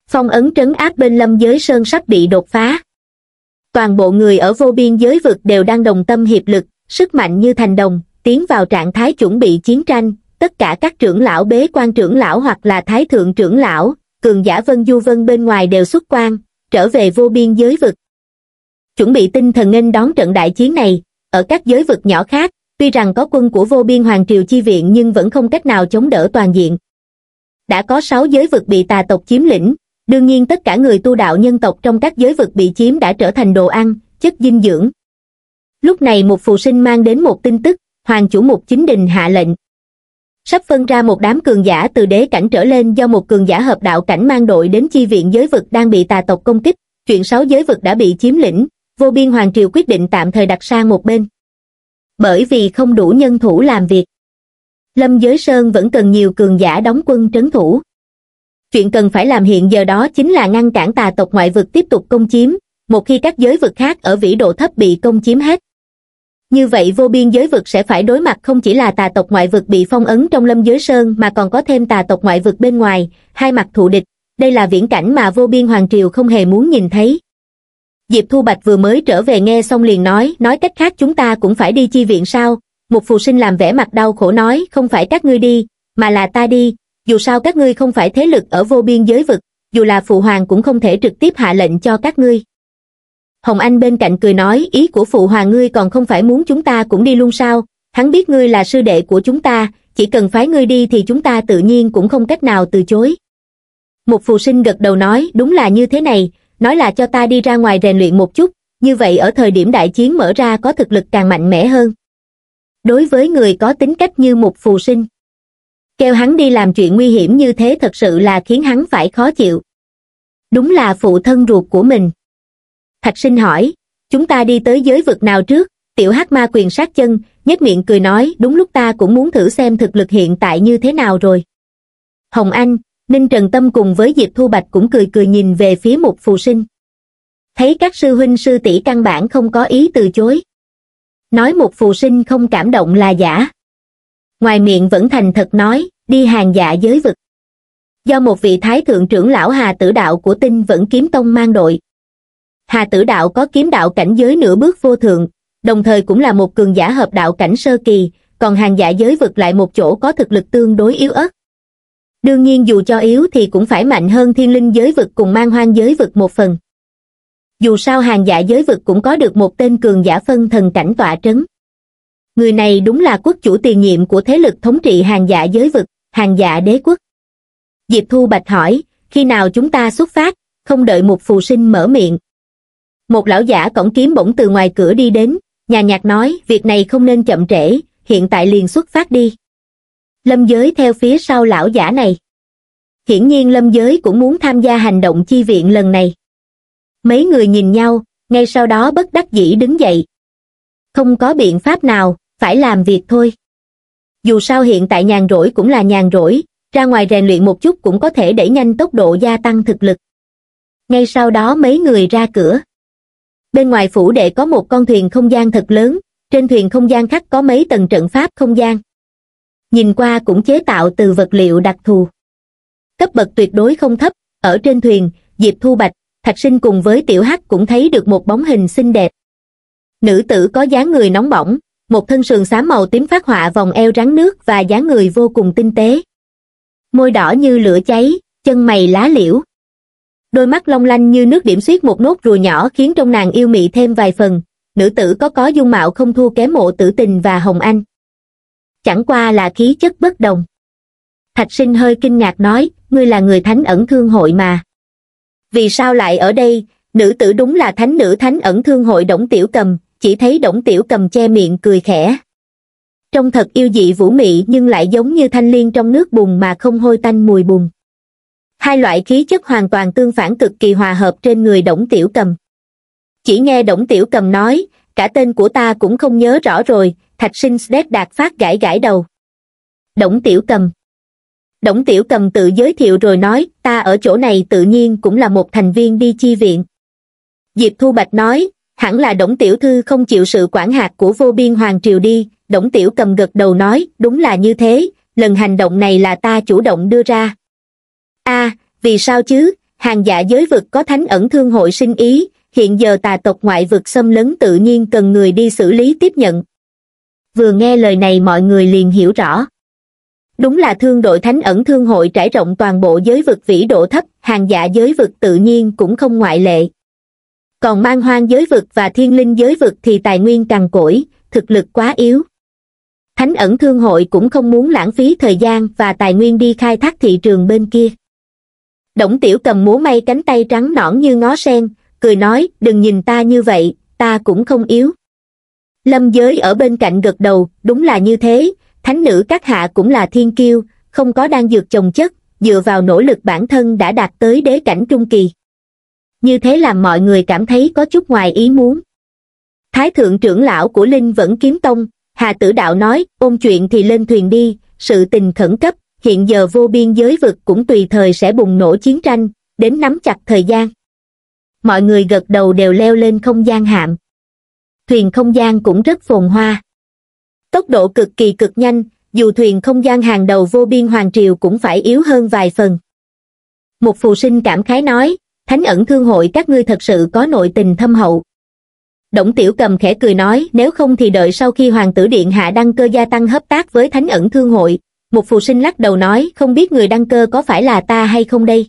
phong ấn trấn áp bên lâm giới sơn sắp bị đột phá toàn bộ người ở vô biên giới vực đều đang đồng tâm hiệp lực sức mạnh như thành đồng tiến vào trạng thái chuẩn bị chiến tranh tất cả các trưởng lão bế quan trưởng lão hoặc là thái thượng trưởng lão cường giả vân du vân bên ngoài đều xuất quan trở về vô biên giới vực chuẩn bị tinh thần nghênh đón trận đại chiến này ở các giới vực nhỏ khác tuy rằng có quân của vô biên hoàng triều chi viện nhưng vẫn không cách nào chống đỡ toàn diện đã có sáu giới vực bị tà tộc chiếm lĩnh đương nhiên tất cả người tu đạo nhân tộc trong các giới vực bị chiếm đã trở thành đồ ăn chất dinh dưỡng lúc này một phù sinh mang đến một tin tức hoàng chủ mục chính đình hạ lệnh sắp phân ra một đám cường giả từ đế cảnh trở lên do một cường giả hợp đạo cảnh mang đội đến chi viện giới vực đang bị tà tộc công kích chuyện sáu giới vực đã bị chiếm lĩnh vô biên hoàng triều quyết định tạm thời đặt sang một bên. Bởi vì không đủ nhân thủ làm việc. Lâm Giới Sơn vẫn cần nhiều cường giả đóng quân trấn thủ. Chuyện cần phải làm hiện giờ đó chính là ngăn cản tà tộc ngoại vực tiếp tục công chiếm, một khi các giới vực khác ở vĩ độ thấp bị công chiếm hết. Như vậy vô biên giới vực sẽ phải đối mặt không chỉ là tà tộc ngoại vực bị phong ấn trong lâm giới sơn mà còn có thêm tà tộc ngoại vực bên ngoài, hai mặt thù địch, đây là viễn cảnh mà vô biên hoàng triều không hề muốn nhìn thấy diệp thu bạch vừa mới trở về nghe xong liền nói nói cách khác chúng ta cũng phải đi chi viện sao một phù sinh làm vẻ mặt đau khổ nói không phải các ngươi đi mà là ta đi dù sao các ngươi không phải thế lực ở vô biên giới vực dù là phụ hoàng cũng không thể trực tiếp hạ lệnh cho các ngươi hồng anh bên cạnh cười nói ý của phụ hoàng ngươi còn không phải muốn chúng ta cũng đi luôn sao hắn biết ngươi là sư đệ của chúng ta chỉ cần phái ngươi đi thì chúng ta tự nhiên cũng không cách nào từ chối một phù sinh gật đầu nói đúng là như thế này nói là cho ta đi ra ngoài rèn luyện một chút như vậy ở thời điểm đại chiến mở ra có thực lực càng mạnh mẽ hơn đối với người có tính cách như một phù sinh kêu hắn đi làm chuyện nguy hiểm như thế thật sự là khiến hắn phải khó chịu đúng là phụ thân ruột của mình thạch sinh hỏi chúng ta đi tới giới vực nào trước tiểu hắc ma quyền sát chân nhếch miệng cười nói đúng lúc ta cũng muốn thử xem thực lực hiện tại như thế nào rồi hồng anh Ninh Trần Tâm cùng với Diệp Thu Bạch cũng cười cười nhìn về phía một Phù Sinh. Thấy các sư huynh sư tỷ căn bản không có ý từ chối. Nói một Phù Sinh không cảm động là giả. Ngoài miệng vẫn thành thật nói, đi hàng dạ giới vực. Do một vị thái thượng trưởng lão Hà Tử Đạo của tinh vẫn kiếm tông mang đội. Hà Tử Đạo có kiếm đạo cảnh giới nửa bước vô thượng, đồng thời cũng là một cường giả hợp đạo cảnh sơ kỳ, còn hàng dạ giới vực lại một chỗ có thực lực tương đối yếu ớt đương nhiên dù cho yếu thì cũng phải mạnh hơn thiên linh giới vực cùng mang hoang giới vực một phần dù sao hàng giả giới vực cũng có được một tên cường giả phân thần cảnh tọa trấn người này đúng là quốc chủ tiền nhiệm của thế lực thống trị hàng giả giới vực hàng giả đế quốc diệp thu bạch hỏi khi nào chúng ta xuất phát không đợi một phù sinh mở miệng một lão giả cổng kiếm bỗng từ ngoài cửa đi đến nhà nhạc nói việc này không nên chậm trễ hiện tại liền xuất phát đi lâm giới theo phía sau lão giả này hiển nhiên lâm giới cũng muốn tham gia hành động chi viện lần này mấy người nhìn nhau ngay sau đó bất đắc dĩ đứng dậy không có biện pháp nào phải làm việc thôi dù sao hiện tại nhàn rỗi cũng là nhàn rỗi ra ngoài rèn luyện một chút cũng có thể đẩy nhanh tốc độ gia tăng thực lực ngay sau đó mấy người ra cửa bên ngoài phủ đệ có một con thuyền không gian thật lớn trên thuyền không gian khác có mấy tầng trận pháp không gian nhìn qua cũng chế tạo từ vật liệu đặc thù cấp bậc tuyệt đối không thấp ở trên thuyền diệp thu bạch thạch sinh cùng với tiểu hắc cũng thấy được một bóng hình xinh đẹp nữ tử có dáng người nóng bỏng một thân sườn xám màu tím phát họa vòng eo rắn nước và dáng người vô cùng tinh tế môi đỏ như lửa cháy chân mày lá liễu đôi mắt long lanh như nước điểm xuyết một nốt rùa nhỏ khiến trong nàng yêu mị thêm vài phần nữ tử có có dung mạo không thua kém mộ tử tình và hồng anh chẳng qua là khí chất bất đồng thạch sinh hơi kinh ngạc nói ngươi là người thánh ẩn thương hội mà vì sao lại ở đây nữ tử đúng là thánh nữ thánh ẩn thương hội đổng tiểu cầm chỉ thấy đổng tiểu cầm che miệng cười khẽ trông thật yêu dị vũ mị nhưng lại giống như thanh liên trong nước bùn mà không hôi tanh mùi bùn hai loại khí chất hoàn toàn tương phản cực kỳ hòa hợp trên người đổng tiểu cầm chỉ nghe đổng tiểu cầm nói cả tên của ta cũng không nhớ rõ rồi thạch sinh đét đạt phát gãi gãi đầu. Đổng Tiểu Cầm Đổng Tiểu Cầm tự giới thiệu rồi nói, ta ở chỗ này tự nhiên cũng là một thành viên đi chi viện. Diệp Thu Bạch nói, hẳn là Đổng Tiểu Thư không chịu sự quản hạt của vô biên Hoàng Triều đi, Đổng Tiểu Cầm gật đầu nói, đúng là như thế, lần hành động này là ta chủ động đưa ra. a vì sao chứ, hàng giả giới vực có thánh ẩn thương hội sinh ý, hiện giờ tà tộc ngoại vực xâm lấn tự nhiên cần người đi xử lý tiếp nhận, vừa nghe lời này mọi người liền hiểu rõ đúng là thương đội thánh ẩn thương hội trải rộng toàn bộ giới vực vĩ độ thấp hàng giả dạ giới vực tự nhiên cũng không ngoại lệ còn mang hoang giới vực và thiên linh giới vực thì tài nguyên càng cỗi thực lực quá yếu thánh ẩn thương hội cũng không muốn lãng phí thời gian và tài nguyên đi khai thác thị trường bên kia đổng tiểu cầm múa may cánh tay trắng nõn như ngó sen cười nói đừng nhìn ta như vậy ta cũng không yếu lâm giới ở bên cạnh gật đầu đúng là như thế thánh nữ các hạ cũng là thiên kiêu không có đang dược chồng chất dựa vào nỗ lực bản thân đã đạt tới đế cảnh trung kỳ như thế làm mọi người cảm thấy có chút ngoài ý muốn thái thượng trưởng lão của linh vẫn kiếm tông hà tử đạo nói ôm chuyện thì lên thuyền đi sự tình khẩn cấp hiện giờ vô biên giới vực cũng tùy thời sẽ bùng nổ chiến tranh đến nắm chặt thời gian mọi người gật đầu đều leo lên không gian hạm thuyền không gian cũng rất phồn hoa. Tốc độ cực kỳ cực nhanh, dù thuyền không gian hàng đầu vô biên hoàng triều cũng phải yếu hơn vài phần. Một phù sinh cảm khái nói, thánh ẩn thương hội các ngươi thật sự có nội tình thâm hậu. Đổng tiểu cầm khẽ cười nói nếu không thì đợi sau khi hoàng tử điện hạ đăng cơ gia tăng hấp tác với thánh ẩn thương hội. Một phù sinh lắc đầu nói không biết người đăng cơ có phải là ta hay không đây.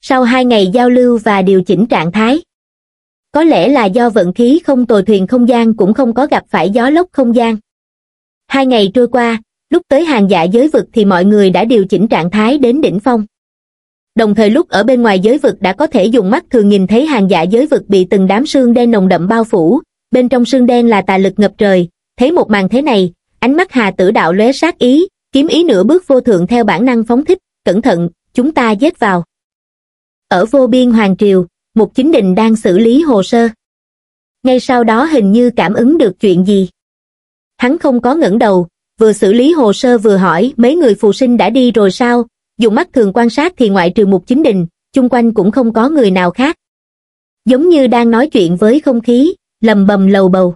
Sau hai ngày giao lưu và điều chỉnh trạng thái, có lẽ là do vận khí không tồi thuyền không gian cũng không có gặp phải gió lốc không gian hai ngày trôi qua lúc tới hàng dạ giới vực thì mọi người đã điều chỉnh trạng thái đến đỉnh phong đồng thời lúc ở bên ngoài giới vực đã có thể dùng mắt thường nhìn thấy hàng dạ giới vực bị từng đám sương đen nồng đậm bao phủ bên trong sương đen là tà lực ngập trời thấy một màn thế này ánh mắt hà tử đạo lóe sát ý kiếm ý nửa bước vô thượng theo bản năng phóng thích cẩn thận chúng ta dết vào ở vô biên hoàng triều Mục Chính Đình đang xử lý hồ sơ. Ngay sau đó hình như cảm ứng được chuyện gì. Hắn không có ngẩng đầu, vừa xử lý hồ sơ vừa hỏi mấy người phù sinh đã đi rồi sao, dùng mắt thường quan sát thì ngoại trừ Mục Chính Đình, chung quanh cũng không có người nào khác. Giống như đang nói chuyện với không khí, lầm bầm lầu bầu.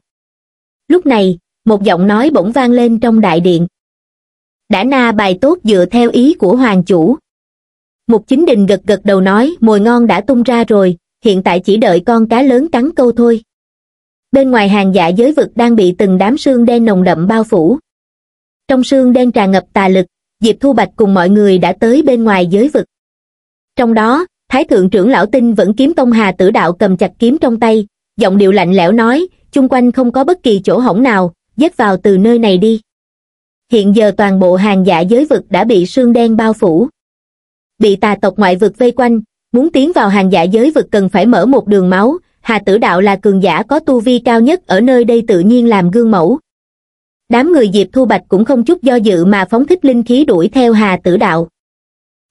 Lúc này, một giọng nói bỗng vang lên trong đại điện. Đã na bài tốt dựa theo ý của hoàng chủ. Mục Chính Đình gật gật đầu nói mồi ngon đã tung ra rồi, hiện tại chỉ đợi con cá lớn cắn câu thôi bên ngoài hàng dạ giới vực đang bị từng đám sương đen nồng đậm bao phủ trong sương đen tràn ngập tà lực diệp thu bạch cùng mọi người đã tới bên ngoài giới vực trong đó thái thượng trưởng lão tinh vẫn kiếm tông hà tử đạo cầm chặt kiếm trong tay giọng điệu lạnh lẽo nói chung quanh không có bất kỳ chỗ hỏng nào dắt vào từ nơi này đi hiện giờ toàn bộ hàng dạ giới vực đã bị sương đen bao phủ bị tà tộc ngoại vực vây quanh muốn tiến vào hàng giả giới vực cần phải mở một đường máu hà tử đạo là cường giả có tu vi cao nhất ở nơi đây tự nhiên làm gương mẫu đám người diệp thu bạch cũng không chút do dự mà phóng thích linh khí đuổi theo hà tử đạo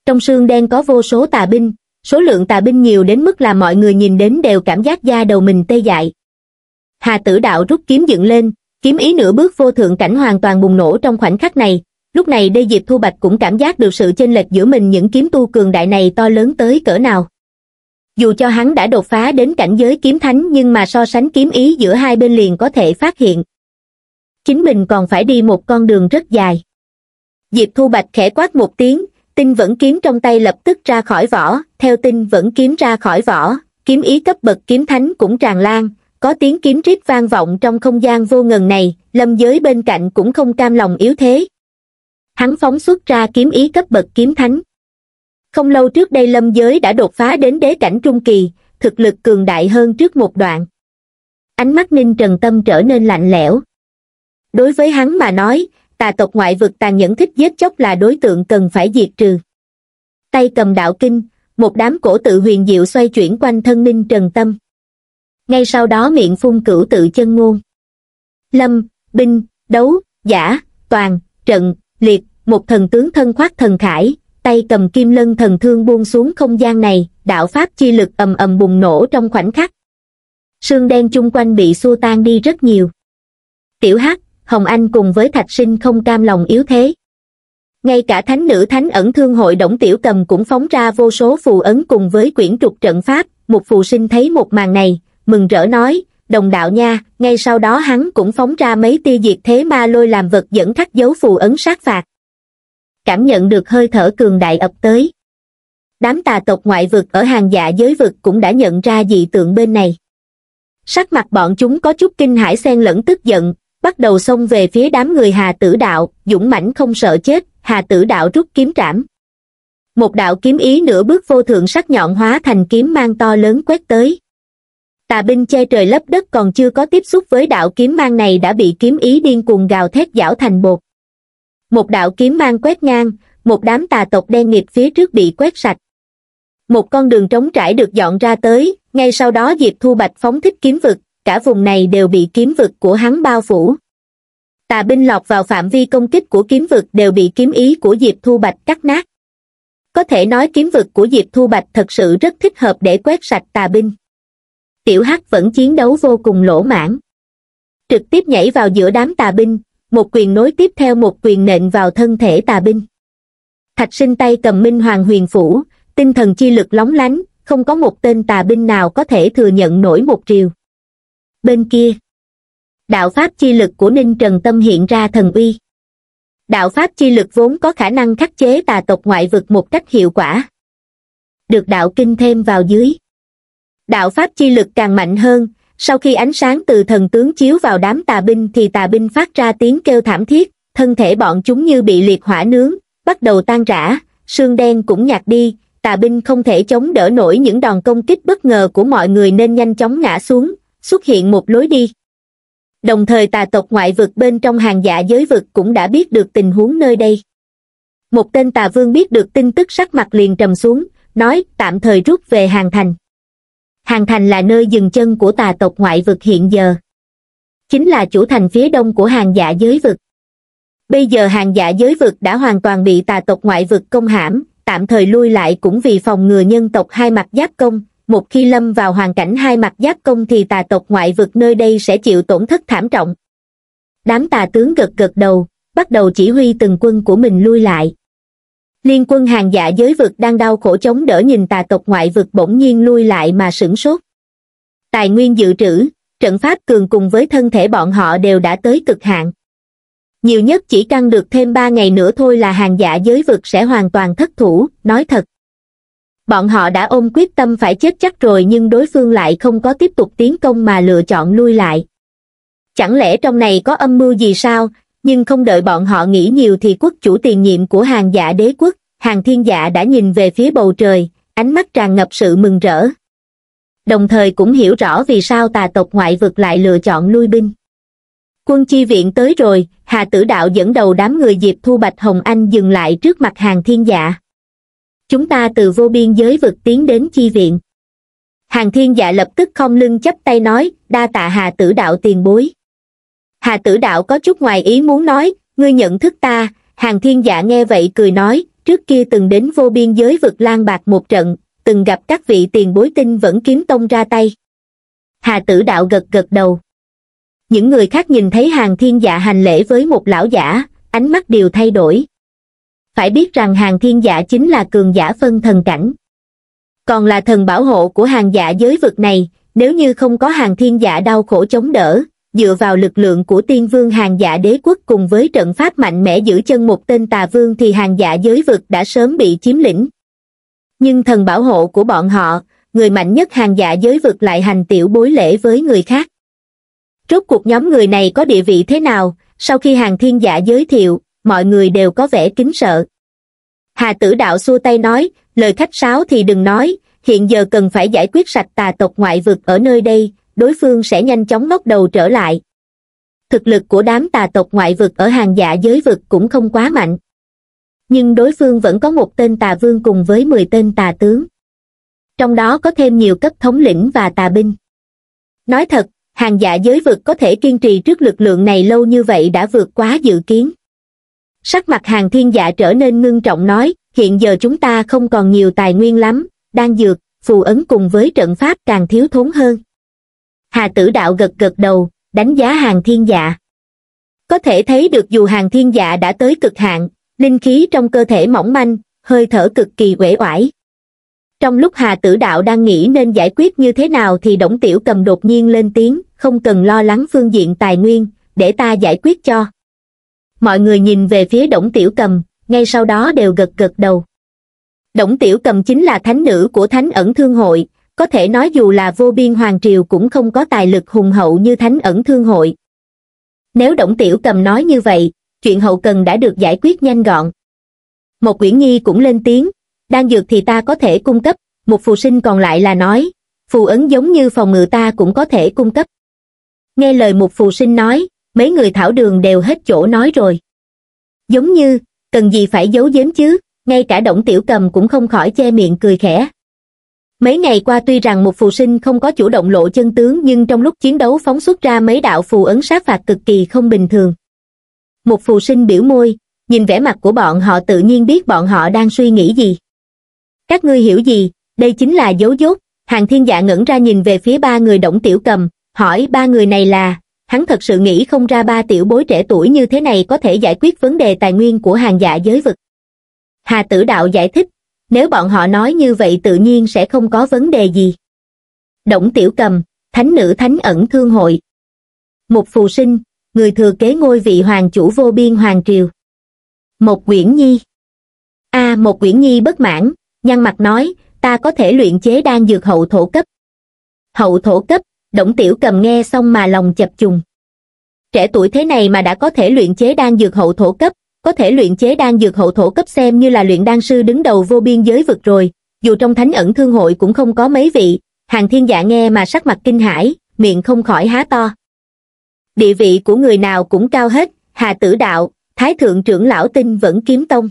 trong sương đen có vô số tà binh số lượng tà binh nhiều đến mức là mọi người nhìn đến đều cảm giác da đầu mình tê dại hà tử đạo rút kiếm dựng lên kiếm ý nửa bước vô thượng cảnh hoàn toàn bùng nổ trong khoảnh khắc này lúc này đê diệp thu bạch cũng cảm giác được sự chênh lệch giữa mình những kiếm tu cường đại này to lớn tới cỡ nào dù cho hắn đã đột phá đến cảnh giới kiếm thánh nhưng mà so sánh kiếm ý giữa hai bên liền có thể phát hiện chính mình còn phải đi một con đường rất dài diệp thu bạch khẽ quát một tiếng tinh vẫn kiếm trong tay lập tức ra khỏi vỏ theo tinh vẫn kiếm ra khỏi vỏ kiếm ý cấp bậc kiếm thánh cũng tràn lan có tiếng kiếm rít vang vọng trong không gian vô ngần này lâm giới bên cạnh cũng không cam lòng yếu thế hắn phóng xuất ra kiếm ý cấp bậc kiếm thánh không lâu trước đây lâm giới đã đột phá đến đế cảnh trung kỳ thực lực cường đại hơn trước một đoạn ánh mắt ninh trần tâm trở nên lạnh lẽo đối với hắn mà nói tà tộc ngoại vực tàn nhẫn thích giết chóc là đối tượng cần phải diệt trừ tay cầm đạo kinh một đám cổ tự huyền diệu xoay chuyển quanh thân ninh trần tâm ngay sau đó miệng phun cửu tự chân ngôn lâm binh đấu giả toàn trận liệt một thần tướng thân khoác thần khải tay cầm kim lân thần thương buông xuống không gian này đạo pháp chi lực ầm ầm bùng nổ trong khoảnh khắc sương đen chung quanh bị xua tan đi rất nhiều tiểu hắc hồng anh cùng với thạch sinh không cam lòng yếu thế ngay cả thánh nữ thánh ẩn thương hội động tiểu cầm cũng phóng ra vô số phù ấn cùng với quyển trục trận pháp một phù sinh thấy một màn này mừng rỡ nói đồng đạo nha ngay sau đó hắn cũng phóng ra mấy tia diệt thế ma lôi làm vật dẫn khắc dấu phù ấn sát phạt cảm nhận được hơi thở cường đại ập tới đám tà tộc ngoại vực ở hàng dạ giới vực cũng đã nhận ra dị tượng bên này sắc mặt bọn chúng có chút kinh hãi xen lẫn tức giận bắt đầu xông về phía đám người hà tử đạo dũng mãnh không sợ chết hà tử đạo rút kiếm trảm một đạo kiếm ý nửa bước vô thượng sắc nhọn hóa thành kiếm mang to lớn quét tới tà binh che trời lấp đất còn chưa có tiếp xúc với đạo kiếm mang này đã bị kiếm ý điên cuồng gào thét giảo thành bột một đạo kiếm mang quét ngang một đám tà tộc đen nghiệp phía trước bị quét sạch một con đường trống trải được dọn ra tới ngay sau đó diệp thu bạch phóng thích kiếm vực cả vùng này đều bị kiếm vực của hắn bao phủ tà binh lọt vào phạm vi công kích của kiếm vực đều bị kiếm ý của diệp thu bạch cắt nát có thể nói kiếm vực của diệp thu bạch thật sự rất thích hợp để quét sạch tà binh tiểu hắc vẫn chiến đấu vô cùng lỗ mãn trực tiếp nhảy vào giữa đám tà binh một quyền nối tiếp theo một quyền nện vào thân thể tà binh thạch sinh tay cầm minh hoàng huyền phủ tinh thần chi lực lóng lánh không có một tên tà binh nào có thể thừa nhận nổi một triều bên kia đạo pháp chi lực của ninh trần tâm hiện ra thần uy đạo pháp chi lực vốn có khả năng khắc chế tà tộc ngoại vực một cách hiệu quả được đạo kinh thêm vào dưới đạo pháp chi lực càng mạnh hơn sau khi ánh sáng từ thần tướng chiếu vào đám tà binh thì tà binh phát ra tiếng kêu thảm thiết thân thể bọn chúng như bị liệt hỏa nướng bắt đầu tan rã xương đen cũng nhạt đi tà binh không thể chống đỡ nổi những đòn công kích bất ngờ của mọi người nên nhanh chóng ngã xuống xuất hiện một lối đi đồng thời tà tộc ngoại vực bên trong hàng dạ giới vực cũng đã biết được tình huống nơi đây một tên tà vương biết được tin tức sắc mặt liền trầm xuống nói tạm thời rút về hàng thành hàng thành là nơi dừng chân của tà tộc ngoại vực hiện giờ chính là chủ thành phía đông của hàng dạ giới vực bây giờ hàng dạ giới vực đã hoàn toàn bị tà tộc ngoại vực công hãm tạm thời lui lại cũng vì phòng ngừa nhân tộc hai mặt giáp công một khi lâm vào hoàn cảnh hai mặt giáp công thì tà tộc ngoại vực nơi đây sẽ chịu tổn thất thảm trọng đám tà tướng gật gật đầu bắt đầu chỉ huy từng quân của mình lui lại liên quân hàng dạ giới vực đang đau khổ chống đỡ nhìn tà tộc ngoại vực bỗng nhiên lui lại mà sửng sốt tài nguyên dự trữ trận pháp cường cùng với thân thể bọn họ đều đã tới cực hạn nhiều nhất chỉ căng được thêm ba ngày nữa thôi là hàng dạ giới vực sẽ hoàn toàn thất thủ nói thật bọn họ đã ôm quyết tâm phải chết chắc rồi nhưng đối phương lại không có tiếp tục tiến công mà lựa chọn lui lại chẳng lẽ trong này có âm mưu gì sao nhưng không đợi bọn họ nghĩ nhiều thì quốc chủ tiền nhiệm của hàng dạ đế quốc, hàng thiên dạ đã nhìn về phía bầu trời, ánh mắt tràn ngập sự mừng rỡ. Đồng thời cũng hiểu rõ vì sao tà tộc ngoại vực lại lựa chọn lui binh. Quân chi viện tới rồi, Hà Tử Đạo dẫn đầu đám người Diệp Thu Bạch Hồng Anh dừng lại trước mặt hàng thiên dạ. Chúng ta từ vô biên giới vực tiến đến chi viện. Hàng thiên dạ lập tức không lưng chấp tay nói, đa tạ Hà Tử Đạo tiền bối hà tử đạo có chút ngoài ý muốn nói ngươi nhận thức ta hàng thiên dạ nghe vậy cười nói trước kia từng đến vô biên giới vực lan bạc một trận từng gặp các vị tiền bối tinh vẫn kiếm tông ra tay hà tử đạo gật gật đầu những người khác nhìn thấy hàng thiên dạ hành lễ với một lão giả ánh mắt đều thay đổi phải biết rằng hàng thiên dạ chính là cường giả phân thần cảnh còn là thần bảo hộ của hàng giả dạ giới vực này nếu như không có hàng thiên dạ đau khổ chống đỡ dựa vào lực lượng của tiên vương hàng dạ đế quốc cùng với trận pháp mạnh mẽ giữ chân một tên tà vương thì hàng dạ giới vực đã sớm bị chiếm lĩnh. Nhưng thần bảo hộ của bọn họ, người mạnh nhất hàng dạ giới vực lại hành tiểu bối lễ với người khác. Rốt cuộc nhóm người này có địa vị thế nào, sau khi hàng thiên dạ giới thiệu, mọi người đều có vẻ kính sợ. Hà tử đạo xua tay nói, lời khách sáo thì đừng nói, hiện giờ cần phải giải quyết sạch tà tộc ngoại vực ở nơi đây, đối phương sẽ nhanh chóng ngóc đầu trở lại thực lực của đám tà tộc ngoại vực ở hàng dạ giới vực cũng không quá mạnh nhưng đối phương vẫn có một tên tà vương cùng với mười tên tà tướng trong đó có thêm nhiều cấp thống lĩnh và tà binh nói thật hàng dạ giới vực có thể kiên trì trước lực lượng này lâu như vậy đã vượt quá dự kiến sắc mặt hàng thiên dạ trở nên ngưng trọng nói hiện giờ chúng ta không còn nhiều tài nguyên lắm đang dược phù ấn cùng với trận pháp càng thiếu thốn hơn Hà tử đạo gật gật đầu, đánh giá hàng thiên dạ. Có thể thấy được dù hàng thiên dạ đã tới cực hạn, linh khí trong cơ thể mỏng manh, hơi thở cực kỳ uể oải. Trong lúc Hà Tử Đạo đang nghĩ nên giải quyết như thế nào thì Đổng Tiểu Cầm đột nhiên lên tiếng, không cần lo lắng phương diện tài nguyên, để ta giải quyết cho. Mọi người nhìn về phía Đổng Tiểu Cầm, ngay sau đó đều gật gật đầu. Đổng Tiểu Cầm chính là thánh nữ của Thánh ẩn thương hội, có thể nói dù là vô biên hoàng triều cũng không có tài lực hùng hậu như thánh ẩn thương hội nếu động tiểu cầm nói như vậy chuyện hậu cần đã được giải quyết nhanh gọn một quyển nhi cũng lên tiếng đang dược thì ta có thể cung cấp một phù sinh còn lại là nói phù ấn giống như phòng ngự ta cũng có thể cung cấp nghe lời một phù sinh nói mấy người thảo đường đều hết chỗ nói rồi giống như cần gì phải giấu giếm chứ ngay cả động tiểu cầm cũng không khỏi che miệng cười khẽ mấy ngày qua tuy rằng một phù sinh không có chủ động lộ chân tướng nhưng trong lúc chiến đấu phóng xuất ra mấy đạo phù ấn sát phạt cực kỳ không bình thường một phù sinh biểu môi nhìn vẻ mặt của bọn họ tự nhiên biết bọn họ đang suy nghĩ gì các ngươi hiểu gì đây chính là dấu dốt hàng thiên dạ ngẩng ra nhìn về phía ba người động tiểu cầm hỏi ba người này là hắn thật sự nghĩ không ra ba tiểu bối trẻ tuổi như thế này có thể giải quyết vấn đề tài nguyên của hàng dạ giới vực hà tử đạo giải thích nếu bọn họ nói như vậy tự nhiên sẽ không có vấn đề gì. Đổng Tiểu Cầm, Thánh Nữ Thánh Ẩn Thương Hội Một phù sinh, người thừa kế ngôi vị hoàng chủ vô biên hoàng triều. Một Quyển Nhi a một Quyển Nhi bất mãn, nhăn mặt nói, ta có thể luyện chế đan dược hậu thổ cấp. Hậu thổ cấp, Đổng Tiểu Cầm nghe xong mà lòng chập trùng. Trẻ tuổi thế này mà đã có thể luyện chế đan dược hậu thổ cấp, có thể luyện chế đan dược hậu thổ cấp xem như là luyện đan sư đứng đầu vô biên giới vực rồi, dù trong thánh ẩn thương hội cũng không có mấy vị, hàng thiên dạ nghe mà sắc mặt kinh hãi, miệng không khỏi há to. Địa vị của người nào cũng cao hết, Hà Tử Đạo, Thái Thượng trưởng lão tinh vẫn kiếm tông.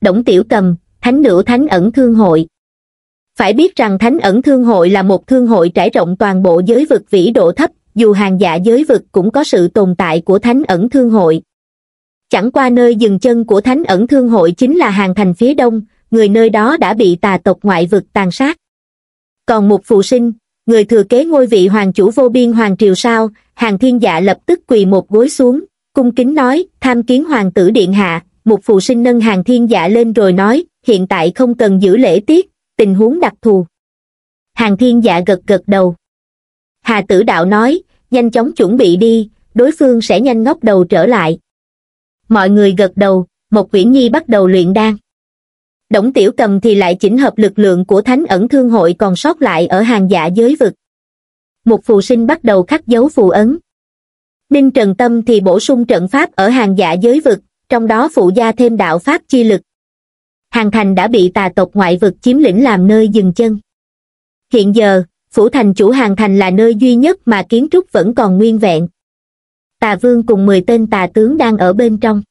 Đổng Tiểu Cầm, Thánh Nữ Thánh ẩn thương hội. Phải biết rằng Thánh ẩn thương hội là một thương hội trải rộng toàn bộ giới vực vĩ độ thấp, dù hàng dạ giới vực cũng có sự tồn tại của Thánh ẩn thương hội, chẳng qua nơi dừng chân của thánh ẩn thương hội chính là hàng thành phía đông người nơi đó đã bị tà tộc ngoại vực tàn sát còn một phụ sinh người thừa kế ngôi vị hoàng chủ vô biên hoàng triều sao hàng thiên dạ lập tức quỳ một gối xuống cung kính nói tham kiến hoàng tử điện hạ một phụ sinh nâng hàng thiên dạ lên rồi nói hiện tại không cần giữ lễ tiết tình huống đặc thù hàng thiên dạ gật gật đầu hà tử đạo nói nhanh chóng chuẩn bị đi đối phương sẽ nhanh ngóc đầu trở lại mọi người gật đầu một quyển nhi bắt đầu luyện đan đổng tiểu cầm thì lại chỉnh hợp lực lượng của thánh ẩn thương hội còn sót lại ở hàng giả giới vực một phù sinh bắt đầu khắc dấu phù ấn ninh trần tâm thì bổ sung trận pháp ở hàng giả giới vực trong đó phụ gia thêm đạo pháp chi lực hàng thành đã bị tà tộc ngoại vực chiếm lĩnh làm nơi dừng chân hiện giờ phủ thành chủ hàng thành là nơi duy nhất mà kiến trúc vẫn còn nguyên vẹn tà vương cùng mười tên tà tướng đang ở bên trong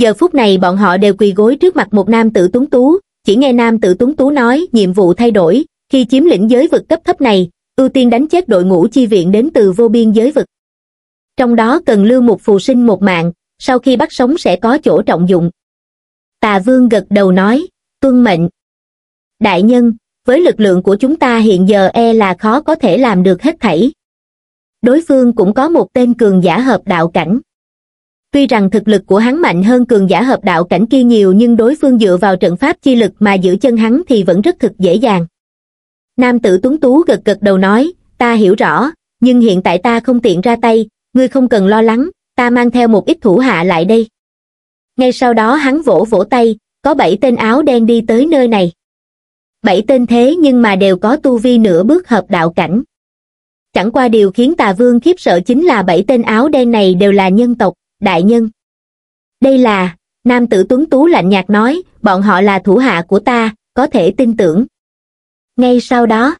giờ phút này bọn họ đều quỳ gối trước mặt một nam tử tuấn tú chỉ nghe nam tử tuấn tú nói nhiệm vụ thay đổi khi chiếm lĩnh giới vực cấp thấp này ưu tiên đánh chết đội ngũ chi viện đến từ vô biên giới vực trong đó cần lưu một phù sinh một mạng sau khi bắt sống sẽ có chỗ trọng dụng tà vương gật đầu nói tuân mệnh đại nhân với lực lượng của chúng ta hiện giờ e là khó có thể làm được hết thảy đối phương cũng có một tên cường giả hợp đạo cảnh tuy rằng thực lực của hắn mạnh hơn cường giả hợp đạo cảnh kia nhiều nhưng đối phương dựa vào trận pháp chi lực mà giữ chân hắn thì vẫn rất thực dễ dàng nam tử tuấn tú gật gật đầu nói ta hiểu rõ nhưng hiện tại ta không tiện ra tay ngươi không cần lo lắng ta mang theo một ít thủ hạ lại đây ngay sau đó hắn vỗ vỗ tay có bảy tên áo đen đi tới nơi này bảy tên thế nhưng mà đều có tu vi nửa bước hợp đạo cảnh chẳng qua điều khiến tà vương khiếp sợ chính là bảy tên áo đen này đều là nhân tộc, đại nhân. Đây là, nam tử tuấn tú lạnh nhạt nói, bọn họ là thủ hạ của ta, có thể tin tưởng. Ngay sau đó,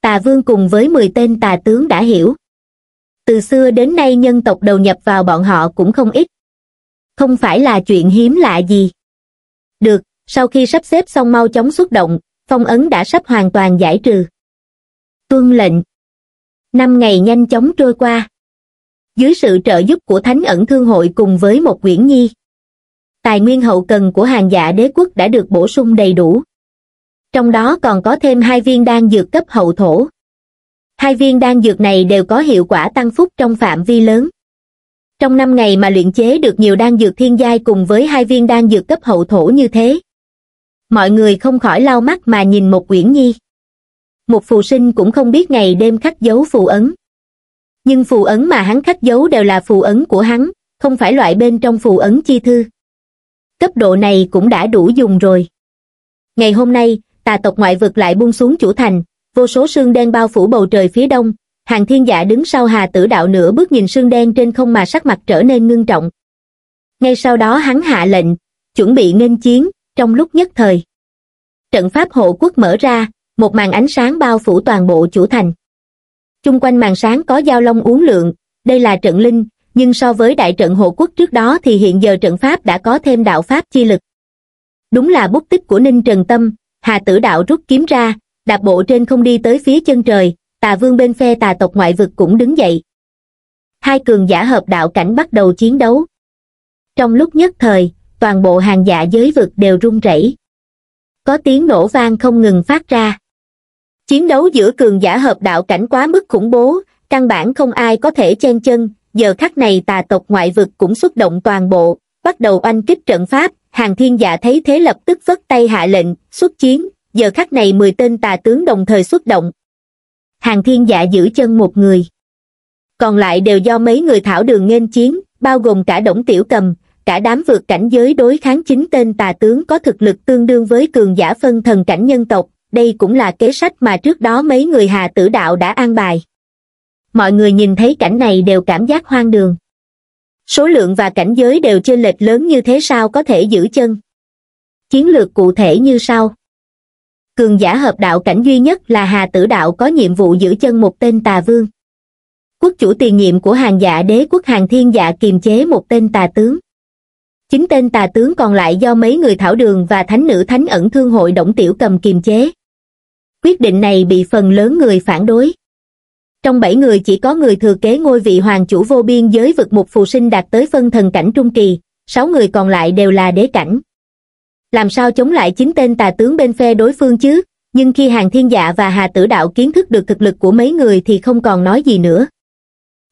tà vương cùng với 10 tên tà tướng đã hiểu. Từ xưa đến nay nhân tộc đầu nhập vào bọn họ cũng không ít. Không phải là chuyện hiếm lạ gì. Được, sau khi sắp xếp xong mau chóng xuất động, phong ấn đã sắp hoàn toàn giải trừ. Tuân lệnh, năm ngày nhanh chóng trôi qua dưới sự trợ giúp của thánh ẩn thương hội cùng với một quyển nhi tài nguyên hậu cần của hàng dạ đế quốc đã được bổ sung đầy đủ trong đó còn có thêm hai viên đan dược cấp hậu thổ hai viên đan dược này đều có hiệu quả tăng phúc trong phạm vi lớn trong năm ngày mà luyện chế được nhiều đan dược thiên giai cùng với hai viên đan dược cấp hậu thổ như thế mọi người không khỏi lau mắt mà nhìn một quyển nhi một phù sinh cũng không biết ngày đêm khắc dấu phù ấn. Nhưng phù ấn mà hắn khắc dấu đều là phù ấn của hắn, không phải loại bên trong phù ấn chi thư. Cấp độ này cũng đã đủ dùng rồi. Ngày hôm nay, tà tộc ngoại vực lại buông xuống chủ thành, vô số sương đen bao phủ bầu trời phía đông, hàng thiên giả đứng sau hà tử đạo nửa bước nhìn sương đen trên không mà sắc mặt trở nên ngưng trọng. Ngay sau đó hắn hạ lệnh, chuẩn bị nghênh chiến, trong lúc nhất thời. Trận pháp hộ quốc mở ra, một màn ánh sáng bao phủ toàn bộ chủ thành. Chung quanh màn sáng có giao long uống lượng, đây là trận linh, nhưng so với đại trận hộ quốc trước đó thì hiện giờ trận pháp đã có thêm đạo pháp chi lực. Đúng là bút tích của Ninh Trần Tâm, Hà Tử Đạo rút kiếm ra, đạp bộ trên không đi tới phía chân trời, tà vương bên phe tà tộc ngoại vực cũng đứng dậy. Hai cường giả hợp đạo cảnh bắt đầu chiến đấu. Trong lúc nhất thời, toàn bộ hàng dạ giới vực đều rung rẩy. Có tiếng nổ vang không ngừng phát ra chiến đấu giữa cường giả hợp đạo cảnh quá mức khủng bố căn bản không ai có thể chen chân giờ khắc này tà tộc ngoại vực cũng xuất động toàn bộ bắt đầu oanh kích trận pháp hàng thiên giả thấy thế lập tức vất tay hạ lệnh xuất chiến giờ khắc này mười tên tà tướng đồng thời xuất động hàng thiên giả giữ chân một người còn lại đều do mấy người thảo đường nghênh chiến bao gồm cả đổng tiểu cầm cả đám vượt cảnh giới đối kháng chính tên tà tướng có thực lực tương đương với cường giả phân thần cảnh nhân tộc đây cũng là kế sách mà trước đó mấy người hà tử đạo đã an bài. Mọi người nhìn thấy cảnh này đều cảm giác hoang đường. Số lượng và cảnh giới đều chênh lệch lớn như thế sao có thể giữ chân. Chiến lược cụ thể như sau. Cường giả hợp đạo cảnh duy nhất là Hà Tử Đạo có nhiệm vụ giữ chân một tên tà vương. Quốc chủ tiền nhiệm của hàng dạ đế quốc hàng thiên dạ kiềm chế một tên tà tướng. Chính tên tà tướng còn lại do mấy người thảo đường và thánh nữ thánh ẩn thương hội động tiểu cầm kiềm chế quyết định này bị phần lớn người phản đối. Trong bảy người chỉ có người thừa kế ngôi vị hoàng chủ vô biên giới vực một phù sinh đạt tới phân thần cảnh trung kỳ, sáu người còn lại đều là đế cảnh. Làm sao chống lại chính tên tà tướng bên phe đối phương chứ, nhưng khi hàng thiên dạ và hà tử đạo kiến thức được thực lực của mấy người thì không còn nói gì nữa.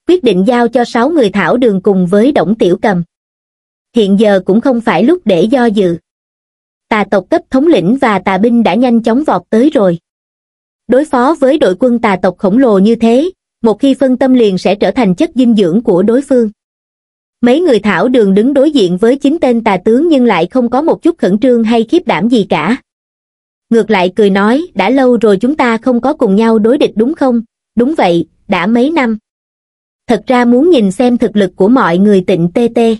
Quyết định giao cho sáu người thảo đường cùng với Đổng Tiểu Cầm. Hiện giờ cũng không phải lúc để do dự. Tà tộc cấp thống lĩnh và tà binh đã nhanh chóng vọt tới rồi đối phó với đội quân tà tộc khổng lồ như thế một khi phân tâm liền sẽ trở thành chất dinh dưỡng của đối phương mấy người thảo đường đứng đối diện với chính tên tà tướng nhưng lại không có một chút khẩn trương hay khiếp đảm gì cả ngược lại cười nói đã lâu rồi chúng ta không có cùng nhau đối địch đúng không đúng vậy đã mấy năm thật ra muốn nhìn xem thực lực của mọi người tịnh tê tê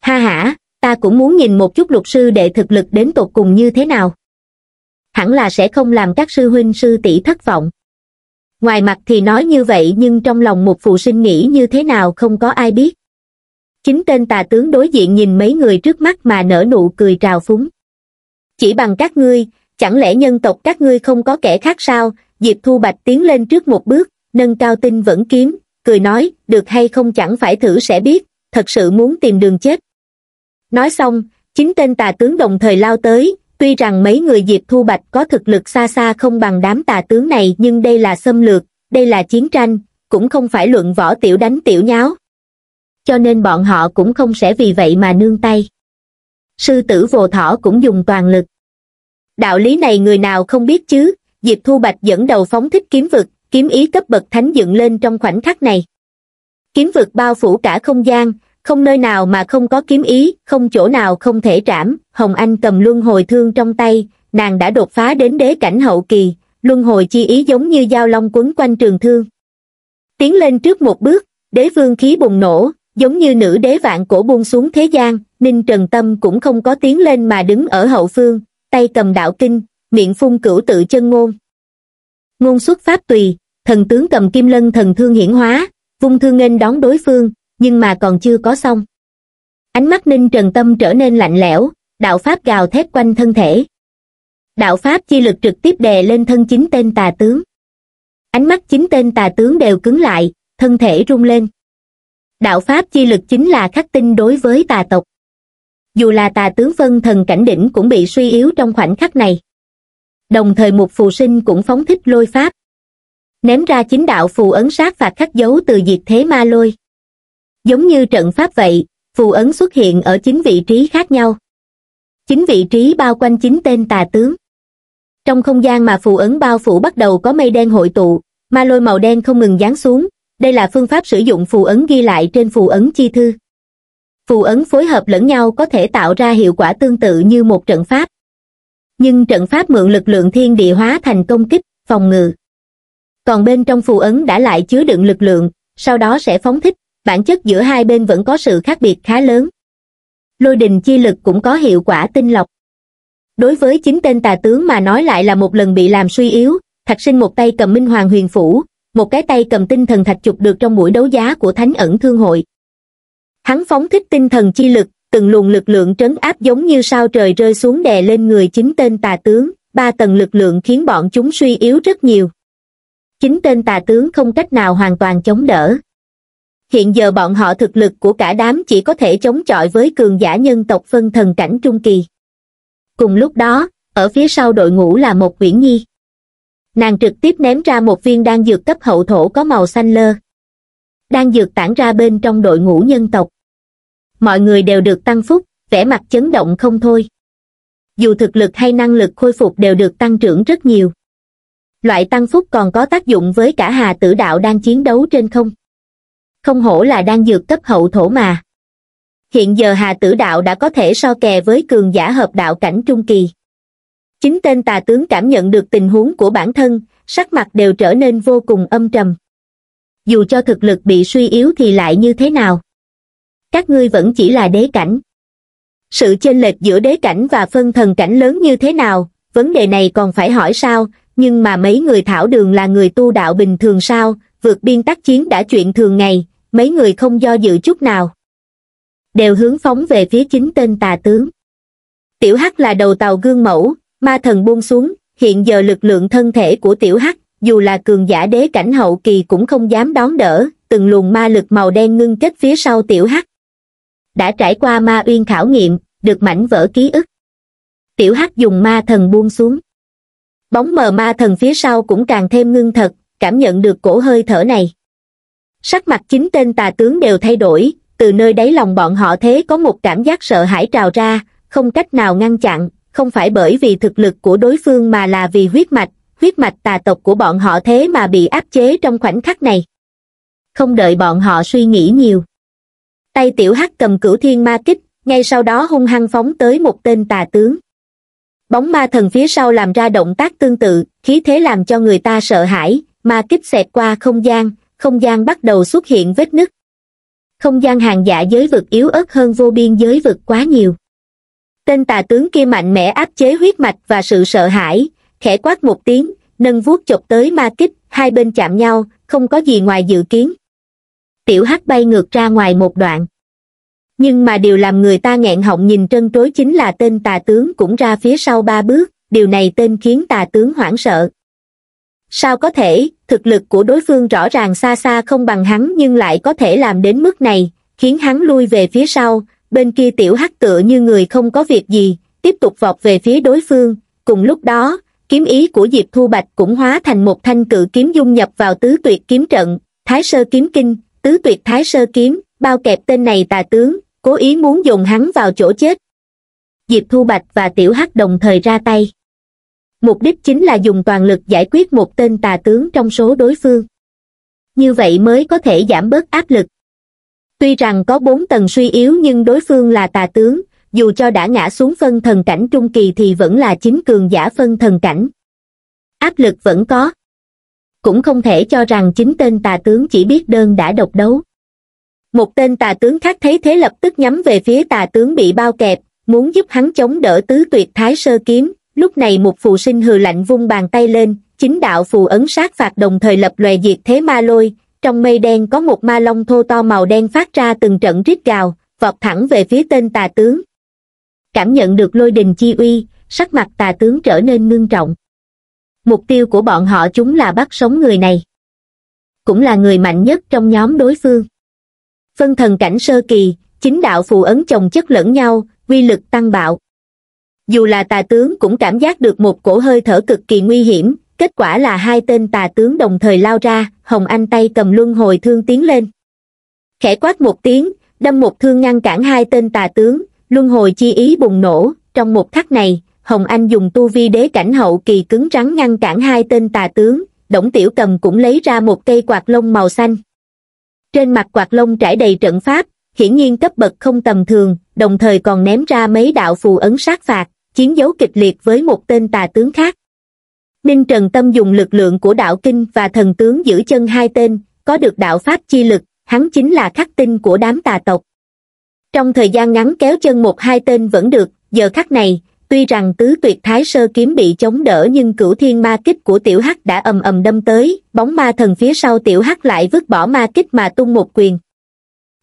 ha hả ta cũng muốn nhìn một chút luật sư đệ thực lực đến tột cùng như thế nào hẳn là sẽ không làm các sư huynh sư tỷ thất vọng ngoài mặt thì nói như vậy nhưng trong lòng một phụ sinh nghĩ như thế nào không có ai biết chính tên tà tướng đối diện nhìn mấy người trước mắt mà nở nụ cười trào phúng chỉ bằng các ngươi chẳng lẽ nhân tộc các ngươi không có kẻ khác sao diệp thu bạch tiến lên trước một bước nâng cao tinh vẫn kiếm cười nói được hay không chẳng phải thử sẽ biết thật sự muốn tìm đường chết nói xong chính tên tà tướng đồng thời lao tới tuy rằng mấy người diệp thu bạch có thực lực xa xa không bằng đám tà tướng này nhưng đây là xâm lược đây là chiến tranh cũng không phải luận võ tiểu đánh tiểu nháo cho nên bọn họ cũng không sẽ vì vậy mà nương tay sư tử vồ thỏ cũng dùng toàn lực đạo lý này người nào không biết chứ diệp thu bạch dẫn đầu phóng thích kiếm vực kiếm ý cấp bậc thánh dựng lên trong khoảnh khắc này kiếm vực bao phủ cả không gian không nơi nào mà không có kiếm ý không chỗ nào không thể trảm hồng anh cầm luân hồi thương trong tay nàng đã đột phá đến đế cảnh hậu kỳ luân hồi chi ý giống như dao long quấn quanh trường thương tiến lên trước một bước đế vương khí bùng nổ giống như nữ đế vạn cổ buông xuống thế gian ninh trần tâm cũng không có tiến lên mà đứng ở hậu phương tay cầm đạo kinh miệng phun cửu tự chân ngôn ngôn xuất pháp tùy thần tướng cầm kim lân thần thương hiển hóa vung thương nghênh đón đối phương nhưng mà còn chưa có xong ánh mắt ninh trần tâm trở nên lạnh lẽo đạo pháp gào thét quanh thân thể đạo pháp chi lực trực tiếp đè lên thân chính tên tà tướng ánh mắt chính tên tà tướng đều cứng lại thân thể rung lên đạo pháp chi lực chính là khắc tinh đối với tà tộc dù là tà tướng phân thần cảnh đỉnh cũng bị suy yếu trong khoảnh khắc này đồng thời một phù sinh cũng phóng thích lôi pháp ném ra chính đạo phù ấn sát và khắc dấu từ diệt thế ma lôi Giống như trận pháp vậy, phù ấn xuất hiện ở chính vị trí khác nhau. chính vị trí bao quanh chính tên tà tướng. Trong không gian mà phù ấn bao phủ bắt đầu có mây đen hội tụ, ma lôi màu đen không ngừng giáng xuống, đây là phương pháp sử dụng phù ấn ghi lại trên phù ấn chi thư. Phù ấn phối hợp lẫn nhau có thể tạo ra hiệu quả tương tự như một trận pháp. Nhưng trận pháp mượn lực lượng thiên địa hóa thành công kích, phòng ngự. Còn bên trong phù ấn đã lại chứa đựng lực lượng, sau đó sẽ phóng thích bản chất giữa hai bên vẫn có sự khác biệt khá lớn lôi đình chi lực cũng có hiệu quả tinh lọc đối với chính tên tà tướng mà nói lại là một lần bị làm suy yếu thạch sinh một tay cầm minh hoàng huyền phủ một cái tay cầm tinh thần thạch chụp được trong buổi đấu giá của thánh ẩn thương hội hắn phóng thích tinh thần chi lực từng luồng lực lượng trấn áp giống như sao trời rơi xuống đè lên người chính tên tà tướng ba tầng lực lượng khiến bọn chúng suy yếu rất nhiều chính tên tà tướng không cách nào hoàn toàn chống đỡ hiện giờ bọn họ thực lực của cả đám chỉ có thể chống chọi với cường giả nhân tộc phân thần cảnh trung kỳ. Cùng lúc đó, ở phía sau đội ngũ là một quyển Nhi. Nàng trực tiếp ném ra một viên đan dược cấp hậu thổ có màu xanh lơ. Đan dược tản ra bên trong đội ngũ nhân tộc. Mọi người đều được tăng phúc, vẻ mặt chấn động không thôi. Dù thực lực hay năng lực khôi phục đều được tăng trưởng rất nhiều. Loại tăng phúc còn có tác dụng với cả hà tử đạo đang chiến đấu trên không không hổ là đang dược cấp hậu thổ mà hiện giờ hà tử đạo đã có thể so kè với cường giả hợp đạo cảnh trung kỳ chính tên tà tướng cảm nhận được tình huống của bản thân sắc mặt đều trở nên vô cùng âm trầm dù cho thực lực bị suy yếu thì lại như thế nào các ngươi vẫn chỉ là đế cảnh sự chênh lệch giữa đế cảnh và phân thần cảnh lớn như thế nào vấn đề này còn phải hỏi sao nhưng mà mấy người thảo đường là người tu đạo bình thường sao vượt biên tác chiến đã chuyện thường ngày mấy người không do dự chút nào. Đều hướng phóng về phía chính tên tà tướng. Tiểu Hắc là đầu tàu gương mẫu, ma thần buông xuống, hiện giờ lực lượng thân thể của Tiểu Hắc, dù là cường giả đế cảnh hậu kỳ cũng không dám đón đỡ, từng luồng ma lực màu đen ngưng kết phía sau Tiểu Hắc. Đã trải qua ma uyên khảo nghiệm, được mảnh vỡ ký ức. Tiểu Hắc dùng ma thần buông xuống. Bóng mờ ma thần phía sau cũng càng thêm ngưng thật, cảm nhận được cổ hơi thở này sắc mặt chính tên tà tướng đều thay đổi từ nơi đáy lòng bọn họ thế có một cảm giác sợ hãi trào ra không cách nào ngăn chặn không phải bởi vì thực lực của đối phương mà là vì huyết mạch huyết mạch tà tộc của bọn họ thế mà bị áp chế trong khoảnh khắc này không đợi bọn họ suy nghĩ nhiều tay tiểu hắc cầm cửu thiên ma kích ngay sau đó hung hăng phóng tới một tên tà tướng bóng ma thần phía sau làm ra động tác tương tự khí thế làm cho người ta sợ hãi ma kích xẹt qua không gian không gian bắt đầu xuất hiện vết nứt. Không gian hàng giả giới vực yếu ớt hơn vô biên giới vực quá nhiều. Tên tà tướng kia mạnh mẽ áp chế huyết mạch và sự sợ hãi, khẽ quát một tiếng, nâng vuốt chộp tới ma kích, hai bên chạm nhau, không có gì ngoài dự kiến. Tiểu hắc bay ngược ra ngoài một đoạn. Nhưng mà điều làm người ta nghẹn họng nhìn trân trối chính là tên tà tướng cũng ra phía sau ba bước, điều này tên khiến tà tướng hoảng sợ sao có thể thực lực của đối phương rõ ràng xa xa không bằng hắn nhưng lại có thể làm đến mức này khiến hắn lui về phía sau bên kia tiểu hắc tựa như người không có việc gì tiếp tục vọt về phía đối phương cùng lúc đó kiếm ý của diệp thu bạch cũng hóa thành một thanh cự kiếm dung nhập vào tứ tuyệt kiếm trận thái sơ kiếm kinh tứ tuyệt thái sơ kiếm bao kẹp tên này tà tướng cố ý muốn dùng hắn vào chỗ chết diệp thu bạch và tiểu hắc đồng thời ra tay mục đích chính là dùng toàn lực giải quyết một tên tà tướng trong số đối phương. Như vậy mới có thể giảm bớt áp lực. Tuy rằng có bốn tầng suy yếu nhưng đối phương là tà tướng, dù cho đã ngã xuống phân thần cảnh trung kỳ thì vẫn là chính cường giả phân thần cảnh. Áp lực vẫn có. Cũng không thể cho rằng chính tên tà tướng chỉ biết đơn đã độc đấu. Một tên tà tướng khác thấy thế lập tức nhắm về phía tà tướng bị bao kẹp, muốn giúp hắn chống đỡ tứ tuyệt thái sơ kiếm, lúc này một phù sinh hừ lạnh vung bàn tay lên chính đạo phù ấn sát phạt đồng thời lập lòe diệt thế ma lôi trong mây đen có một ma long thô to màu đen phát ra từng trận rít gào vọt thẳng về phía tên tà tướng cảm nhận được lôi đình chi uy sắc mặt tà tướng trở nên ngưng trọng mục tiêu của bọn họ chúng là bắt sống người này cũng là người mạnh nhất trong nhóm đối phương phân thần cảnh sơ kỳ chính đạo phù ấn chồng chất lẫn nhau uy lực tăng bạo dù là tà tướng cũng cảm giác được một cổ hơi thở cực kỳ nguy hiểm kết quả là hai tên tà tướng đồng thời lao ra hồng anh tay cầm luân hồi thương tiến lên khẽ quát một tiếng đâm một thương ngăn cản hai tên tà tướng luân hồi chi ý bùng nổ trong một khắc này hồng anh dùng tu vi đế cảnh hậu kỳ cứng rắn ngăn cản hai tên tà tướng đổng tiểu cầm cũng lấy ra một cây quạt lông màu xanh trên mặt quạt lông trải đầy trận pháp hiển nhiên cấp bậc không tầm thường đồng thời còn ném ra mấy đạo phù ấn sát phạt chiến đấu kịch liệt với một tên tà tướng khác ninh trần tâm dùng lực lượng của đạo kinh và thần tướng giữ chân hai tên có được đạo pháp chi lực hắn chính là khắc tinh của đám tà tộc trong thời gian ngắn kéo chân một hai tên vẫn được giờ khắc này tuy rằng tứ tuyệt thái sơ kiếm bị chống đỡ nhưng cửu thiên ma kích của tiểu hắc đã ầm ầm đâm tới bóng ma thần phía sau tiểu hắc lại vứt bỏ ma kích mà tung một quyền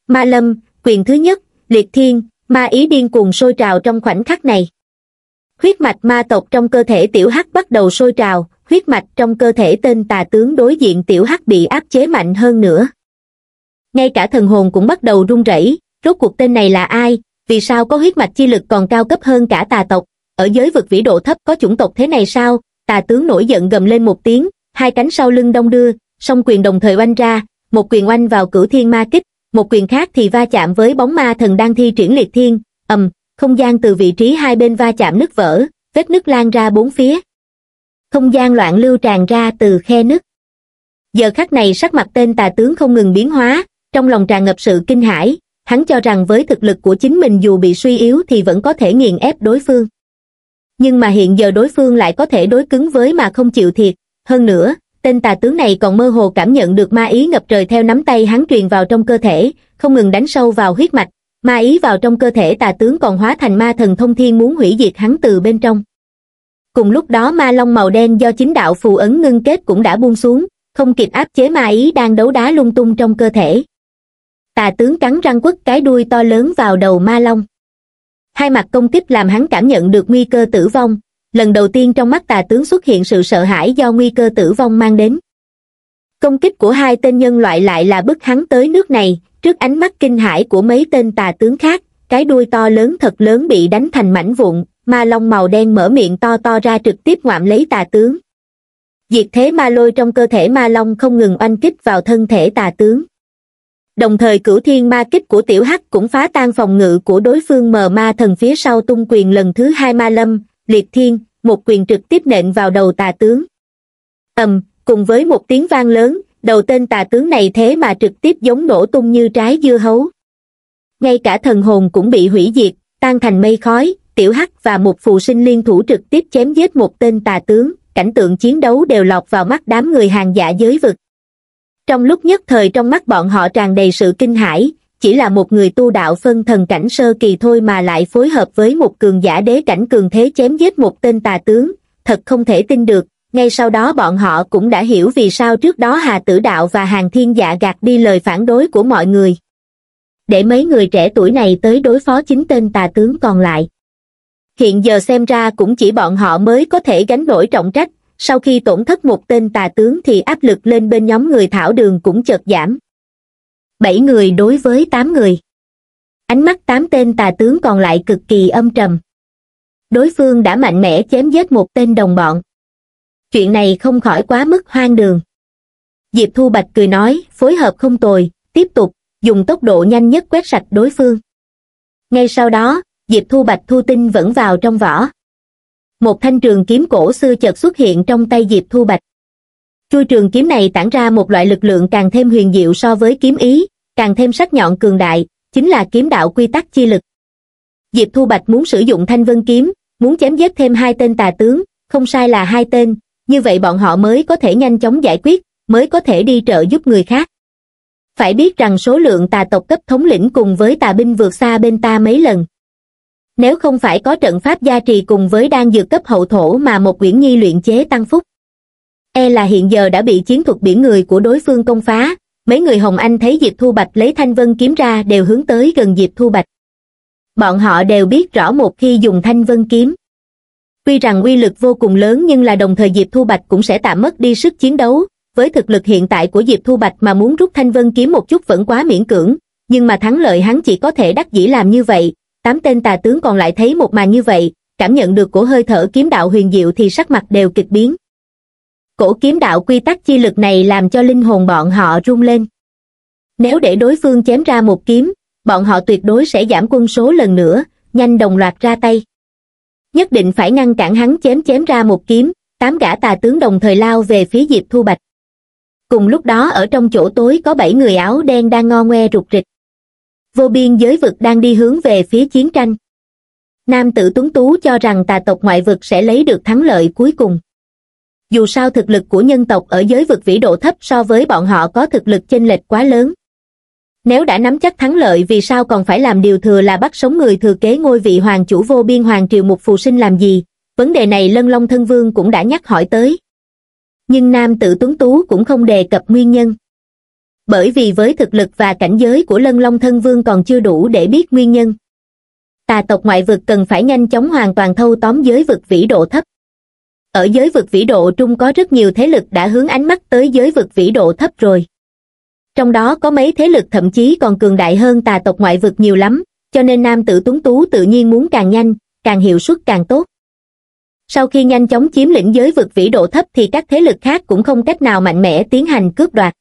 ma lâm quyền thứ nhất liệt thiên ma ý điên cuồng sôi trào trong khoảnh khắc này huyết mạch ma tộc trong cơ thể tiểu hắc bắt đầu sôi trào huyết mạch trong cơ thể tên tà tướng đối diện tiểu hắc bị áp chế mạnh hơn nữa ngay cả thần hồn cũng bắt đầu rung rẩy rốt cuộc tên này là ai vì sao có huyết mạch chi lực còn cao cấp hơn cả tà tộc ở giới vực vĩ độ thấp có chủng tộc thế này sao tà tướng nổi giận gầm lên một tiếng hai cánh sau lưng đông đưa song quyền đồng thời oanh ra một quyền oanh vào cửu thiên ma kích một quyền khác thì va chạm với bóng ma thần đang thi triển liệt thiên ầm không gian từ vị trí hai bên va chạm nứt vỡ vết nứt lan ra bốn phía không gian loạn lưu tràn ra từ khe nứt giờ khắc này sắc mặt tên tà tướng không ngừng biến hóa trong lòng tràn ngập sự kinh hãi hắn cho rằng với thực lực của chính mình dù bị suy yếu thì vẫn có thể nghiền ép đối phương nhưng mà hiện giờ đối phương lại có thể đối cứng với mà không chịu thiệt hơn nữa tên tà tướng này còn mơ hồ cảm nhận được ma ý ngập trời theo nắm tay hắn truyền vào trong cơ thể không ngừng đánh sâu vào huyết mạch ma ý vào trong cơ thể tà tướng còn hóa thành ma thần thông thiên muốn hủy diệt hắn từ bên trong cùng lúc đó ma long màu đen do chính đạo phù ấn ngưng kết cũng đã buông xuống không kịp áp chế ma ý đang đấu đá lung tung trong cơ thể tà tướng cắn răng quất cái đuôi to lớn vào đầu ma long hai mặt công kích làm hắn cảm nhận được nguy cơ tử vong lần đầu tiên trong mắt tà tướng xuất hiện sự sợ hãi do nguy cơ tử vong mang đến công kích của hai tên nhân loại lại là bức hắn tới nước này trước ánh mắt kinh hãi của mấy tên tà tướng khác cái đuôi to lớn thật lớn bị đánh thành mảnh vụn ma long màu đen mở miệng to to ra trực tiếp ngoạm lấy tà tướng diệt thế ma lôi trong cơ thể ma long không ngừng oanh kích vào thân thể tà tướng đồng thời cửu thiên ma kích của tiểu hắc cũng phá tan phòng ngự của đối phương mờ ma thần phía sau tung quyền lần thứ hai ma lâm liệt thiên một quyền trực tiếp nện vào đầu tà tướng ầm cùng với một tiếng vang lớn đầu tên tà tướng này thế mà trực tiếp giống nổ tung như trái dưa hấu ngay cả thần hồn cũng bị hủy diệt tan thành mây khói tiểu hắc và một phù sinh liên thủ trực tiếp chém giết một tên tà tướng cảnh tượng chiến đấu đều lọt vào mắt đám người hàng giả giới vực trong lúc nhất thời trong mắt bọn họ tràn đầy sự kinh hãi chỉ là một người tu đạo phân thần cảnh sơ kỳ thôi mà lại phối hợp với một cường giả đế cảnh cường thế chém giết một tên tà tướng thật không thể tin được ngay sau đó bọn họ cũng đã hiểu vì sao trước đó Hà Tử Đạo và Hàng Thiên Dạ gạt đi lời phản đối của mọi người. Để mấy người trẻ tuổi này tới đối phó chính tên tà tướng còn lại. Hiện giờ xem ra cũng chỉ bọn họ mới có thể gánh nổi trọng trách, sau khi tổn thất một tên tà tướng thì áp lực lên bên nhóm người thảo đường cũng chợt giảm. Bảy người đối với tám người. Ánh mắt tám tên tà tướng còn lại cực kỳ âm trầm. Đối phương đã mạnh mẽ chém giết một tên đồng bọn chuyện này không khỏi quá mức hoang đường. Diệp Thu Bạch cười nói, phối hợp không tồi, tiếp tục, dùng tốc độ nhanh nhất quét sạch đối phương. Ngay sau đó, Diệp Thu Bạch thu tinh vẫn vào trong vỏ. Một thanh trường kiếm cổ xưa chợt xuất hiện trong tay Diệp Thu Bạch. Chui trường kiếm này tản ra một loại lực lượng càng thêm huyền diệu so với kiếm ý, càng thêm sắc nhọn cường đại, chính là kiếm đạo quy tắc chi lực. Diệp Thu Bạch muốn sử dụng thanh vân kiếm, muốn chém giết thêm hai tên tà tướng, không sai là hai tên, như vậy bọn họ mới có thể nhanh chóng giải quyết, mới có thể đi trợ giúp người khác. Phải biết rằng số lượng tà tộc cấp thống lĩnh cùng với tà binh vượt xa bên ta mấy lần. Nếu không phải có trận pháp gia trì cùng với đang dược cấp hậu thổ mà một quyển nhi luyện chế tăng phúc. E là hiện giờ đã bị chiến thuật biển người của đối phương công phá, mấy người Hồng Anh thấy Diệp Thu Bạch lấy thanh vân kiếm ra đều hướng tới gần Diệp Thu Bạch. Bọn họ đều biết rõ một khi dùng thanh vân kiếm, tuy rằng uy lực vô cùng lớn nhưng là đồng thời diệp thu bạch cũng sẽ tạm mất đi sức chiến đấu với thực lực hiện tại của diệp thu bạch mà muốn rút thanh vân kiếm một chút vẫn quá miễn cưỡng nhưng mà thắng lợi hắn chỉ có thể đắc dĩ làm như vậy tám tên tà tướng còn lại thấy một màn như vậy cảm nhận được của hơi thở kiếm đạo huyền diệu thì sắc mặt đều kịch biến cổ kiếm đạo quy tắc chi lực này làm cho linh hồn bọn họ rung lên nếu để đối phương chém ra một kiếm bọn họ tuyệt đối sẽ giảm quân số lần nữa nhanh đồng loạt ra tay nhất định phải ngăn cản hắn chém chém ra một kiếm tám gã tà tướng đồng thời lao về phía diệp thu bạch cùng lúc đó ở trong chỗ tối có bảy người áo đen đang ngo ngoe rụt rịch vô biên giới vực đang đi hướng về phía chiến tranh nam tử tuấn tú cho rằng tà tộc ngoại vực sẽ lấy được thắng lợi cuối cùng dù sao thực lực của nhân tộc ở giới vực vĩ độ thấp so với bọn họ có thực lực chênh lệch quá lớn nếu đã nắm chắc thắng lợi vì sao còn phải làm điều thừa là bắt sống người thừa kế ngôi vị hoàng chủ vô biên hoàng triều mục phù sinh làm gì? Vấn đề này Lân Long Thân Vương cũng đã nhắc hỏi tới. Nhưng nam tử tuấn tú cũng không đề cập nguyên nhân. Bởi vì với thực lực và cảnh giới của Lân Long Thân Vương còn chưa đủ để biết nguyên nhân. Tà tộc ngoại vực cần phải nhanh chóng hoàn toàn thâu tóm giới vực vĩ độ thấp. Ở giới vực vĩ độ trung có rất nhiều thế lực đã hướng ánh mắt tới giới vực vĩ độ thấp rồi trong đó có mấy thế lực thậm chí còn cường đại hơn tà tộc ngoại vực nhiều lắm cho nên nam tử tuấn tú tự nhiên muốn càng nhanh càng hiệu suất càng tốt sau khi nhanh chóng chiếm lĩnh giới vực vĩ độ thấp thì các thế lực khác cũng không cách nào mạnh mẽ tiến hành cướp đoạt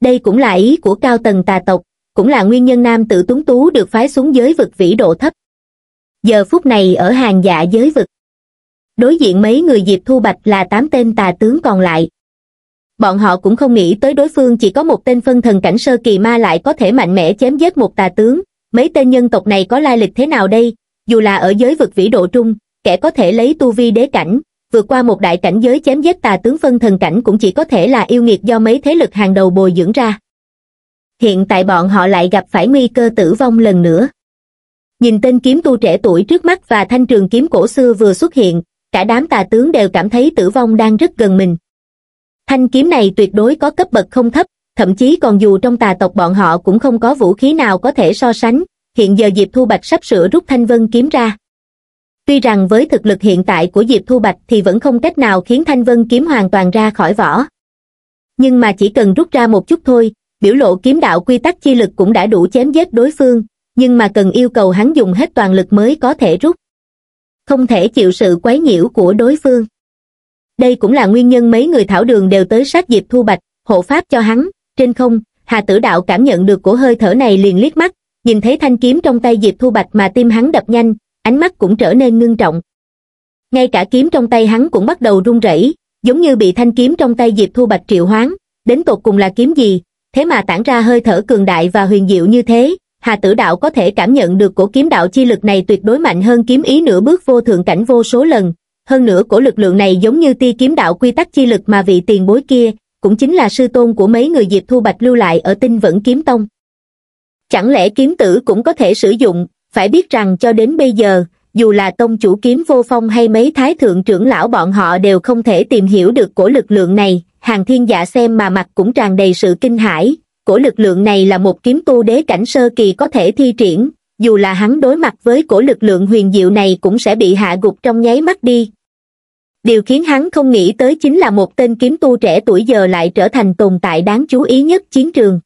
đây cũng là ý của cao tầng tà tộc cũng là nguyên nhân nam tử tuấn tú được phái xuống giới vực vĩ độ thấp giờ phút này ở hàng dạ giới vực đối diện mấy người diệp thu bạch là tám tên tà tướng còn lại bọn họ cũng không nghĩ tới đối phương chỉ có một tên phân thần cảnh sơ kỳ ma lại có thể mạnh mẽ chém giết một tà tướng. Mấy tên nhân tộc này có lai lịch thế nào đây? Dù là ở giới vực vĩ độ trung, kẻ có thể lấy tu vi đế cảnh, vượt qua một đại cảnh giới chém giết tà tướng phân thần cảnh cũng chỉ có thể là yêu nghiệt do mấy thế lực hàng đầu bồi dưỡng ra. Hiện tại bọn họ lại gặp phải nguy cơ tử vong lần nữa. Nhìn tên kiếm tu trẻ tuổi trước mắt và thanh trường kiếm cổ xưa vừa xuất hiện, cả đám tà tướng đều cảm thấy tử vong đang rất gần mình, thanh kiếm này tuyệt đối có cấp bậc không thấp thậm chí còn dù trong tà tộc bọn họ cũng không có vũ khí nào có thể so sánh hiện giờ diệp thu bạch sắp sửa rút thanh vân kiếm ra tuy rằng với thực lực hiện tại của diệp thu bạch thì vẫn không cách nào khiến thanh vân kiếm hoàn toàn ra khỏi vỏ nhưng mà chỉ cần rút ra một chút thôi biểu lộ kiếm đạo quy tắc chi lực cũng đã đủ chém giết đối phương nhưng mà cần yêu cầu hắn dùng hết toàn lực mới có thể rút không thể chịu sự quấy nhiễu của đối phương đây cũng là nguyên nhân mấy người thảo đường đều tới sát diệp thu bạch hộ pháp cho hắn trên không hà tử đạo cảm nhận được của hơi thở này liền liếc mắt nhìn thấy thanh kiếm trong tay diệp thu bạch mà tim hắn đập nhanh ánh mắt cũng trở nên ngưng trọng ngay cả kiếm trong tay hắn cũng bắt đầu run rẩy giống như bị thanh kiếm trong tay diệp thu bạch triệu hoán đến tột cùng là kiếm gì thế mà tản ra hơi thở cường đại và huyền diệu như thế hà tử đạo có thể cảm nhận được của kiếm đạo chi lực này tuyệt đối mạnh hơn kiếm ý nửa bước vô thượng cảnh vô số lần hơn nữa của lực lượng này giống như ti kiếm đạo quy tắc chi lực mà vị tiền bối kia cũng chính là sư tôn của mấy người diệp thu bạch lưu lại ở tinh vẫn kiếm tông chẳng lẽ kiếm tử cũng có thể sử dụng phải biết rằng cho đến bây giờ dù là tông chủ kiếm vô phong hay mấy thái thượng trưởng lão bọn họ đều không thể tìm hiểu được cổ lực lượng này hàng thiên dạ xem mà mặt cũng tràn đầy sự kinh hãi cổ lực lượng này là một kiếm tu đế cảnh sơ kỳ có thể thi triển dù là hắn đối mặt với cổ lực lượng huyền diệu này cũng sẽ bị hạ gục trong nháy mắt đi điều khiến hắn không nghĩ tới chính là một tên kiếm tu trẻ tuổi giờ lại trở thành tồn tại đáng chú ý nhất chiến trường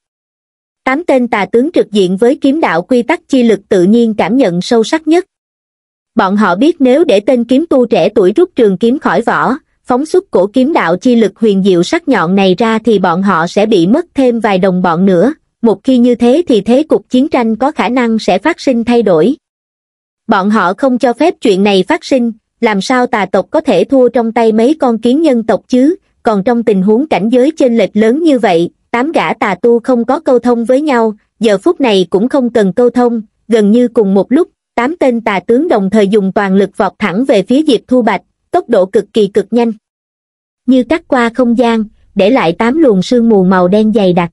tám tên tà tướng trực diện với kiếm đạo quy tắc chi lực tự nhiên cảm nhận sâu sắc nhất bọn họ biết nếu để tên kiếm tu trẻ tuổi rút trường kiếm khỏi vỏ phóng xuất cổ kiếm đạo chi lực huyền diệu sắc nhọn này ra thì bọn họ sẽ bị mất thêm vài đồng bọn nữa một khi như thế thì thế cục chiến tranh có khả năng sẽ phát sinh thay đổi bọn họ không cho phép chuyện này phát sinh làm sao tà tộc có thể thua trong tay mấy con kiến nhân tộc chứ còn trong tình huống cảnh giới chênh lệch lớn như vậy tám gã tà tu không có câu thông với nhau giờ phút này cũng không cần câu thông gần như cùng một lúc tám tên tà tướng đồng thời dùng toàn lực vọt thẳng về phía diệp thu bạch tốc độ cực kỳ cực nhanh như cắt qua không gian để lại tám luồng sương mù màu đen dày đặc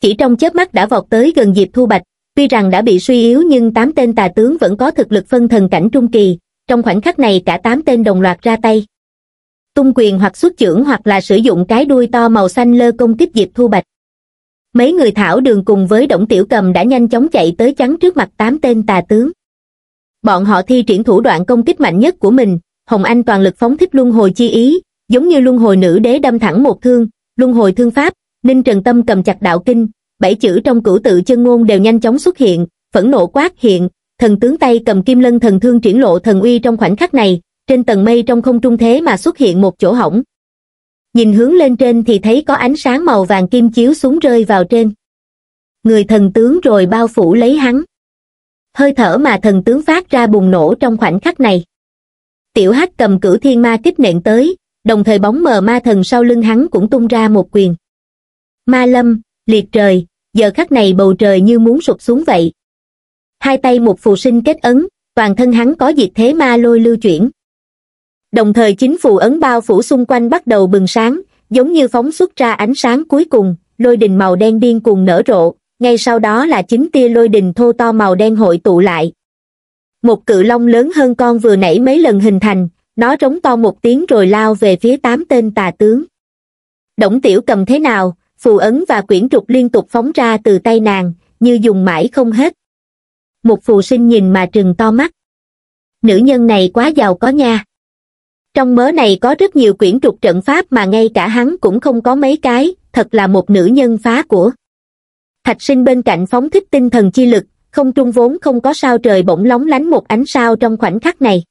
chỉ trong chớp mắt đã vọt tới gần diệp thu bạch tuy rằng đã bị suy yếu nhưng tám tên tà tướng vẫn có thực lực phân thần cảnh trung kỳ trong khoảnh khắc này cả tám tên đồng loạt ra tay tung quyền hoặc xuất trưởng hoặc là sử dụng cái đuôi to màu xanh lơ công kích diệp thu bạch mấy người thảo đường cùng với động tiểu cầm đã nhanh chóng chạy tới chắn trước mặt tám tên tà tướng bọn họ thi triển thủ đoạn công kích mạnh nhất của mình hồng anh toàn lực phóng thích luân hồi chi ý giống như luân hồi nữ đế đâm thẳng một thương luân hồi thương pháp ninh trần tâm cầm chặt đạo kinh bảy chữ trong cửu tự chân ngôn đều nhanh chóng xuất hiện phẫn nộ quát hiện thần tướng tay cầm kim lân thần thương triển lộ thần uy trong khoảnh khắc này, trên tầng mây trong không trung thế mà xuất hiện một chỗ hỏng. Nhìn hướng lên trên thì thấy có ánh sáng màu vàng kim chiếu xuống rơi vào trên. Người thần tướng rồi bao phủ lấy hắn. Hơi thở mà thần tướng phát ra bùng nổ trong khoảnh khắc này. Tiểu hắc cầm cử thiên ma kích nện tới, đồng thời bóng mờ ma thần sau lưng hắn cũng tung ra một quyền. Ma lâm, liệt trời, giờ khắc này bầu trời như muốn sụp xuống vậy, hai tay một phù sinh kết ấn toàn thân hắn có diệt thế ma lôi lưu chuyển đồng thời chính phù ấn bao phủ xung quanh bắt đầu bừng sáng giống như phóng xuất ra ánh sáng cuối cùng lôi đình màu đen điên cuồng nở rộ ngay sau đó là chính tia lôi đình thô to màu đen hội tụ lại một cự long lớn hơn con vừa nãy mấy lần hình thành nó trống to một tiếng rồi lao về phía tám tên tà tướng đổng tiểu cầm thế nào phù ấn và quyển trục liên tục phóng ra từ tay nàng như dùng mãi không hết một phù sinh nhìn mà trừng to mắt. Nữ nhân này quá giàu có nha. Trong mớ này có rất nhiều quyển trục trận pháp mà ngay cả hắn cũng không có mấy cái, thật là một nữ nhân phá của. Thạch sinh bên cạnh phóng thích tinh thần chi lực, không trung vốn không có sao trời bỗng lóng lánh một ánh sao trong khoảnh khắc này.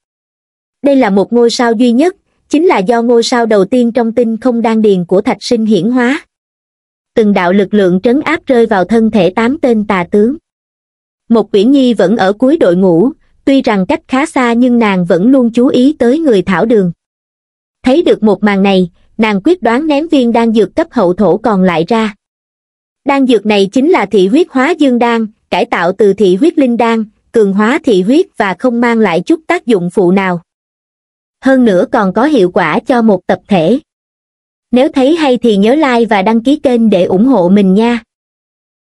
Đây là một ngôi sao duy nhất, chính là do ngôi sao đầu tiên trong tinh không đan điền của thạch sinh hiển hóa. Từng đạo lực lượng trấn áp rơi vào thân thể tám tên tà tướng một quyển nhi vẫn ở cuối đội ngũ tuy rằng cách khá xa nhưng nàng vẫn luôn chú ý tới người thảo đường thấy được một màn này nàng quyết đoán ném viên đan dược cấp hậu thổ còn lại ra đan dược này chính là thị huyết hóa dương đan cải tạo từ thị huyết linh đan cường hóa thị huyết và không mang lại chút tác dụng phụ nào hơn nữa còn có hiệu quả cho một tập thể nếu thấy hay thì nhớ like và đăng ký kênh để ủng hộ mình nha